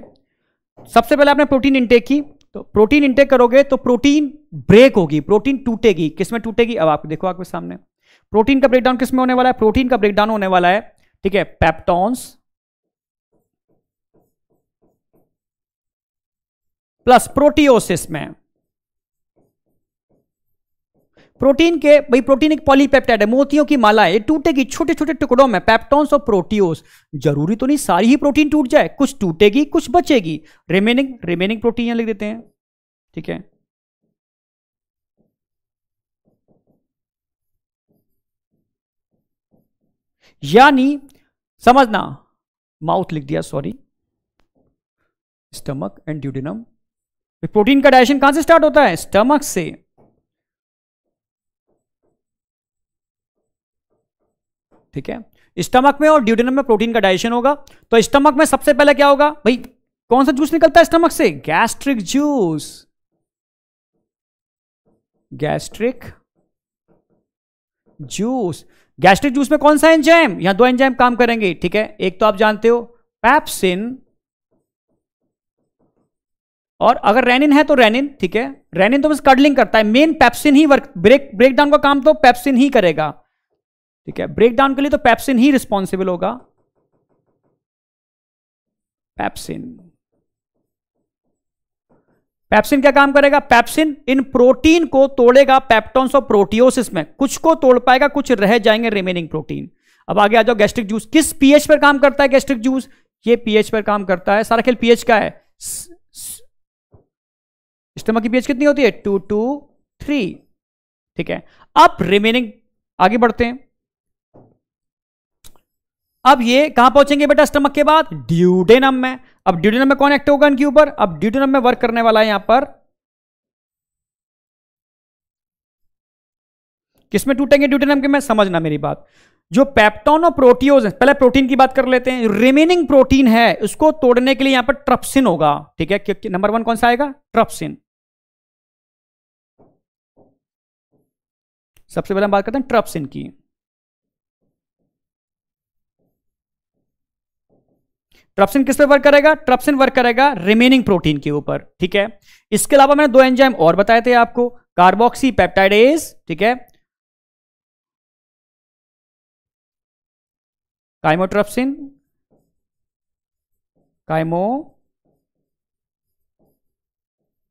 सबसे पहले आपने प्रोटीन इंटेक की तो प्रोटीन इंटेक करोगे तो प्रोटीन ब्रेक होगी प्रोटीन टूटेगी किसमें टूटेगी अब आप देखो आपके सामने प्रोटीन का ब्रेकडाउन किसमें होने वाला है प्रोटीन का ब्रेकडाउन होने वाला है ठीक है पेप्टॉन्स प्लस प्रोटियोसिस में प्रोटीन के भाई प्रोटीन एक पॉलीपेप्टाइड है मोतियों की माला है टूटेगी छोटे छोटे टुकड़ों में पेप्टॉन्स और प्रोटियोस जरूरी तो नहीं सारी ही प्रोटीन टूट जाए कुछ टूटेगी कुछ बचेगी रिमेनिंग रिमेनिंग प्रोटीन लिख देते हैं ठीक है यानी समझना माउथ लिख दिया sorry stomach and duodenum protein का डाइजेशन कहां से स्टार्ट होता है स्टमक से ठीक है स्टमक में और ड्यूडिनम में प्रोटीन का डाइजेशन होगा तो स्टमक में सबसे पहले क्या होगा भाई कौन सा जूस निकलता है स्टमक से gastric juice gastric juice gastric juice में कौन सा एंजाइम यहां दो एंजाइम काम करेंगे ठीक है एक तो आप जानते हो पैप्सिन और अगर रेनिन है तो रेनिन ठीक है रेनिन तो बस कडलिंग करता है मेन पैप्सिन ही वर्क ब्रेक ब्रेकडाउन का काम तो पैप्सिन ही करेगा ठीक है ब्रेकडाउन के लिए तो पैप्सिन ही रिस्पॉन्सिबल होगा पैप्सिन पैप्सिन क्या काम करेगा पैप्सिन इन प्रोटीन को तोड़ेगा पैप्टॉन्स और प्रोटियोसिस में कुछ को तोड़ पाएगा कुछ रह जाएंगे रिमेनिंग प्रोटीन अब आगे आ जाओ गैस्ट्रिक जूस किस पीएच पर काम करता है गैस्ट्रिक जूस ये पीएच पर काम करता है सारा खेल पीएच का है स्टमक की पीएच कितनी होती है टू टू थ्री ठीक है अब रिमेनिंग आगे बढ़ते हैं अब ये कहां पहुंचेंगे बेटा स्टमक के बाद ड्यूडेनम में अब ड्यूडेनम में कौन एक्ट होगा इनके ऊपर अब ड्यूडेनम में वर्क करने वाला है यहां पर किसमें टूटेंगे ड्यूटेनम के मैं समझना मेरी बात जो पैप्टोनो प्रोटियोज पहले प्रोटीन की बात कर लेते हैं रिमेनिंग प्रोटीन है उसको तोड़ने के लिए यहां पर ट्रप्सिन होगा ठीक है नंबर वन कौन सा आएगा ट्रप्सिन सबसे पहले हम बात करते हैं ट्रप्सिन की ट्रप्सिन किस पे वर्क करेगा ट्रप्सिन वर्क करेगा रिमेनिंग प्रोटीन के ऊपर ठीक है इसके अलावा मैंने दो एंजाइम और बताए थे आपको कार्बोक्सी
पेप्टाइडेज ठीक है chymotrypsin 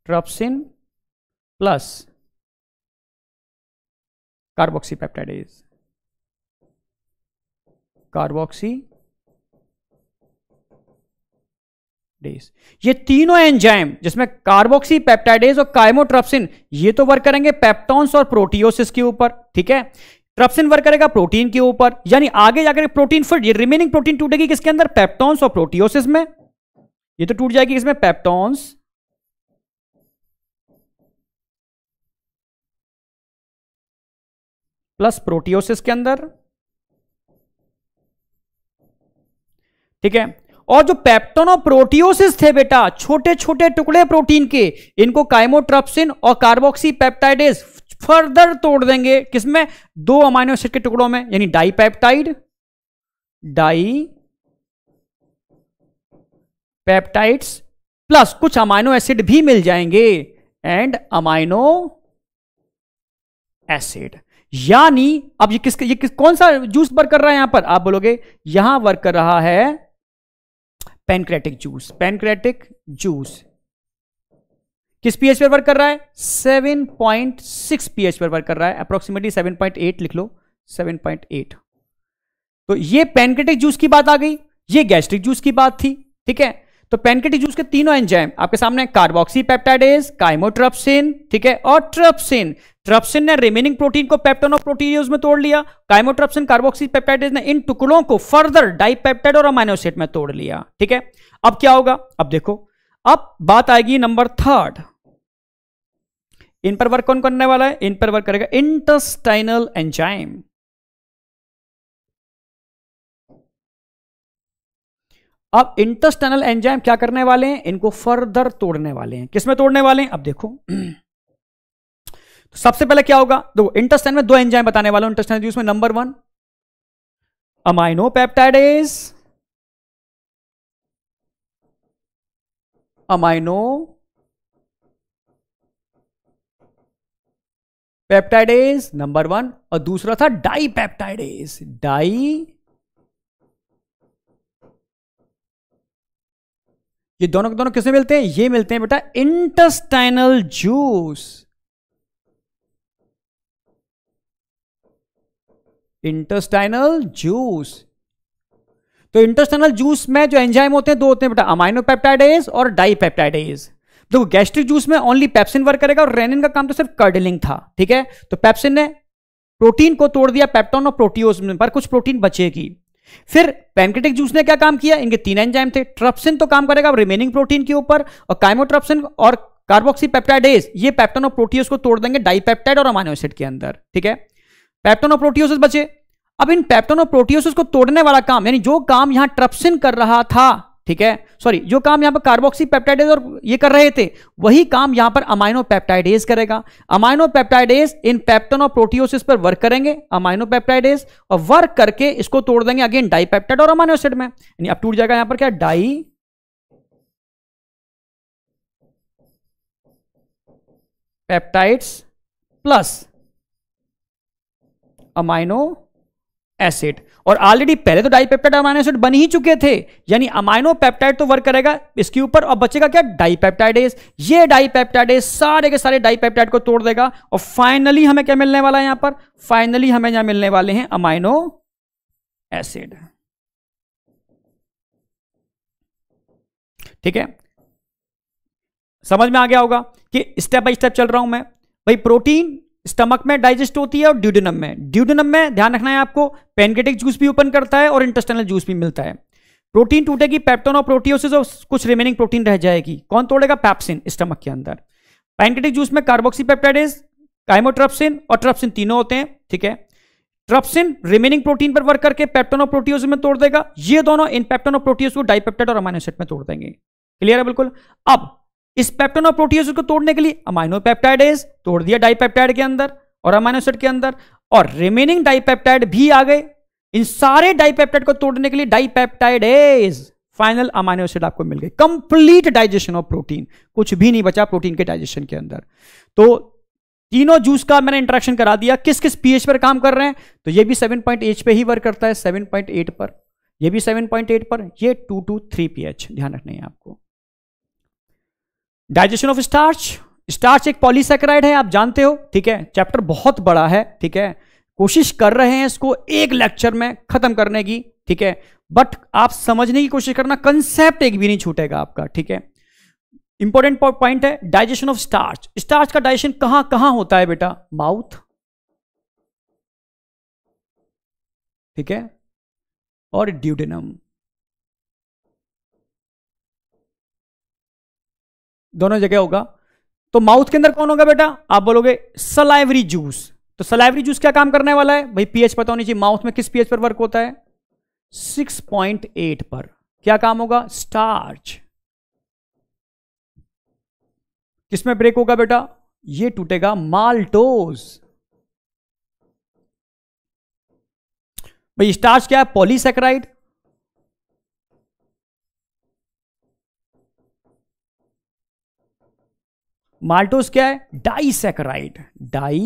chymotrypsin plus carboxypeptidase
carboxy डेज ये तीनों एंजाइम जिसमें कार्बोक्सी पेप्टाइडेज और कायमोट्रप्सिन ये तो वर्क करेंगे पेप्टॉन्स और प्रोटियोसिस के ऊपर ठीक है ट्रप्सिन वर्क करेगा प्रोटीन के ऊपर यानी आगे जाकर प्रोटीन फिर रिमेनिंग प्रोटीन टूटेगी किसके अंदर पेप्टॉन्स और प्रोटियोसिस में ये तो टूट जाएगी इसमें पेप्टॉन्स प्लस प्रोटियोसिस के अंदर ठीक है और जो प्रोटियोसिस थे बेटा छोटे छोटे टुकड़े प्रोटीन के इनको काइमोट्रप्सिन और कार्बोक्सी पैप्टाइडेस फर्दर तोड़ देंगे किसमें दो अमाइनो एसिड के टुकड़ों में यानी dipeptide dipeptides plus कुछ अमाइनो एसिड भी मिल जाएंगे एंड अमाइनो एसिड यानी अब ये किस ये किस कौन सा जूस वर्क कर रहा है यहां पर आप बोलोगे यहां वर्क कर रहा है पेनक्रेटिक जूस पेनक्रेटिक जूस किस पीएच पर वर्क कर रहा है 7.6 पीएच पर वर्क कर रहा है अप्रोक्सीमेटली 7.8 लिख लो 7.8 तो ये पेनक्रेटिक जूस की बात आ गई ये गैस्ट्रिक जूस की बात थी ठीक है तो पेनक्रेटिक जूस के तीनों एंजाइम आपके सामने कार्बोक्सी पेप्टाइडेज काइमोट्रप्सिन ठीक है और ट्रप्सिन ट्रप्सिन ने रिमेनिंग प्रोटीन को पेप्टन ऑफ प्रोटीनियस में तोड़ लिया काइमोट्रप्सिन कार्बोक्सिल पेप्टाइडेज ने इन टुकड़ों को फर्दर डाइपेप्टाइड और अमाइनोसेट में तोड़ लिया ठीक है अब क्या होगा अब देखो अब बात आएगी नंबर थर्ड इन पर वर्क कौन करने वाला है इन पर वर्क करेगा इंटस्टाइनल एंजाइम अब इंटस्टाइनल एंजाइम क्या करने वाले हैं इनको फर्दर तोड़ने वाले हैं किसमें तोड़ने वाले हैं अब देखो <clears throat> सबसे पहले क्या होगा दो इंटेस्टाइन में दो एंजाइम बताने वाला हूं इंटेस्टाइन जूस में number one amino
is
aminopeptidase number one और दूसरा था डाई पेप्टाइडेज डाई ये दोनों के दोनों किसने मिलते हैं ये मिलते हैं बेटा इंटेस्टाइनल जूस इंटेस्टाइनल जूस तो इंटेस्टाइनल जूस में जो एंजाइम होते हैं दो होते हैं बेटा अमाइनोपेप्टाइडेज और डाइपेप्टाइडेज देखो गैस्ट्रिक जूस में ओनली पेप्सिन वर्क करेगा और रेनिन का काम तो सिर्फ कर्डलिंग था ठीक है तो पेप्सिन ने प्रोटीन को तोड़ दिया पेप्टोन और प्रोटीओस में पर कुछ प्रोटीन बचेगी फिर पैंक्रेटिक जूस ने क्या काम किया इनके तीन एंजाइम थे ट्रप्सिन तो काम करेगा रिमेनिंग प्रोटीन के ऊपर और काइमोट्रप्सिन और कार्बोक्सी पेप्टाइडेज ये पेप्टोन और प्रोटीओस को तोड़ देंगे डाइपेप्टाइड और अमाइनो एसिड के अंदर ठीक है प्रोटियोसिस बचे अब इन पैप्टोनोप्रोटियोसिस को तोड़ने वाला काम यानी जो काम यहां ट्रप्सिन कर रहा था ठीक है सॉरी जो काम यहां पर कार्बोक्सी पेप्टाइडेज और ये कर रहे थे वही काम यहां पर अमाइनो पेप्टाइडेज करेगा अमाइनो पेप्टाइडेज इन प्रोटियोसिस पर वर्क करेंगे अमाइनो पेप्टाइडेज और वर्क करके इसको तोड़ देंगे अगेन डाईपेप्टाइड और एसिड में यानी अब टूट जाएगा यहां पर क्या dipeptides plus amino acid और ऑलरेडी पहले तो डाइपेप्टाइड अमाइनो एसिड बन ही चुके थे यानी अमाइनो पेप्टाइड तो वर्क करेगा इसके ऊपर और बचेगा क्या डाइपेप्टाइडेस ये डाइपेप्टाइडेस सारे के सारे डाइपेप्टाइड को तोड़ देगा और फाइनली हमें क्या मिलने वाला है यहां पर फाइनली हमें यहां मिलने वाले हैं अमाइनो एसिड ठीक है समझ में आ गया होगा कि स्टेप बाय स्टेप चल रहा हूं मैं भाई प्रोटीन स्टमक में डाइजेस्ट होती है और ड्यूडिनम में ड्यूडिनम में ध्यान रखना है आपको पेनकेटिक जूस भी ओपन करता है और इंटेस्टाइनल जूस भी मिलता है प्रोटीन टूटेगी पैप्टोन और प्रोटियोसिस और कुछ रिमेनिंग प्रोटीन रह जाएगी कौन तोड़ेगा पैप्सिन स्टमक के अंदर पैनकेटिक जूस में कार्बोक्सी कार्बोक्सीपेप्टाइडेज काइमोट्रप्सिन और ट्रप्सिन तीनों होते हैं ठीक है ट्रप्सिन रिमेनिंग प्रोटीन पर वर्क करके पैप्टोन और प्रोटियोस में तोड़ देगा ये दोनों इन पैप्टोन और प्रोटियोस को डाइपेप्टाइड और अमाइनोसेट में तोड़ देंगे क्लियर है बिल्कुल अब इस पेप्टन और प्रोटीज को तोड़ने के लिए अमाइनो पेप्टाइडेज तोड़ दिया डाइपेप्टाइड के अंदर और अमाइनोसेट के अंदर और रिमेनिंग डाइपेप्टाइड भी आ गए इन सारे डाइपेप्टाइड को तोड़ने के लिए डाइपेप्टाइडेज फाइनल अमाइनोसेट आपको मिल गए कंप्लीट डाइजेशन ऑफ प्रोटीन कुछ भी नहीं बचा प्रोटीन के डाइजेशन के अंदर तो तीनों जूस का मैंने इंट्रेक्शन करा दिया किस किस पीएच पर काम कर रहे हैं तो ये भी 7.8 पे ही वर्क करता है 7.8 पर ये भी 7.8 पर ये 2 टू 3 पीएच ध्यान रखना है आपको डाइजेशन ऑफ स्टार्च स्टार्च एक पॉलीसेक्राइड है आप जानते हो ठीक है चैप्टर बहुत बड़ा है ठीक है कोशिश कर रहे हैं इसको एक लेक्चर में खत्म करने की ठीक है बट आप समझने की कोशिश करना कंसेप्ट एक भी नहीं छूटेगा आपका ठीक है इंपॉर्टेंट पॉइंट है डाइजेशन ऑफ स्टार्च स्टार्च का डाइजेशन कहां कहां होता है बेटा माउथ ठीक है और ड्यूडेनम दोनों जगह होगा तो माउथ के अंदर कौन होगा बेटा आप बोलोगे सलाइवरी जूस तो सलाइवरी जूस क्या काम करने वाला है भाई पीएच पता होनी चाहिए माउथ में किस पीएच पर वर्क होता है 6.8 पर क्या काम होगा स्टार्च किसमें ब्रेक होगा बेटा ये टूटेगा माल्टोज भाई स्टार्च क्या है पॉलीसेक्राइड माल्टोस क्या है डाईसेकेराइड डाई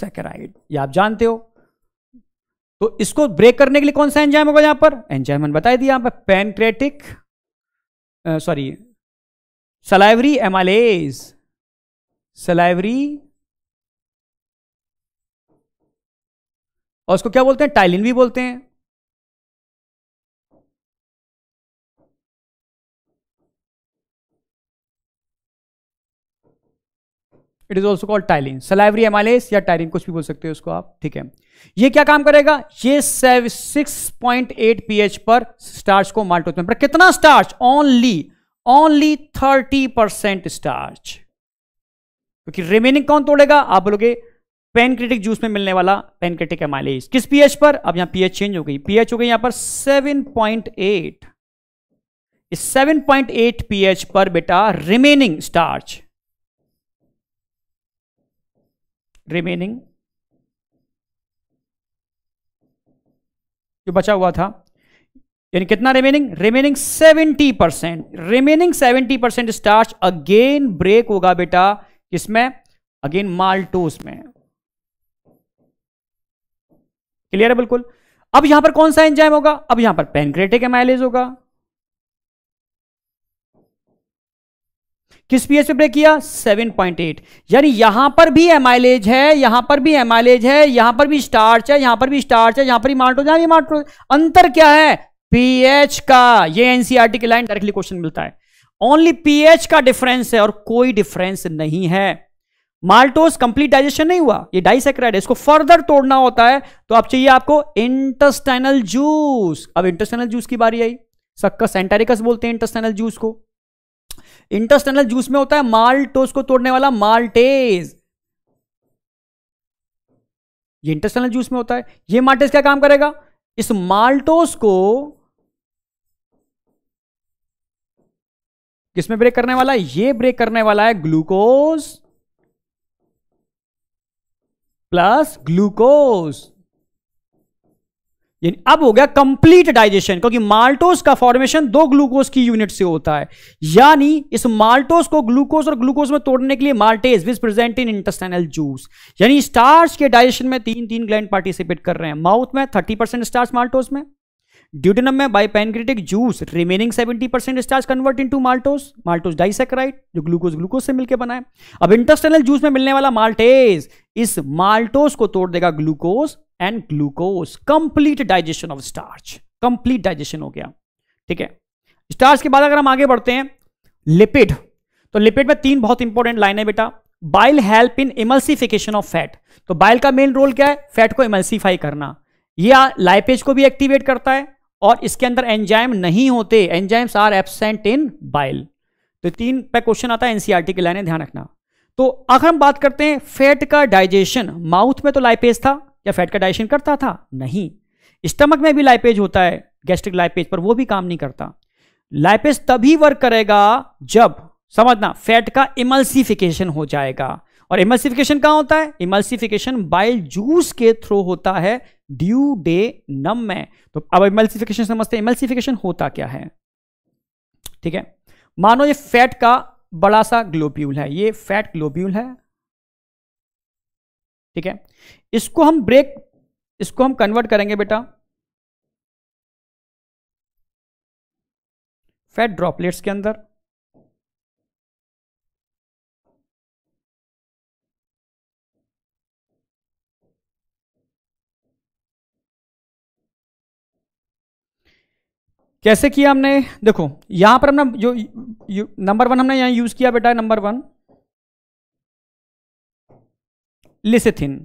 सेकेराइड ये आप जानते हो तो इसको ब्रेक करने के लिए कौन सा एंजाइम होगा यहां पर एंजाइम मैंने बताया दिया यहां पर pancreatic sorry salivary amylase salivary
और उसको क्या बोलते हैं टाइलिन भी बोलते हैं
it is also called ptyalin salivary amylase या टाइलिन कुछ भी बोल सकते हो उसको आप ठीक है ये क्या काम करेगा ये six point eight P H पर स्टार्च को होते में पर कितना starch only only thirty percent starch क्योंकि रिमेनिंग कौन तोड़ेगा आप बोलोगे पेनक्रेटिक जूस में मिलने वाला पेनक्रेटिक एमालेस किस पीएच पर अब पी पीएच चेंज हो गई पीएच हो गई यहां पर seven point eight seven point eight pH पर बेटा रिमेनिंग स्टार्च रिमेनिंग जो बचा हुआ था यानी कितना remaining remaining 70 percent remaining 70 percent starch again break होगा बेटा किसमें अगेन माल्टोस में क्लियर है बिल्कुल अब यहां पर कौन सा एंजाइम होगा अब यहां पर पेनक्रेटिक एमाइलेज होगा किस पीएच पे ब्रेक किया 7.8 यानी यहां पर भी एमाइलेज है यहां पर भी एमाइलेज है यहां पर भी स्टार्च है यहां पर भी स्टार्च है यहां पर माल्टोज यहां अंतर क्या है पीएच का ये एनसीआरटी e की लाइन डायरेक्टली क्वेश्चन मिलता है ओनली पीएच का डिफरेंस है और कोई डिफरेंस नहीं है माल्टोज कंप्लीट डाइजेशन नहीं हुआ ये डाइसेक्राइड है इसको फर्दर तोड़ना होता है तो आप चाहिए आपको इंटस्टाइनल जूस अब इंटस्टाइनल जूस की बारी आई सक्कस सेंटेरिकस बोलते हैं इंटस्टाइनल जूस को इंटरस्टनल जूस में होता है माल्टोस को तोड़ने वाला माल्टेज ये इंटरस्टनल जूस में होता है ये माल्टेज क्या काम करेगा इस माल्टोस को किसमें ब्रेक करने वाला है ये ब्रेक करने वाला है ग्लूकोज प्लस ग्लूकोज अब हो गया कंप्लीट डाइजेशन क्योंकि माल्टोस का फॉर्मेशन दो ग्लूकोज की यूनिट से होता है यानी इस माल्टोस को ग्लूकोज और ग्लूकोज में तोड़ने के लिए maltase which present in intestinal juice यानी स्टार्स के डाइजेशन में तीन तीन ग्लैंड पार्टिसिपेट कर रहे हैं माउथ में थर्टी परसेंट स्टार्स माल्टोज में ड्यूटेनम में by pancreatic juice remaining 70 percent starch convert into maltose maltose disaccharide जो ग्लूकोज ग्लूकोज से मिलकर बना है अब इंटरस्टनल जूस में मिलने वाला माल्टेज इस माल्टोस को तोड़ देगा glucose and glucose complete digestion of starch complete digestion हो गया ठीक है स्टार्च के बाद अगर हम आगे बढ़ते हैं लिपिड तो लिपिड में तीन बहुत इंपॉर्टेंट लाइन है बेटा bile help in emulsification of fat तो बाइल का मेन रोल क्या है फैट को इमल्सिफाई करना यह लाइपेज को भी एक्टिवेट करता है और इसके अंदर एंजाइम नहीं होते enzymes are absent in bile तो तीन पे क्वेश्चन आता है एनसीआरटी के लाइन ध्यान रखना तो अगर हम बात करते हैं फैट का डाइजेशन माउथ में तो लाइपेज था क्या फैट का डाइजेशन करता था नहीं स्टमक में भी लाइपेज होता है गैस्ट्रिक लाइपेज पर वो भी काम नहीं करता लाइपेज तभी वर्क करेगा जब समझना फैट का इमल्सिफिकेशन हो जाएगा और इमल्सिफिकेशन कहा होता है इमल्सिफिकेशन बाइल जूस के थ्रू होता है ड्यू डे नम में तो अब इमल्सिफिकेशन समझते हैं इमल्सिफिकेशन होता क्या है ठीक है मानो ये फैट का बड़ा सा ग्लोब्यूल है ये फैट ग्लोब्यूल है ठीक है इसको हम ब्रेक इसको हम कन्वर्ट करेंगे
बेटा फैट ड्रॉपलेट्स के अंदर
कैसे किया हमने देखो यहां पर हमने जो नंबर वन हमने यहां यूज किया बेटा नंबर वन लिसिथिन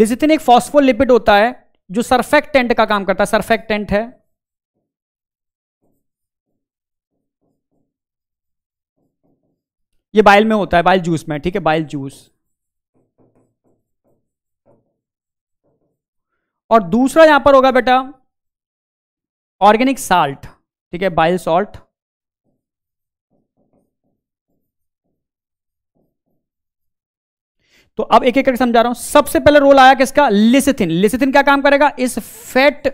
लिसिथिन एक फॉस्फोलिपिड होता है जो सरफेक्टेंट का काम करता है सरफेक्टेंट है ये बाइल में होता है बाइल जूस में ठीक है बाइल जूस और दूसरा यहां पर होगा बेटा ऑर्गेनिक साल्ट ठीक है बाइल सॉल्ट तो अब एक एक करके समझा रहा हूं सबसे पहले रोल आया किसका लिसिथिन लिसिथिन क्या काम करेगा इस फैट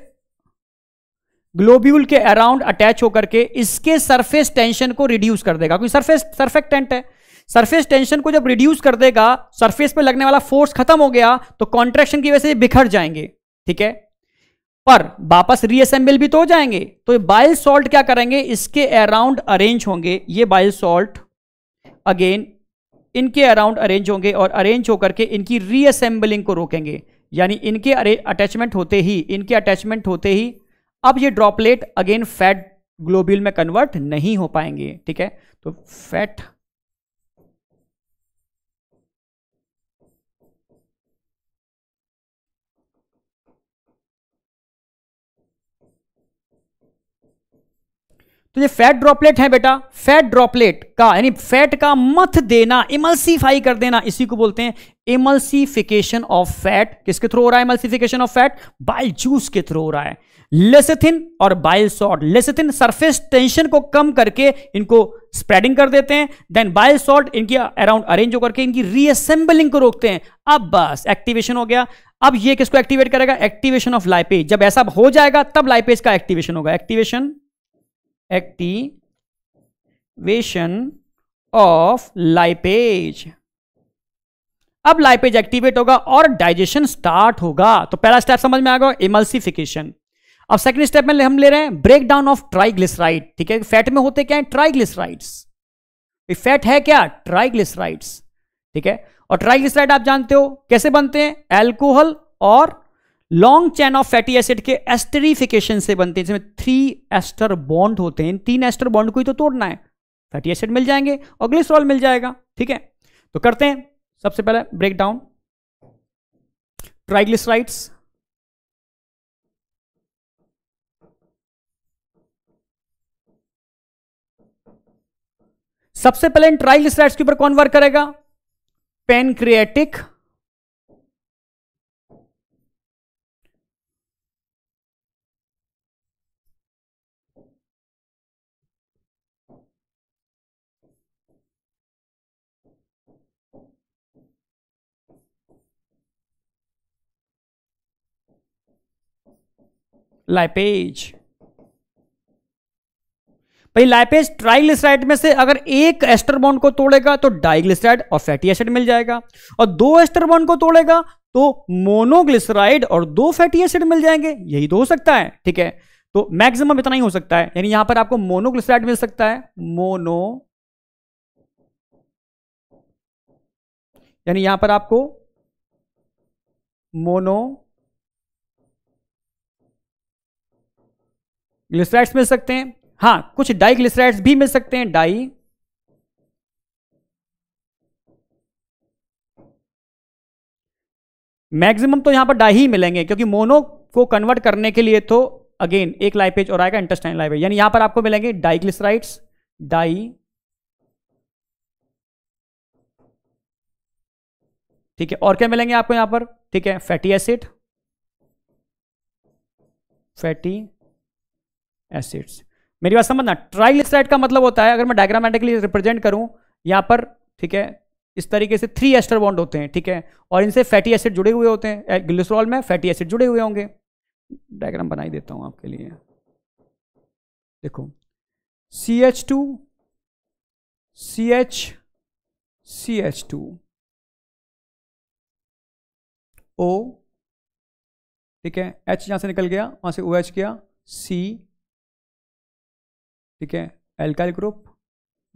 ग्लोब्यूल के अराउंड अटैच होकर के इसके सरफेस टेंशन को रिड्यूस कर देगा क्योंकि सरफेस सरफेक्टेंट है सरफेस टेंशन को जब रिड्यूस कर देगा सरफेस पे लगने वाला फोर्स खत्म हो गया तो कॉन्ट्रेक्शन की वजह से बिखर जाएंगे ठीक है पर वापस रीअसेंबल भी तो हो जाएंगे तो बाइल सॉल्ट क्या करेंगे इसके अराउंड अरेंज होंगे ये बाइल सॉल्ट अगेन इनके अराउंड अरेंज होंगे और अरेंज होकर के इनकी रीअसेंबलिंग को रोकेंगे यानी इनके अटैचमेंट होते ही इनके अटैचमेंट होते ही अब ये ड्रॉपलेट अगेन फैट ग्लोबिल में कन्वर्ट नहीं हो पाएंगे ठीक है तो फैट तो ये फैट ड्रॉपलेट है बेटा फैट ड्रॉपलेट का यानी फैट का मत देना इमल्सीफाई कर देना इसी को बोलते हैं इमल्सीफिकेशन ऑफ फैट किसके थ्रू हो रहा है emulsification of fat bile juice के थ्रू हो रहा है लेसेथिन और bile salt lecithin surface tension को कम करके इनको स्प्रेडिंग कर देते हैं देन बाइल सॉल्ट इनकी अराउंड अरेंज होकर इनकी रीअसेंबलिंग को रोकते हैं अब बस एक्टिवेशन हो गया अब ये किसको एक्टिवेट करेगा एक्टिवेशन ऑफ लाइपेज जब ऐसा हो जाएगा तब लाइपेज का एक्टिवेशन होगा एक्टिवेशन एक्टिवेशन ऑफ लाइपेज अब लाइपेज एक्टिवेट होगा और डाइजेशन स्टार्ट होगा तो पहला स्टेप समझ में आएगा इमल्सिफिकेशन अब सेकंड स्टेप में हम ले रहे हैं ब्रेक डाउन ऑफ ट्राइग्लिसराइड ठीक है फैट में होते क्या है ट्राइग्लिसराइड्स फैट है क्या ट्राइग्लिसराइड्स ठीक है और ट्राइग्लिसराइड आप जानते हो कैसे बनते हैं एल्कोहल और long chain of fatty acid के एस्टरीफिकेशन से बनते हैं जिसमें थ्री एस्टर बॉन्ड होते हैं तीन एस्टर बॉन्ड को ही तो तोड़ना है फैटी एसिड मिल जाएंगे और ग्लिसरॉल मिल जाएगा ठीक है तो करते हैं सबसे पहले ब्रेक डाउन ट्राइग्लिसराइड्स
सबसे पहले इन ट्राइग्लिसराइड्स के ऊपर कौन वर्क करेगा पेनक्रिएटिक लाइपेज
भाई लाइपेज ट्राइग्लिसराइड में से अगर एक एस्टर बॉन्ड को तोड़ेगा तो डाइग्लिसराइड और फैटी एसिड मिल जाएगा और दो एस्टर बॉन्ड को तोड़ेगा तो मोनोग्लिसराइड और दो फैटी एसिड मिल जाएंगे यही तो हो सकता है ठीक है तो मैक्सिमम इतना ही हो सकता है यानी यहां पर आपको मोनोग्लिसराइड मिल सकता है मोनो यानी यहां पर आपको मोनो ग्लिसराइड्स मिल सकते हैं हाँ कुछ डाई ग्लिसराइड्स भी मिल सकते हैं डाई मैक्सिमम तो यहां पर डाई ही मिलेंगे क्योंकि मोनो को कन्वर्ट करने के लिए तो अगेन एक लाइपेज और आएगा इंटरस्टाइन लाइपेज यानी यहां पर आपको मिलेंगे ग्लिसराइड्स डाई ठीक है और क्या मिलेंगे आपको यहां पर ठीक है फैटी एसिड फैटी एसिड्स मेरी बात समझना ट्राइलिसराइड का मतलब होता है अगर मैं डायग्रामेटिकली रिप्रेजेंट करूं यहां पर ठीक है इस तरीके से थ्री एस्टर बॉन्ड होते हैं ठीक है और इनसे फैटी एसिड जुड़े हुए होते हैं ग्लिसरॉल में फैटी एसिड जुड़े हुए होंगे डायग्राम बनाई देता हूं आपके लिए देखो C H two
C H C H two O ठीक है एच यहां से निकल गया वहां से ओ एच किया सी ठीक है alkyl group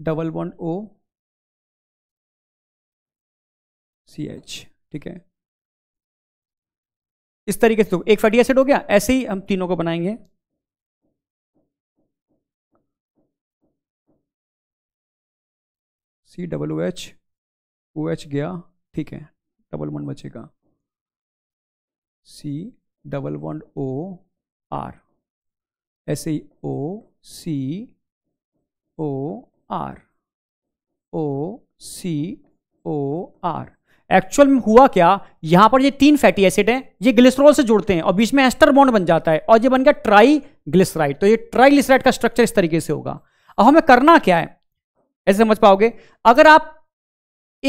double bond O C H ठीक है इस तरीके से तो एक फैटी एसिड हो गया ऐसे ही हम तीनों को बनाएंगे C double O H O H गया ठीक है डबल बॉन्ड बचेगा C double bond O R ऐसे ही O C O R
O C O R actual में हुआ क्या यहां पर ये तीन फैटी एसिड हैं ये ग्लिसरॉल से जुड़ते हैं और बीच में एस्टर बॉन्ड बन जाता है और ये बन गया ट्राई ग्लिसराइड तो ये ट्राई ग्लिसराइड का स्ट्रक्चर इस तरीके से होगा अब हमें करना क्या है ऐसे समझ पाओगे अगर आप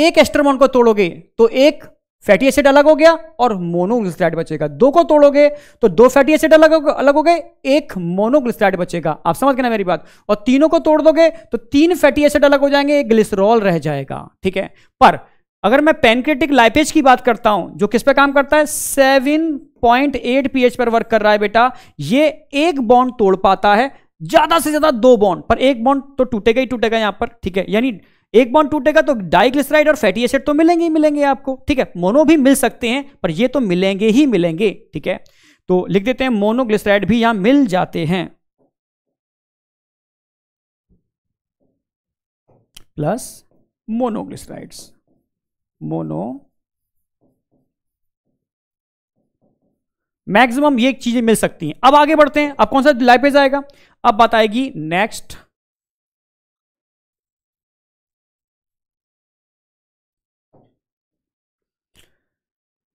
एक एस्टर बॉन्ड को तोड़ोगे तो एक फैटी एसिड अलग हो गया और मोनोग्लिसराइड बचेगा दो को तोड़ोगे तो दो फैटी एसिड अलग अलग हो गए एक मोनोग्लिसराइड बचेगा आप समझ गए ना मेरी बात और तीनों को तोड़ दोगे तो तीन फैटी एसिड अलग हो जाएंगे एक ग्लिसरॉल रह जाएगा ठीक है पर अगर मैं पेनक्रेटिक लाइपेज की बात करता हूं जो किस पे काम करता है 7.8 पीएच पर वर्क कर रहा है बेटा ये एक बॉन्ड तोड़ पाता है ज्यादा से ज्यादा दो बॉन्ड पर एक बॉन्ड तो टूटेगा ही टूटेगा यहां पर ठीक है यानी एक बॉन्ड टूटेगा तो डाइग्लिसराइड और फैटी एसिड तो मिलेंगे ही मिलेंगे आपको ठीक है मोनो भी मिल सकते हैं पर ये तो मिलेंगे ही मिलेंगे ठीक है तो लिख देते हैं मोनोग्लिसराइड भी यहां मिल जाते हैं प्लस मोनोग्लिसराइड्स मोनो मैक्सिमम ये चीजें मिल सकती हैं अब आगे बढ़ते हैं अब कौन सा लाइपेज आएगा अब बताएगी नेक्स्ट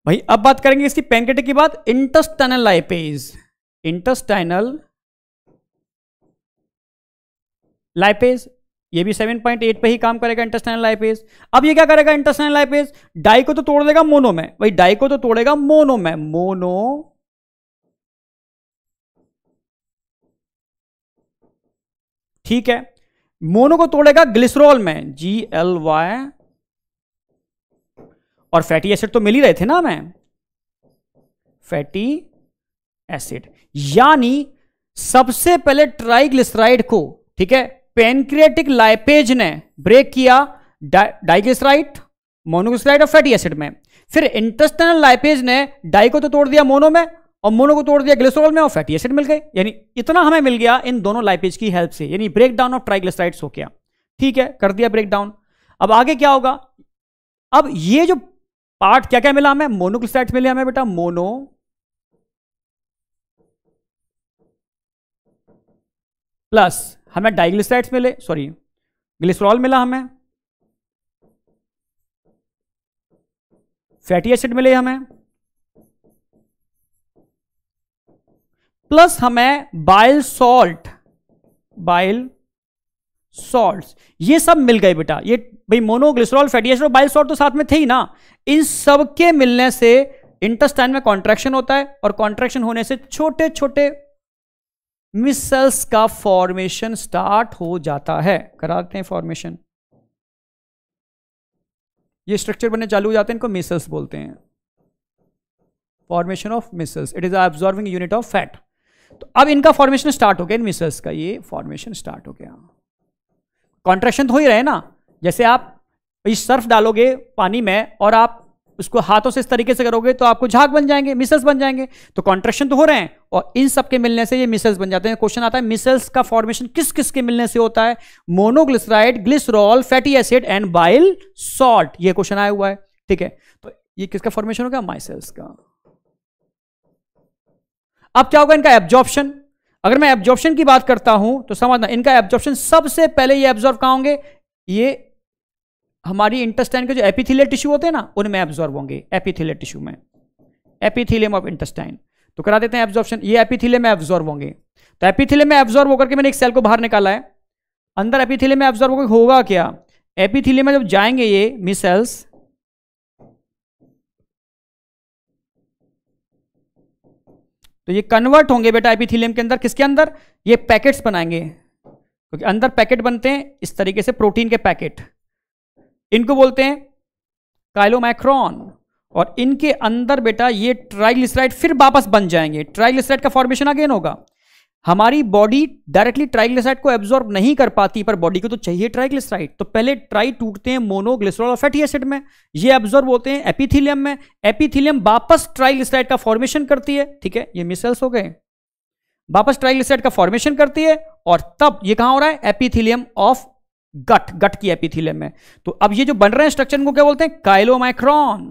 भाई अब बात करेंगे इसकी पैंकेट की बात इंटस्टाइनल लाइपेज इंटस्टाइनल लाइपेज ये भी 7.8 पे ही काम करेगा इंटस्टाइनल लाइपेज अब ये क्या करेगा इंटस्टाइनल लाइपेज डाई को तो तोड़ देगा मोनो में भाई डाई को तो तोड़ेगा मोनो में मोनो ठीक है मोनो को तोड़ेगा ग्लिसरॉल में जी एल वाई और फैटी एसिड तो मिल ही रहे थे ना हमें फैटी एसिड यानी सबसे पहले ट्राइग्लिसराइड को ठीक है पेनक्रियाटिक लाइपेज ने ब्रेक किया डाइग्लिसराइड मोनोग्लिसराइड और फैटी एसिड में फिर इंटेस्टाइनल लाइपेज ने डाई को तो तोड़ दिया मोनो में और मोनो को तोड़ दिया ग्लिसरॉल में और फैटी एसिड मिल गए यानी इतना हमें मिल गया इन दोनों लाइपेज की हेल्प से यानी ब्रेक डाउन ऑफ ट्राइग्लिसराइड्स हो गया ठीक है कर दिया ब्रेक डाउन अब आगे क्या होगा अब ये जो पार्ट क्या क्या मिला हमें मोनोक्लिसाइड्स मिले हमें बेटा मोनो प्लस हमें डाइग्लिसाइड्स मिले सॉरी ग्लिसरॉल मिला हमें फैटी एसिड मिले हमें प्लस हमें बाइल सॉल्ट बाइल सॉल्ट ये सब मिल गए बेटा ये भाई मोनोग्लिसरॉल फैटी एसिड और बाइल सॉल्ट तो साथ में थे ही ना इन सब के मिलने से इंटेस्टाइन में कॉन्ट्रैक्शन होता है और कॉन्ट्रैक्शन होने से छोटे छोटे मिसल्स का फॉर्मेशन स्टार्ट हो जाता है कराते हैं फॉर्मेशन ये स्ट्रक्चर बनने चालू हो जाते हैं इनको मिसल्स बोलते हैं formation of micelles it is absorbing unit of fat तो अब इनका फॉर्मेशन स्टार्ट हो गया इन मिसल्स का ये फॉर्मेशन स्टार्ट हो गया कॉन्ट्रेक्शन तो हो ही रहे ना जैसे आप इस सर्फ डालोगे पानी में और आप उसको हाथों से इस तरीके से करोगे तो आपको झाग बन जाएंगे मिसल्स बन जाएंगे तो कॉन्ट्रेक्शन तो हो रहे हैं और इन सब के मिलने से ये मिसल्स बन जाते हैं क्वेश्चन आता है मिसल्स का फॉर्मेशन किस किस के मिलने से होता है monoglyceride glycerol fatty acid and bile salt ये क्वेश्चन आया हुआ है ठीक है तो ये किसका फॉर्मेशन होगा माइसेल्स का अब क्या होगा इनका एब्जॉर्प्शन अगर मैं एब्जॉर्प्शन की बात करता हूं तो समझना इनका एब्जॉर्प्शन सबसे पहले ये एब्जॉर्व कहा होंगे ये हमारी इंटेस्टाइन के जो एपिथिलियल टिश्यू होते हैं ना उनमें एब्जॉर्व होंगे एपिथिलियल टिश्यू में एपिथिलियम ऑफ इंटेस्टाइन तो करा देते हैं एब्जॉर्प्शन ये एपिथिलियम में एब्जॉर्व होंगे तो एपिथिलियम में एब्जॉर्व होकर के मैंने एक सेल को बाहर निकाला है अंदर एपिथिलियम में एब्जॉर्व होकर होगा क्या एपिथिलियम में जब जाएंगे ये मिसेल्स तो ये कन्वर्ट होंगे बेटा एपिथिलियम के अंदर किसके अंदर ये पैकेट्स बनाएंगे क्योंकि तो अंदर पैकेट बनते हैं इस तरीके से प्रोटीन के पैकेट इनको बोलते हैं काइलोमैक्रोन और इनके अंदर बेटा ये ट्राइग्लिसराइड फिर वापस बन जाएंगे ट्राइग्लिसराइड का फॉर्मेशन अगेन होगा हमारी बॉडी डायरेक्टली ट्राइग्लिसराइड को एब्जॉर्ब नहीं कर पाती पर बॉडी को तो चाहिए ट्राइग्लिसराइड तो पहले ट्राई टूटते हैं मोनोग्लिसरॉल और फैटी एसिड में ये एब्जॉर्ब होते हैं एपिथीलियम में एपिथीलियम वापस ट्राइग्लिसराइड का फॉर्मेशन करती है ठीक है ये मिसल्स हो गए वापस ट्राइग्लिसराइड का फॉर्मेशन करती है और तब ये कहां हो रहा है एपिथीलियम ऑफ गट गट की एपिथीलियम में तो अब ये जो बन रहे हैं स्ट्रक्चर को क्या बोलते हैं काइलोमाइक्रॉन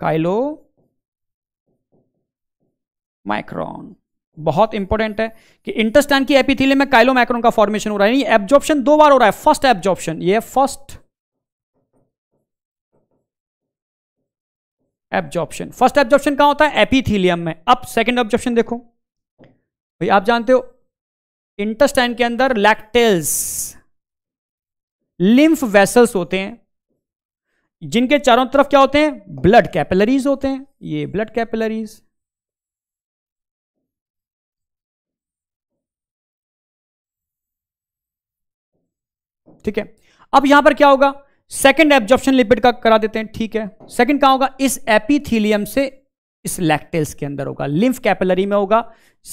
काइलो माइक्रोन बहुत इंपॉर्टेंट है कि इंटस्टाइन की एपिथिलियम में काइलो माइक्रोन का फॉर्मेशन हो रहा है एब्जॉर्प्शन दो बार हो रहा है फर्स्ट एब्जॉर्प्शन ये फर्स्ट एब्जॉर्प्शन फर्स्ट एब्जॉर्प्शन कहां होता है एपिथिलियम में अब सेकेंड एब्जॉर्प्शन देखो भाई आप जानते हो इंटरस्टैन के अंदर लैक्टेल्स लिम्फ वेसल्स होते हैं जिनके चारों तरफ क्या होते हैं ब्लड कैपिलरीज होते हैं ये ब्लड कैपिलरीज ठीक है अब यहां पर क्या होगा सेकंड एब्जॉर्प्शन लिपिड का करा देते हैं ठीक है सेकंड कहा होगा इस एपीथीलियम से इस लैक्टेल्स के अंदर होगा लिम्फ कैपिलरी में होगा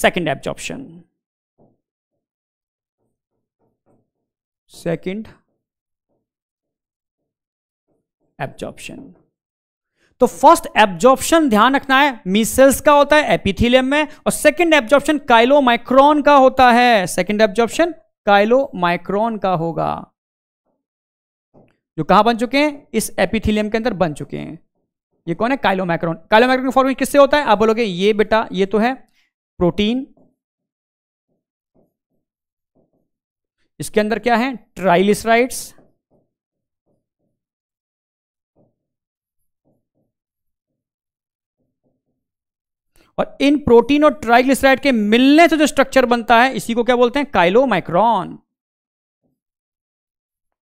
सेकंड एब्जॉर्प्शन सेकंड एब्जॉर्प्शन तो फर्स्ट एब्जॉर्प्शन ध्यान रखना है मीसेल्स का होता है एपिथीलियम में और सेकंड एब्जॉर्प्शन काइलोमाइक्रॉन का होता है सेकंड एब्जॉर्प्शन काइलोमाइक्रॉन का होगा जो कहाँ बन चुके हैं इस एपिथिलियम के अंदर बन चुके हैं ये कौन है काइलोमैक्रोन काइलोमैक्रोन फॉर्मेशन किससे होता है आप बोलोगे ये बेटा ये तो है प्रोटीन इसके
अंदर क्या है ट्राइलिसराइड्स
और इन प्रोटीन और ट्राइग्लिसराइड के मिलने से जो स्ट्रक्चर बनता है इसी को क्या बोलते हैं काइलोमाइक्रॉन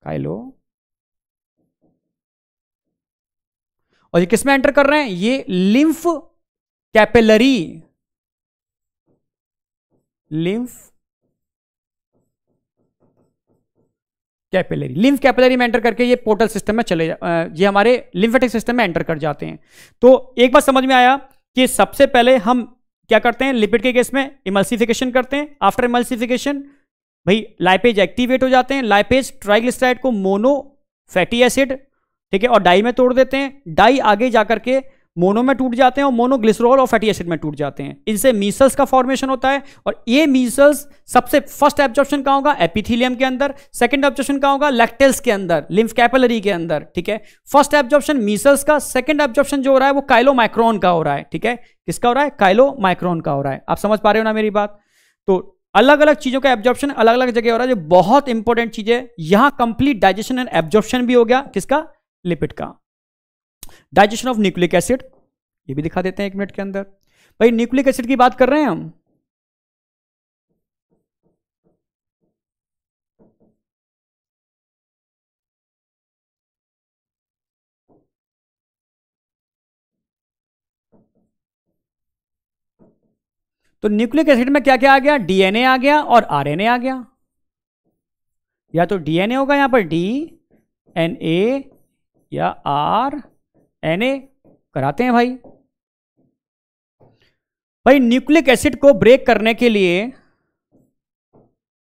काइलो
और ये किसमें एंटर कर रहे हैं ये lymph capillary
lymph capillary lymph capillary में एंटर करके ये पोर्टल सिस्टम में चले ये हमारे लिम्फेटिक सिस्टम में एंटर कर जाते हैं तो एक बात समझ में आया कि सबसे पहले हम क्या करते हैं लिपिड के केस में इमल्सिफिकेशन करते हैं आफ्टर इमल्सिफिकेशन भाई लाइपेज एक्टिवेट हो जाते हैं लाइपेज ट्राइग्लिसराइड को मोनो फैटी एसिड ठीक है और डाई में तोड़ देते हैं डाई आगे जाकर के मोनो में टूट जाते हैं और मोनोग्लिसरॉल और फैटी एसिड में टूट जाते हैं इनसे मीसल्स का फॉर्मेशन होता है और ये मीसल्स सबसे फर्स्ट एब्जॉर्प्शन का होगा एपिथीलियम के अंदर सेकंड एब्जॉर्प्शन का होगा लेक्टेल्स के अंदर लिम्फ कैपलरी के अंदर ठीक है फर्स्ट एब्जॉर्प्शन मीसल्स का सेकंड एब्जॉर्प्शन जो हो रहा है वो काइलो माइक्रोन का हो रहा है ठीक है किसका हो रहा है काइलो माइक्रोन का हो रहा है आप समझ पा रहे हो ना मेरी बात तो अलग अलग चीज़ों का एब्जॉर्प्शन अलग अलग जगह हो रहा है जो बहुत इंपॉर्टेंट चीज़ है यहां कंप्लीट डाइजेशन एंड एब्जॉर्प्शन भी हो गया किसका लिपिड का डाइजेशन ऑफ न्यूक्लिक एसिड ये भी दिखा देते हैं एक मिनट के अंदर भाई न्यूक्लिक एसिड की बात कर रहे हैं हम तो न्यूक्लिक एसिड में क्या क्या आ गया डीएनए आ गया और आरएनए आ गया या तो डीएनए होगा यहां पर डी एन ए या आर एन ए कराते हैं भाई भाई न्यूक्लिक एसिड को ब्रेक करने के लिए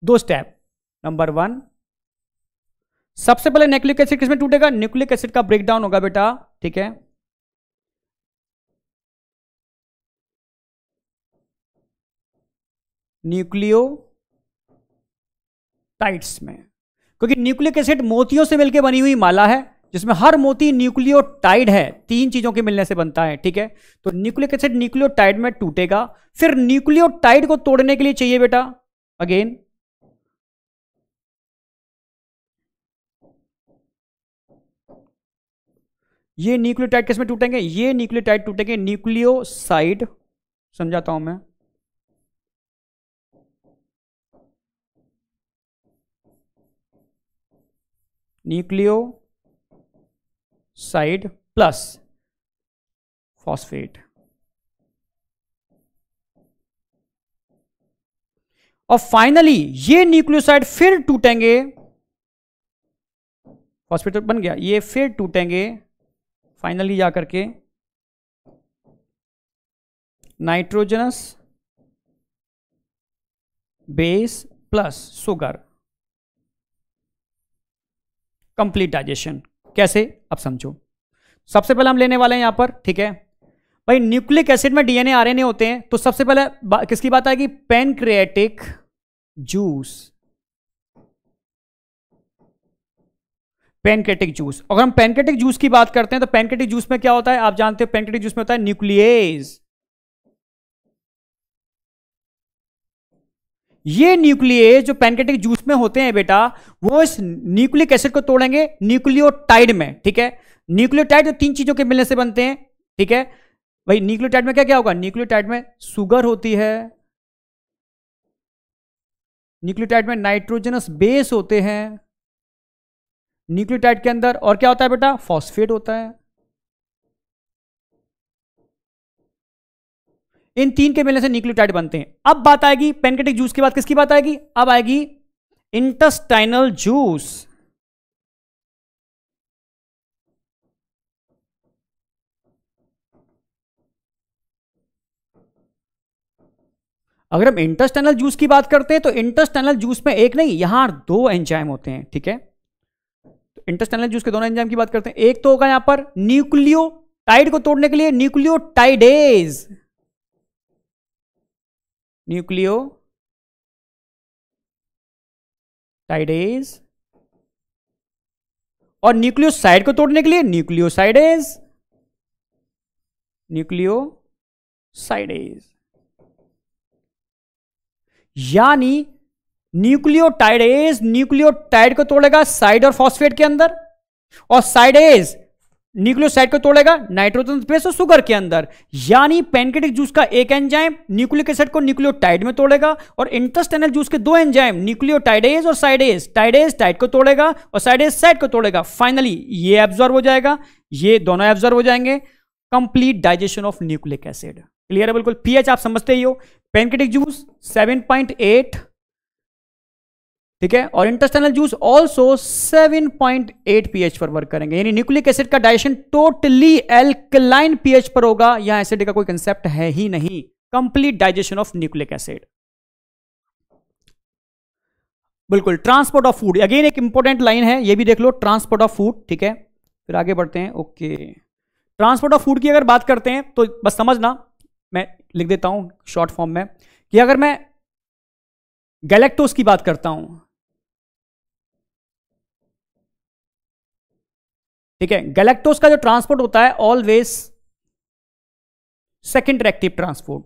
दो स्टेप नंबर वन सबसे पहले न्यूक्लिक एसिड किसमें टूटेगा न्यूक्लिक एसिड का ब्रेकडाउन होगा बेटा ठीक है न्यूक्लियो टाइट्स में क्योंकि न्यूक्लिक एसिड मोतियों से मिलकर बनी हुई माला है जिसमें हर मोती न्यूक्लियोटाइड है तीन चीजों के मिलने से बनता है ठीक है तो न्यूक्लिक एसिड न्यूक्लियोटाइड में टूटेगा फिर न्यूक्लियोटाइड को तोड़ने के लिए चाहिए बेटा अगेन ये न्यूक्लियोटाइड किसमें टूटेंगे ये न्यूक्लियोटाइड टूटेंगे न्यूक्लियोसाइड समझाता हूं मैं न्यूक्लियो साइड प्लस फॉस्फेट और फाइनली ये न्यूक्लियोसाइड फिर टूटेंगे फॉस्फेट तो बन गया ये फिर टूटेंगे फाइनली जाकर के nitrogenous base plus sugar complete digestion कैसे अब समझो सबसे पहले हम लेने वाले हैं यहां पर ठीक है भाई न्यूक्लिक एसिड में डीएनए आरएनए होते हैं तो सबसे पहले बा, किसकी बात आएगी पेनक्रिएटिक जूस पेनक्रेटिक जूस अगर हम पेनक्रेटिक जूस की बात करते हैं तो पेनक्रेटिक जूस में क्या होता है आप जानते हो पेनक्रेटिक जूस में होता है न्यूक्लियस ये न्यूक्लियस जो पैनकेटिक जूस में होते हैं बेटा वो इस न्यूक्लिक एसिड को तोड़ेंगे न्यूक्लियोटाइड में ठीक है न्यूक्लियोटाइड जो तो तीन चीजों के मिलने से बनते हैं ठीक है भाई न्यूक्लियोटाइड में क्या क्या होगा न्यूक्लियोटाइड में सुगर होती है न्यूक्लियोटाइड में नाइट्रोजनस बेस होते
हैं न्यूक्लियोटाइड के अंदर और क्या होता है बेटा फॉस्फेट होता है
इन तीन के मिलने से न्यूक्लियोटाइड बनते हैं अब बात आएगी पेनकेटिक जूस के बाद किसकी बात आएगी अब आएगी इंटस्टाइनल जूस अगर हम इंटस्टाइनल जूस की बात करते हैं तो इंटस्टाइनल जूस में एक नहीं यहां दो एंजाइम होते हैं ठीक है तो इंटेस्टाइनल जूस के दोनों एंजाइम की बात करते हैं एक तो होगा यहां पर न्यूक्लियोटाइड को तोड़ने के लिए न्यूक्लियोटाइडेज टाइडेज और न्यूक्लियोसाइड को तोड़ने के लिए न्यूक्लियोसाइडेज न्यूक्लियोसाइडेज यानी न्यूक्लियोटाइडेज न्यूक्लियोटाइड को तोड़ेगा साइड और फॉस्फेट के अंदर और साइडेज न्यूक्लियोसाइड को तोड़ेगा नाइट्रोजन बेस और शुगर के अंदर यानी पैनकेटिक जूस का एक एंजाइम न्यूक्लिक एसिड को न्यूक्लियोटाइड में तोड़ेगा और इंटरस्टेनल जूस के दो एंजाइम न्यूक्लियोटाइडेज और साइडेज टाइडेज टाइड को तोड़ेगा और साइडेज साइड को तोड़ेगा फाइनली ये एब्जॉर्व हो जाएगा ये दोनों एब्जॉर्व हो जाएंगे complete digestion of nucleic acid clear है बिल्कुल पीएच आप समझते ही हो पैनकेटिक जूस सेवन पॉइंट एट ठीक है और इंटरस्टनल जूस ऑल्सो 7.8 पीएच पर वर्क करेंगे यानी न्यूक्लिक एसिड का डाइजेशन टोटली एल्कलाइन पीएच पर होगा या एसिड का कोई कंसेप्ट है ही नहीं complete digestion of nucleic acid बिल्कुल ट्रांसपोर्ट ऑफ फूड अगेन एक इंपॉर्टेंट लाइन है ये भी देख लो ट्रांसपोर्ट ऑफ फूड ठीक है फिर आगे बढ़ते हैं ओके ट्रांसपोर्ट ऑफ फूड की अगर बात करते हैं तो बस समझना मैं लिख देता हूं शॉर्ट फॉर्म में कि अगर मैं गैलेक्टोस की बात करता हूं
ठीक है गैलेक्टोस का जो ट्रांसपोर्ट होता
है always secondary active transport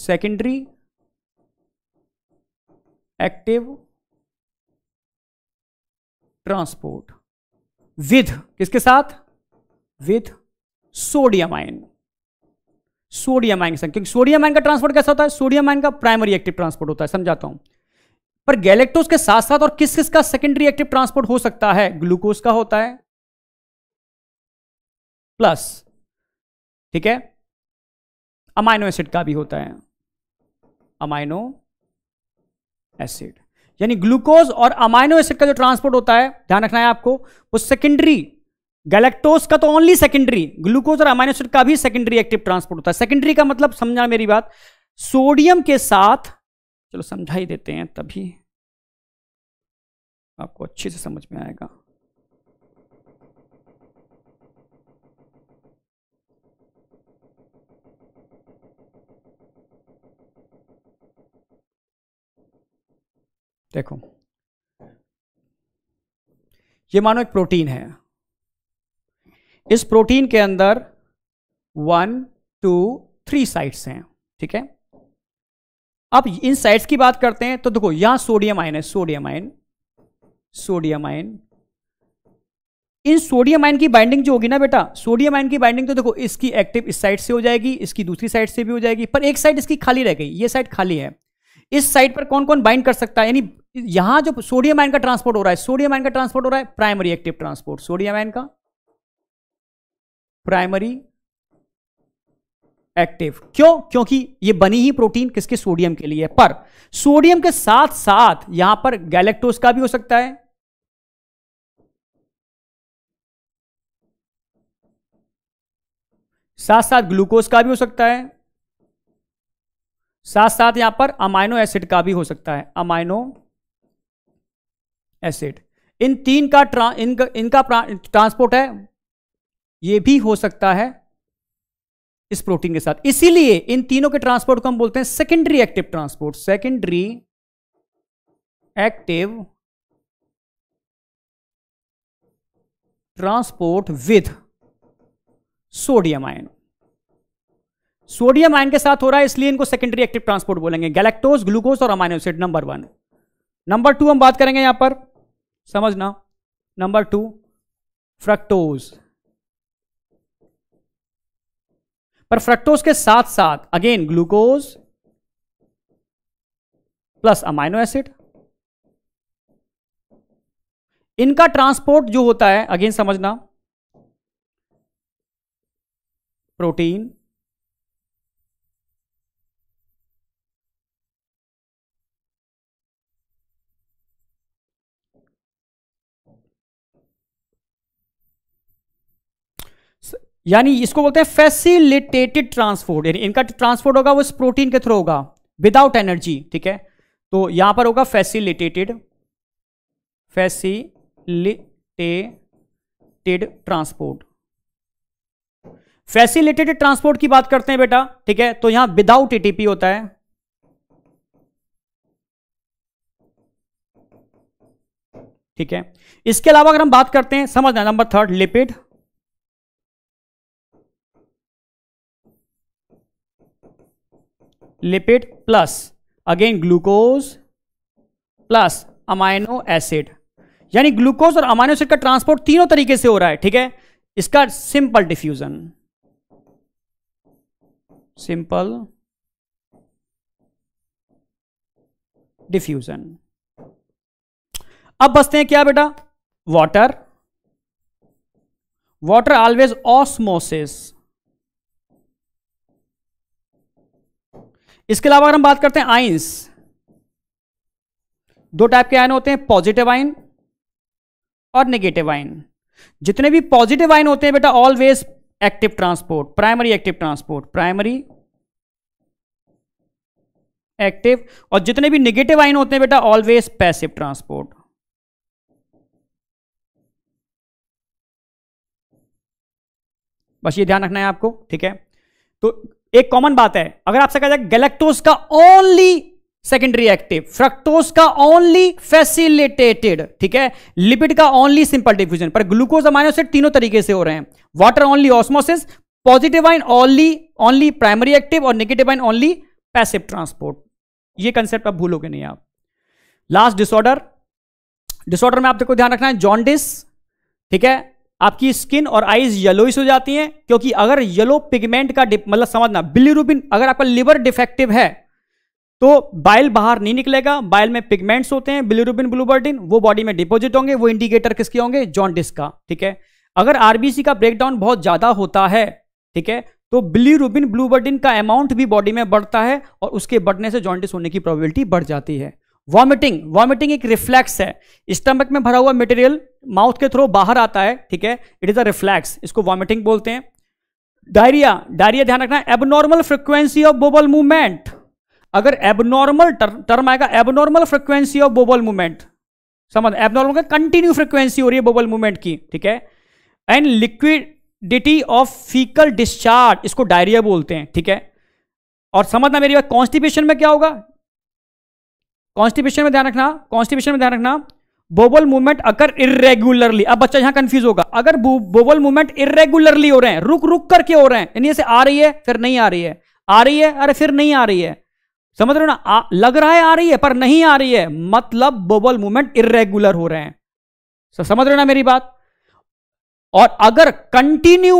secondary active transport with किसके साथ with sodium ion sodium ion के क्योंकि सोडियम आयन का ट्रांसपोर्ट कैसा होता है सोडियम आयन का प्राइमरी एक्टिव ट्रांसपोर्ट होता है समझाता हूं पर गैलेक्टोज के साथ साथ और किस किस का सेकेंडरी एक्टिव ट्रांसपोर्ट हो सकता है ग्लूकोज का होता है प्लस ठीक है अमाइनो एसिड का भी होता है अमाइनो एसिड यानी ग्लूकोज और अमाइनो एसिड का जो ट्रांसपोर्ट होता है ध्यान रखना है आपको वो सेकेंडरी गैलेक्टोज का तो ओनली सेकेंडरी ग्लूकोज और अमाइनो एसिड का भी सेकेंडरी एक्टिव ट्रांसपोर्ट होता है सेकेंडरी का मतलब समझा मेरी बात सोडियम के साथ चलो समझा ही देते हैं तभी
आपको अच्छे से समझ में आएगा
देखो ये मानो एक प्रोटीन है इस प्रोटीन के अंदर वन टू थ्री साइट्स हैं ठीक है अब इन साइट्स की बात करते हैं तो देखो यहां सोडियम आयन है सोडियम आयन सोडियम आयन इन सोडियम आयन की बाइंडिंग जो होगी ना बेटा सोडियम आयन की बाइंडिंग तो देखो इसकी एक्टिव इस साइड से हो जाएगी इसकी दूसरी साइड से भी हो जाएगी पर एक साइड इसकी खाली रह गई ये साइड खाली है इस साइड पर कौन कौन बाइंड कर सकता है यानी यहां जो सोडियम आयन का ट्रांसपोर्ट हो रहा है सोडियम आयन का ट्रांसपोर्ट हो रहा है primary active transport sodium ion का प्राइमरी एक्टिव क्यों क्योंकि ये बनी ही प्रोटीन किसके सोडियम के लिए पर सोडियम के साथ साथ यहां पर गैलेक्टोज का भी हो सकता है साथ साथ ग्लूकोज का भी हो सकता है साथ साथ यहां पर अमाइनो एसिड का भी हो सकता है अमाइनो एसिड इन तीन का ट्रा इनका इनका ट्रांसपोर्ट है ये भी हो सकता है इस प्रोटीन के साथ इसीलिए इन तीनों के ट्रांसपोर्ट को हम बोलते हैं secondary active transport secondary active transport with sodium ion sodium ion के साथ हो रहा है इसलिए इनको सेकेंडरी एक्टिव ट्रांसपोर्ट बोलेंगे गैलेक्टोज ग्लूकोज और amino acid number one number two हम बात करेंगे यहां पर समझना नंबर टू फ्रक्टोज पर फ्रक्टोज के साथ साथ again glucose plus amino acid इनका ट्रांसपोर्ट जो होता है अगेन समझना प्रोटीन यानी इसको बोलते हैं फैसिलिटेटेड ट्रांसपोर्ट यानी इनका ट्रांसपोर्ट होगा वो इस प्रोटीन के थ्रू होगा विदाउट एनर्जी ठीक है तो यहां पर होगा facilitated facilitated transport facilitated transport की बात करते हैं बेटा ठीक है तो यहां विदाउट एटीपी होता है ठीक है इसके अलावा अगर हम बात करते हैं समझना number third lipid lipid plus again glucose plus amino acid यानी ग्लूकोज और अमाइनो एसिड का ट्रांसपोर्ट तीनों तरीके से हो रहा है ठीक है इसका सिंपल डिफ्यूजन सिंपल डिफ्यूजन अब बसते हैं क्या बेटा वाटर वाटर ऑलवेज ऑस्मोसिस इसके अलावा अगर हम बात करते हैं आइंस दो टाइप के आयन होते हैं पॉजिटिव आइन और नेगेटिव आइन जितने भी पॉजिटिव आइन होते हैं बेटा always active transport primary active transport primary active और जितने भी निगेटिव आइन होते हैं बेटा ऑलवेज पैसिव ट्रांसपोर्ट बस ये ध्यान रखना है आपको ठीक है तो एक कॉमन बात है अगर आपसे कहा जाए गैलेक्टोज का ओनली सेकेंडरी एक्टिव फ्रक्टोज का ओनली फैसिलिटेटेड ठीक है लिपिड का ओनली सिंपल डिफ्यूजन पर ग्लूकोज अमाइनो तीनों तरीके से हो रहे हैं water only osmosis positive ion only only primary active और negative ion only passive transport ये कंसेप्ट आप भूलोगे नहीं आप लास्ट डिसऑर्डर डिसऑर्डर में आप देखो ध्यान रखना है जॉन्डिस ठीक है आपकी स्किन और आईज येलोइश हो जाती हैं क्योंकि अगर येलो पिगमेंट का मतलब समझना बिलीरुबिन अगर आपका लिवर डिफेक्टिव है तो बाइल बाहर नहीं निकलेगा बाइल में पिगमेंट्स होते हैं बिलीरुबिन ब्लूबर्डिन वो बॉडी में डिपोजिट होंगे वो इंडिकेटर किसके होंगे जॉन्डिस का ठीक है अगर आरबीसी का ब्रेकडाउन बहुत ज्यादा होता है ठीक है तो बिलीरुबिन ब्लूबर्डिन का अमाउंट भी बॉडी में बढ़ता है और उसके बढ़ने से जॉन्डिस होने की प्रॉबिलिटी बढ़ जाती है वॉमिटिंग वॉमिटिंग एक रिफ्लैक्स है स्टमक में भरा हुआ मटेरियल माउथ के थ्रू बाहर आता है ठीक है इट इज अ रिफ्लैक्स इसको वॉमिटिंग बोलते हैं डायरिया डायरिया ध्यान रखना abnormal frequency of bowel movement अगर एबनॉर्मल टर्म आएगा abnormal frequency of bowel movement समझ एबनॉर्मल का कंटिन्यू फ्रिक्वेंसी हो रही है बोबल मूवमेंट की ठीक है and liquidity of faecal discharge इसको डायरिया बोलते हैं ठीक है और समझना मेरी बात कॉन्स्टिपेशन में क्या होगा कॉन्स्टिपेशन में ध्यान रखना कॉन्स्टिपेशन में ध्यान रखना बोबल मूवमेंट अगर इरेगुलरली अब बच्चा यहां कंफ्यूज होगा अगर बोबल मूवमेंट इरेगुलरली हो रहे हैं रुक रुक करके हो रहे हैं यानी ऐसे आ रही है फिर नहीं आ रही है आ रही है अरे फिर नहीं आ रही है समझ रहे हो ना आ, लग रहा है आ रही है पर नहीं आ रही है मतलब बोबल मूवमेंट इरेगुलर हो रहे हैं समझ रहे हो ना मेरी बात और अगर कंटिन्यू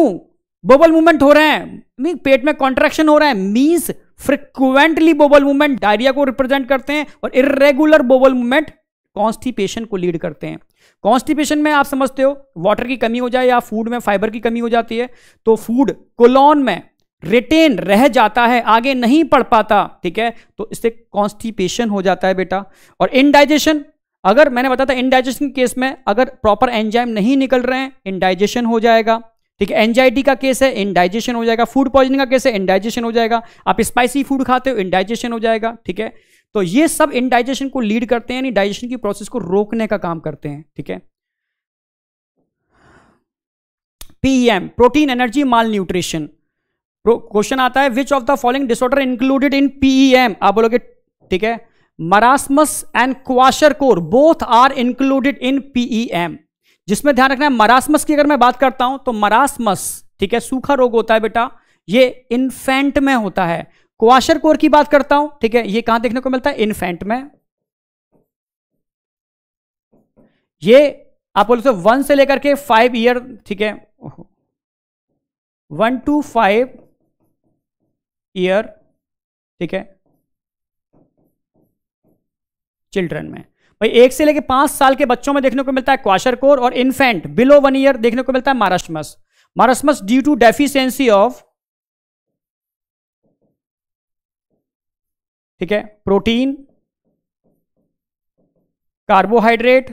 बोबल मूवमेंट हो रहे हैं पेट में कॉन्ट्रेक्शन हो रहा है means frequently bowel movement diarrhoea को रिप्रेजेंट करते हैं और इरेगुलर बोबल मूवमेंट कॉन्स्टिपेशन को लीड करते हैं कॉन्स्टिपेशन में आप समझते हो वाटर की कमी हो जाए या फूड में फाइबर की कमी हो जाती है तो फूड कोलोन में रिटेन रह जाता है आगे नहीं पढ़ पाता ठीक है तो इससे कॉन्स्टिपेशन हो जाता है बेटा और इनडाइजेशन अगर मैंने बताया था इनडाइजेशन केस में अगर प्रॉपर एंजाइम नहीं निकल रहे हैं इनडाइजेशन हो जाएगा ठीक है एनजाइटी का केस है इनडाइजेशन हो जाएगा फूड पॉइजनिंग का केस है इनडाइजेशन हो जाएगा आप स्पाइसी फूड खाते हो इनडाइजेशन हो जाएगा ठीक है तो ये सब इनडाइजेशन को लीड करते हैं यानी डाइजेशन की प्रोसेस को रोकने का काम करते हैं ठीक है PM protein energy malnutrition question आता है which of the following disorder included in PM आप बोलोगे ठीक है marasmus and kwashiorkor both are included in PEM जिसमें ध्यान रखना है मरासमस की अगर मैं बात करता हूं तो मरासमस ठीक है सूखा रोग होता है बेटा ये इन्फेंट में होता है क्वाशर कोर की बात करता हूं ठीक है ये कहां देखने को मिलता है इन्फेंट में ये आप बोले वन से लेकर के फाइव ईयर ठीक है वन टू फाइव ईयर ठीक है चिल्ड्रन में भाई एक से लेकर पांच साल के बच्चों में देखने को मिलता है क्वाशर कोर और इन्फेंट बिलो वन ईयर देखने को मिलता है marasmus marasmus due to deficiency of ठीक है प्रोटीन कार्बोहाइड्रेट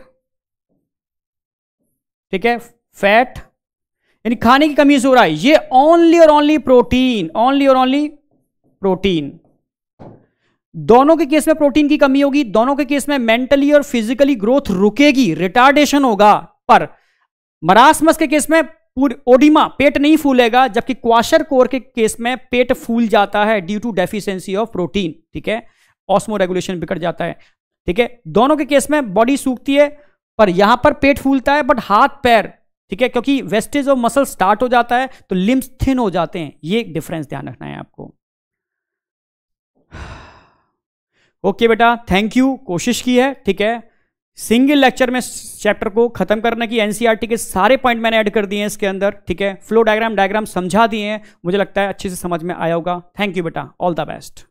ठीक है फैट यानी खाने की कमी से हो रहा है ये ओनली और ओनली प्रोटीन ओनली और ओनली प्रोटीन दोनों के केस में प्रोटीन की कमी होगी दोनों के केस में मेंटली और फिजिकली ग्रोथ रुकेगी रिटार्डेशन होगा पर मरासमस के केस में पूरे ओडिमा पेट नहीं फूलेगा जबकि क्वाशर कोर के केस में पेट फूल जाता है due to deficiency of protein ठीक है ऑस्मो रेगुलेशन बिगड़ जाता है ठीक है दोनों के केस में बॉडी सूखती है पर यहां पर पेट फूलता है बट हाथ पैर ठीक है क्योंकि वेस्टेज ऑफ मसल स्टार्ट हो जाता है तो लिम्स थिन हो जाते हैं ये डिफरेंस ध्यान रखना है आपको ओके बेटा थैंक यू कोशिश की है ठीक है सिंगल लेक्चर में चैप्टर को खत्म करने की एनसीईआरटी e के सारे पॉइंट मैंने ऐड कर दिए हैं इसके अंदर ठीक है फ्लो डायग्राम डायग्राम समझा दिए हैं मुझे लगता है अच्छे से समझ में आया होगा थैंक यू बेटा ऑल द बेस्ट